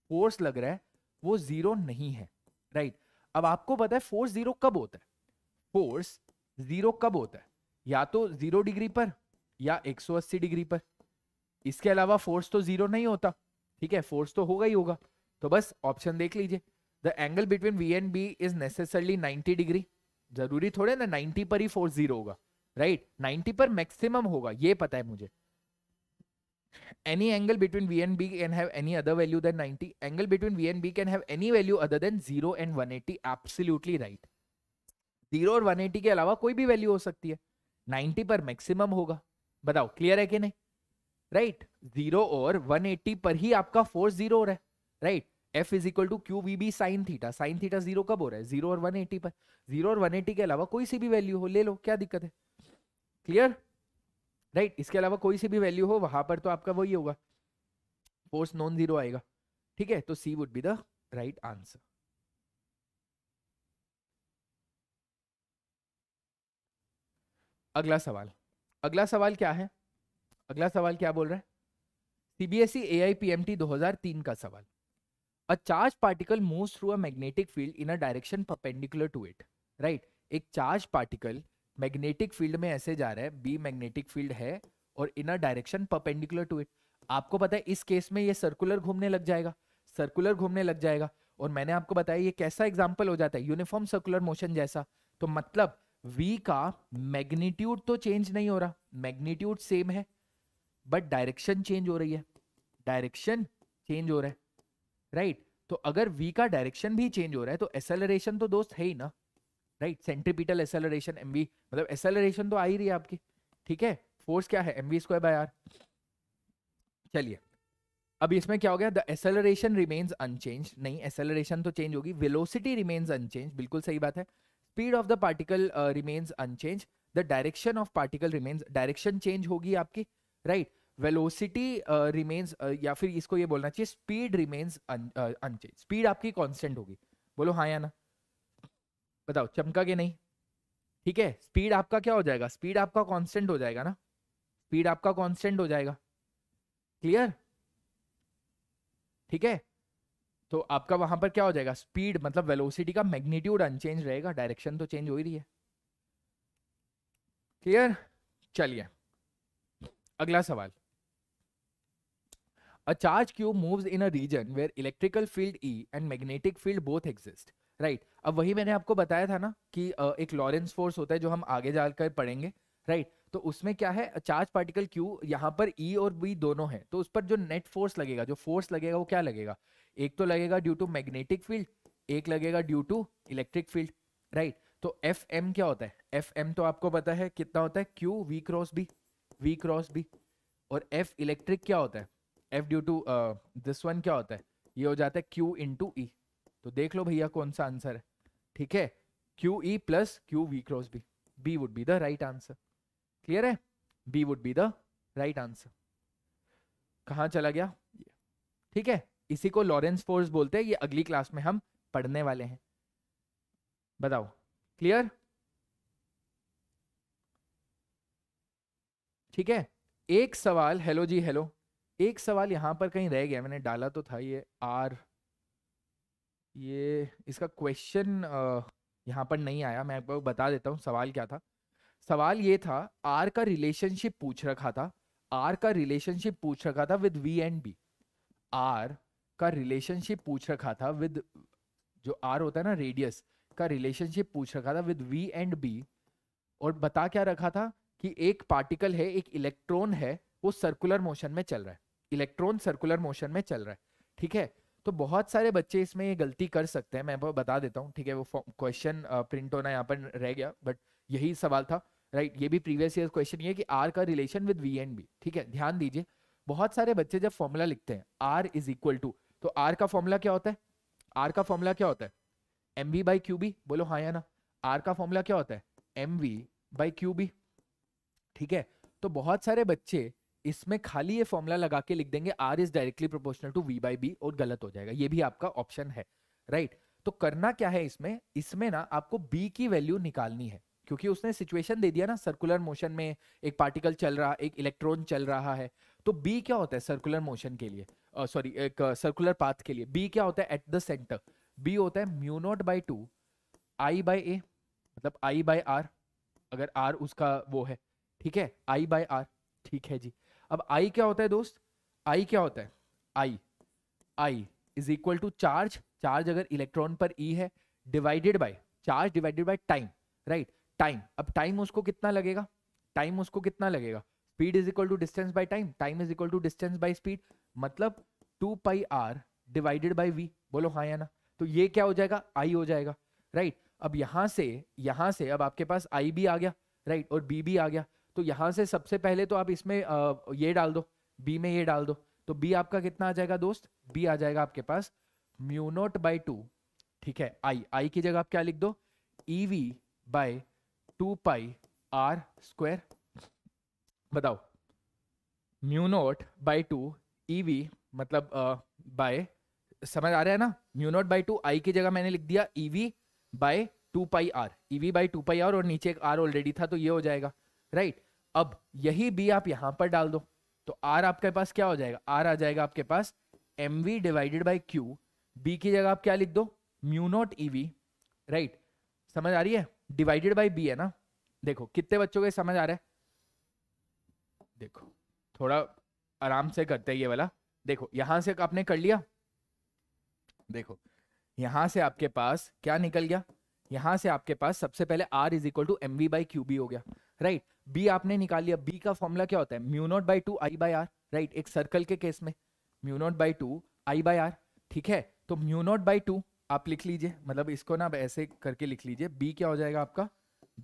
फोर्स लग रहा है वो जीरो नहीं है राइट right? अब आपको पता है फोर्स जीरो कब होता है फोर्स जीरो कब होता है या तो जीरो डिग्री पर या 180 डिग्री पर इसके अलावा फोर्स तो जीरो नहीं होता ठीक है फोर्स तो होगा ही होगा तो बस ऑप्शन देख लीजिए the angle between v and B is necessarily 90 degree जरूरी थोड़े ना 90 पर ही फोर्स जीरो होगा राइट right? 90 पर मैक्सिमम होगा ये पता है मुझे any angle between v and b can have any other value than 90 angle between v and b can have any value other than 0 and 180 absolutely right zero और 180 के अलावा कोई भी वैल्यू हो सकती है 90 पर मैक्सिमम होगा बताओ क्लियर है कि नहीं राइट right? जीरो और 180 पर ही आपका फोर्स जीरो हो रहा है right F is equal to Q we B sine theta sine theta zero कब हो रहा है जीरो और वन एटी पर जीरो और वन एटी के अलावा कोई सी भी वैल्यू हो ले लो क्या दिक्कत है क्लियर राइट इसके अलावा कोई सी भी वैल्यू हो वहां पर तो आपका वही होगा फोर्स नॉन जीरो आएगा ठीक है तो C would be the right answer अगला सवाल अगला सवाल क्या है अगला सवाल क्या बोल रहा है सीबीएसई एआईपीएमटी 2003 का सवाल a charge particle moves through a magnetic field in a direction perpendicular to it right एक चार्ज पार्टिकल मैग्नेटिक फील्ड में ऐसे जा रहा है बी मैग्नेटिक फील्ड है और in a direction perpendicular to it आपको पता है इस केस में ये सर्कुलर घूमने लग जाएगा सर्कुलर घूमने लग जाएगा और मैंने आपको बताया ये कैसा एग्जाम्पल हो जाता है यूनिफॉर्म सर्कुलर मोशन जैसा तो मतलब वी का मैग्नीट्यूड तो चेंज नहीं हो रहा मैग्नीट्यूड सेम है बट डायरेक्शन चेंज हो रही है डायरेक्शन चेंज हो रहा है राइट right? तो अगर वी का डायरेक्शन भी चेंज हो रहा है तो एसेलरेशन तो दोस्त है ही ना राइट सेंट्रीपिटल एसेलरेशन एम मतलब एसेलरेशन तो आ ही रही है आपकी ठीक है फोर्स क्या है M we square by R चलिए अब इसमें क्या हो गया द एसेलरेशन रिमेन्स अनचेंज नहीं एसेलरेशन तो चेंज होगी वेलोसिटी रिमेन्स अनचेंज बिल्कुल सही बात है speed of the particle remains unchanged the direction of particle remains direction change होगी आपकी right right? Velocity remains uh, uh, या फिर इसको ये बोलना चाहिए स्पीड रिमेन्स अनचेंज स्पीड आपकी कॉन्स्टेंट होगी बोलो हाँ या ना बताओ चमका के नहीं ठीक है स्पीड आपका क्या हो जाएगा स्पीड आपका कॉन्स्टेंट हो जाएगा ना स्पीड आपका कॉन्स्टेंट हो जाएगा क्लियर ठीक है तो आपका वहां पर क्या हो जाएगा स्पीड मतलब वेलोसिटी का मैग्नीट्यूड अनचेंज रहेगा डायरेक्शन तो चेंज हो ही रही है क्लियर चलिए अगला सवाल A charge q moves in a region where electrical field E and magnetic field both exist. Right right. अब वही मैंने आपको बताया था ना कि एक लॉरेंस फोर्स होता है जो हम आगे जाकर पढ़ेंगे राइट right. तो उसमें क्या है चार्ज पार्टिकल क्यू यहाँ पर ई e और बी दोनों है तो उस पर जो नेट फोर्स लगेगा जो फोर्स लगेगा वो क्या लगेगा एक तो लगेगा ड्यू टू मैग्नेटिक फील्ड एक लगेगा due to electric field right तो एफ एम क्या होता है एफ एम तो आपको पता है कितना होता है Q we cross B V cross B और एफ इलेक्ट्रिक क्या होता है F due to this one क्या होता है ये हो जाता है क्यू इन टू ई तो देख लो भैया कौन सा आंसर है ठीक है Q E plus Q we cross B B would be the right answer clear है B would be the right answer कहाँ चला गया ठीक है इसी को लॉरेंस फोर्स बोलते हैं ये अगली क्लास में हम पढ़ने वाले हैं बताओ क्लियर ठीक है एक सवाल हेलो जी हेलो एक सवाल यहां पर कहीं रह गया मैंने डाला तो था ये आर ये इसका क्वेश्चन यहाँ पर नहीं आया मैं आपको बता देता हूँ सवाल क्या था सवाल ये था आर का रिलेशनशिप पूछ रखा था आर का रिलेशनशिप पूछ रखा था with V and B R का रिलेशनशिप पूछ रखा था विद जो आर होता है ना रेडियस का रिलेशनशिप पूछ रखा था विद वी एंड बी और बता क्या रखा था कि एक पार्टिकल है एक इलेक्ट्रॉन है वो सर्कुलर मोशन में चल रहा है इलेक्ट्रॉन सर्कुलर मोशन में चल रहा है ठीक है तो बहुत सारे बच्चे इसमें ये गलती कर सकते हैं मैं बता देता हूँ ठीक है वो क्वेश्चन प्रिंट होना यहाँ पर रह गया बट यही सवाल था राइट ये भी प्रीवियस ईयर क्वेश्चन ये कि आर का relation with V and B ठीक है ध्यान दीजिए बहुत सारे बच्चे जब फॉर्मूला लिखते हैं आर इज इक्वल टू तो आर का फॉर्मूला क्या होता है आर का फॉर्मूला क्या होता है M we by Q B बोलो हाँ या ना आर का फॉर्मूला क्या होता है M we by Q B ठीक है तो बहुत सारे बच्चे इसमें खाली ये फॉर्मूला लगा के लिख देंगे R is directly proportional to V by B और गलत हो जाएगा ये भी आपका ऑप्शन है राइट right? तो करना क्या है इसमें इसमें ना आपको बी की वैल्यू निकालनी है क्योंकि उसने सिचुएशन दे दिया ना सर्कुलर मोशन में एक पार्टिकल चल रहा एक इलेक्ट्रॉन चल रहा है तो बी क्या होता है सर्कुलर मोशन के लिए सॉरी एक सर्कुलर पाथ के लिए बी क्या होता है एट द सेंटर बी होता है mu naught by two I by A मतलब आई बाई आर अगर आर उसका वो है ठीक है आई बाई आर ठीक है जी अब आई क्या होता है दोस्त आई क्या होता है I I is equal to charge charge अगर इलेक्ट्रॉन पर ई e है divided by charge divided by time right time अब टाइम उसको कितना लगेगा टाइम उसको कितना लगेगा speed is equal to distance by time time is equal to distance by speed मतलब two pi are divided by V बोलो हाँ या ना तो ये क्या हो जाएगा आई हो जाएगा राइट right? अब यहाँ से यहाँ से अब आपके पास आई भी आ गया राइट right? और बी भी आ गया तो यहां से सबसे पहले तो आप इसमें ये डाल दो बी में ये डाल दो तो बी आपका कितना आ जाएगा दोस्त बी आ जाएगा आपके पास म्यूनोट बाई टू ठीक है आई आई की जगह आप क्या लिख दो E V by two pi R square बताओ म्यूनोट बाई टू ईवी मतलब बाय समझ आ रहा है ना म्यूनोट बाई टू आई की जगह मैंने लिख दिया E V by two pi R E V by two pi R और नीचे एक आर ऑलरेडी था तो ये हो जाएगा राइट अब यही बी आप यहां पर डाल दो तो आर आपके पास क्या हो जाएगा आर आ जाएगा आपके पास M we divided by Q B की जगह आप क्या लिख दो म्यू नॉट ईवी राइट समझ आ रही है डिवाइडेड बाई बी है ना देखो कितने बच्चों के समझ आ रहा है देखो थोड़ा आराम से करते हैं ये वाला देखो यहां से आपने कर लिया देखो यहां से आपके पास क्या निकल गया यहां से आपके पास सबसे पहले R is equal to M we by Q B हो गया राइट बी आपने निकाल लिया बी का फॉर्मूला क्या होता है mu naught by two I by R right एक सर्कल के केस में mu naught by two I by R ठीक है तो म्यू नॉट बाई टू आप लिख लीजिए मतलब इसको ना आप ऐसे करके लिख लीजिए बी क्या हो जाएगा आपका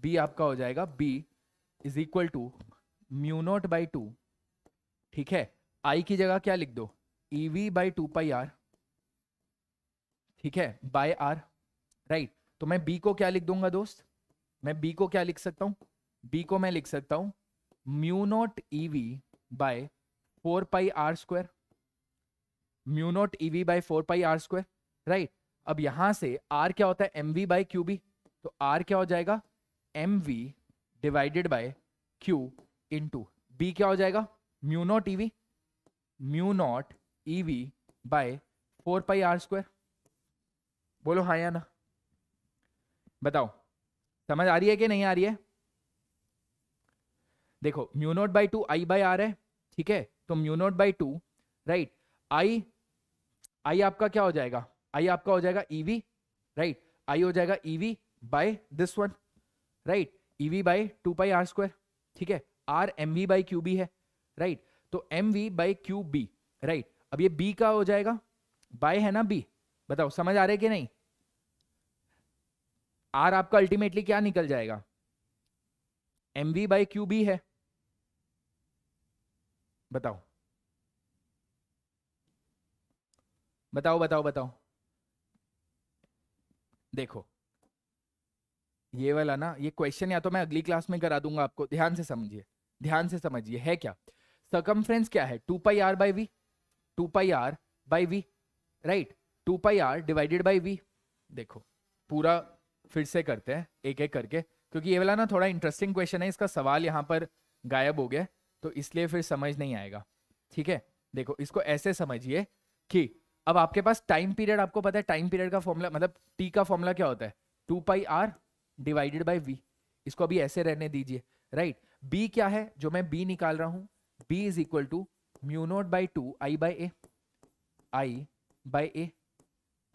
बी आपका हो जाएगा B is equal to mu naught by two ठीक है आई की जगह क्या लिख दो E V by two pi R ठीक है बाय आर राइट तो मैं बी को क्या लिख दूंगा दोस्त मैं बी को क्या लिख सकता हूं बी को मैं लिख सकता हूं mu naught E V by four pi R square mu naught E V by four pi R square right अब यहां से आर क्या होता है M we by Q B तो आर क्या हो जाएगा M we divided by Q into B क्या हो जाएगा mu naught E V mu naught E V by four pi R square बोलो हाँ या ना बताओ समझ आ रही है कि नहीं आ रही है देखो mu naught by two I by R है ठीक है तो mu naught by two right I I आपका क्या हो जाएगा आई आपका हो जाएगा ईवी राइट आई हो जाएगा E V by this one right E V by two pi R square ठीक है R M we by Q B है राइट right? तो M we by Q B right अब ये बी का हो जाएगा बाय है ना बी बताओ समझ आ रहे कि नहीं आर आपका अल्टीमेटली क्या निकल जाएगा M we by Q B है बताओ बताओ बताओ बताओ देखो ये वाला ना ये क्वेश्चन या तो मैं अगली क्लास में करा दूंगा आपको ध्यान से समझिए ध्यान से समझिए है क्या सकम क्या है two pi R by V two pi R by V right two pi are divided by V देखो पूरा फिर से करते हैं एक एक करके क्योंकि ये वाला ना थोड़ा इंटरेस्टिंग क्वेश्चन है इसका सवाल यहाँ पर गायब हो गया तो इसलिए फिर समझ नहीं आएगा ठीक है देखो इसको ऐसे समझिए कि अब आपके पास टाइम पीरियड आपको पता है टाइम पीरियड का फॉर्मूला मतलब टी का फॉर्मूला क्या होता है two pi are divided by V इसको अभी ऐसे रहने दीजिए राइट बी क्या है जो मैं बी निकाल रहा हूं B is equal to mu naught by two I by A I by A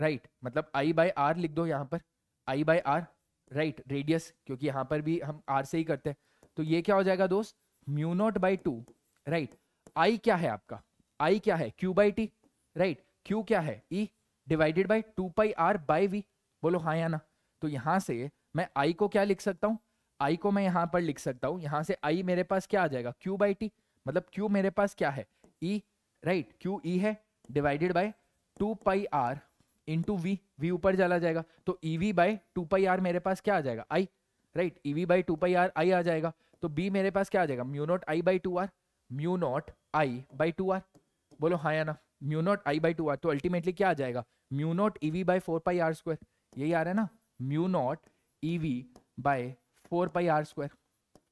right मतलब आई बाई आर लिख दो यहां पर I by R right radius क्योंकि यहां पर भी हम आर से ही करते हैं तो ये क्या हो जाएगा दोस्त mu naught by two right I क्या है आपका आई क्या है Q by T right Q क्या है E divided by two pi R by V बोलो हाँ या ना तो यहां से मैं आई को क्या लिख सकता हूँ आई को मैं यहाँ पर लिख सकता हूँ यहाँ से आई मेरे पास क्या आ जाएगा क्यू बाई टी मतलब क्यू मेरे पास क्या है ई राइट क्यू ई है divided by two pi R into V V ऊपर चला जाएगा तो E V by two pi R मेरे पास क्या आ जाएगा I right E V by two pi R I आ जाएगा तो बी मेरे पास क्या आ जाएगा mu naught I by two R mu naught I by two are बोलो हाँ या ना mu naught I by two R तो अल्टीमेटली क्या आ जाएगा mu naught E V by four pi R square यही आ रहा है ना mu naught E V by four pi R square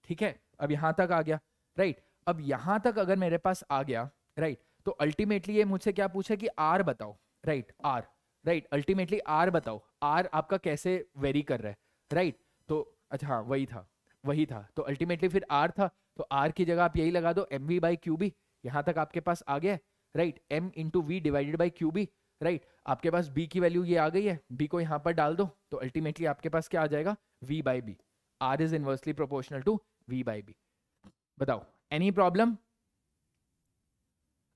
ठीक है अब यहां तक आ गया राइट अब यहां तक अगर मेरे पास आ गया राइट तो अल्टीमेटली ये मुझसे क्या पूछे कि आर बताओ right R right ultimately R बताओ आर आपका कैसे वेरी कर रहा है राइट तो अच्छा हाँ वही था वही था तो अल्टीमेटली फिर आर था तो आर की जगह आप यही लगा दो M we by Q B यहाँ तक आपके पास आ गया right M into V divided by Q B right आपके पास बी की वैल्यू ये आ गई है बी को यहाँ पर डाल दो तो अल्टीमेटली आपके पास क्या आ जाएगा V by B are is inversely proportional to V by B बताओ एनी प्रॉब्लम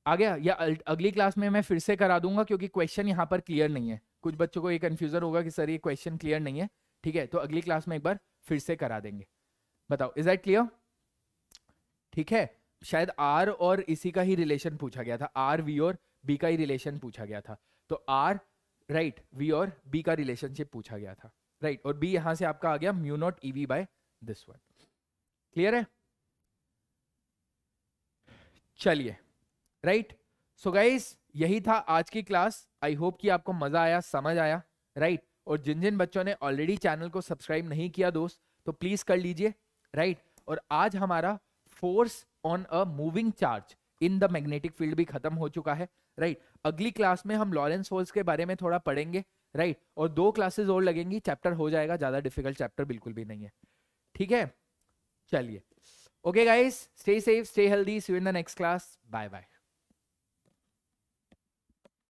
आ गया या अगली क्लास में मैं फिर से करा दूंगा क्योंकि क्वेश्चन यहाँ पर क्लियर नहीं है कुछ बच्चों को ये कन्फ्यूजन होगा कि सर ये क्वेश्चन क्लियर नहीं है ठीक है तो अगली क्लास में एक बार फिर से करा देंगे बताओ इज दैट क्लियर ठीक है शायद आर और इसी का ही रिलेशन पूछा गया था आर वी और बी का ही रिलेशन पूछा गया था तो आर राइट वी और बी का रिलेशनशिप पूछा गया था राइट right, और बी यहां से आपका आ गया mu naught E V by this one clear है चलिए राइट सो गाइस यही था आज की क्लास आई होप कि आपको मजा आया समझ आया राइट right? और जिन जिन बच्चों ने ऑलरेडी चैनल को सब्सक्राइब नहीं किया दोस्त तो प्लीज कर लीजिए राइट right? और आज हमारा force on a moving charge in the magnetic field भी खत्म हो चुका है राइट right? अगली क्लास में हम लॉरेंस फोर्स के बारे में थोड़ा पढ़ेंगे राइट right? और दो क्लासेस और लगेंगी चैप्टर हो जाएगा ज्यादा डिफिकल्ट चैप्टर बिल्कुल भी नहीं है ठीक है चलिए okay guys stay safe stay healthy see in the next class bye bye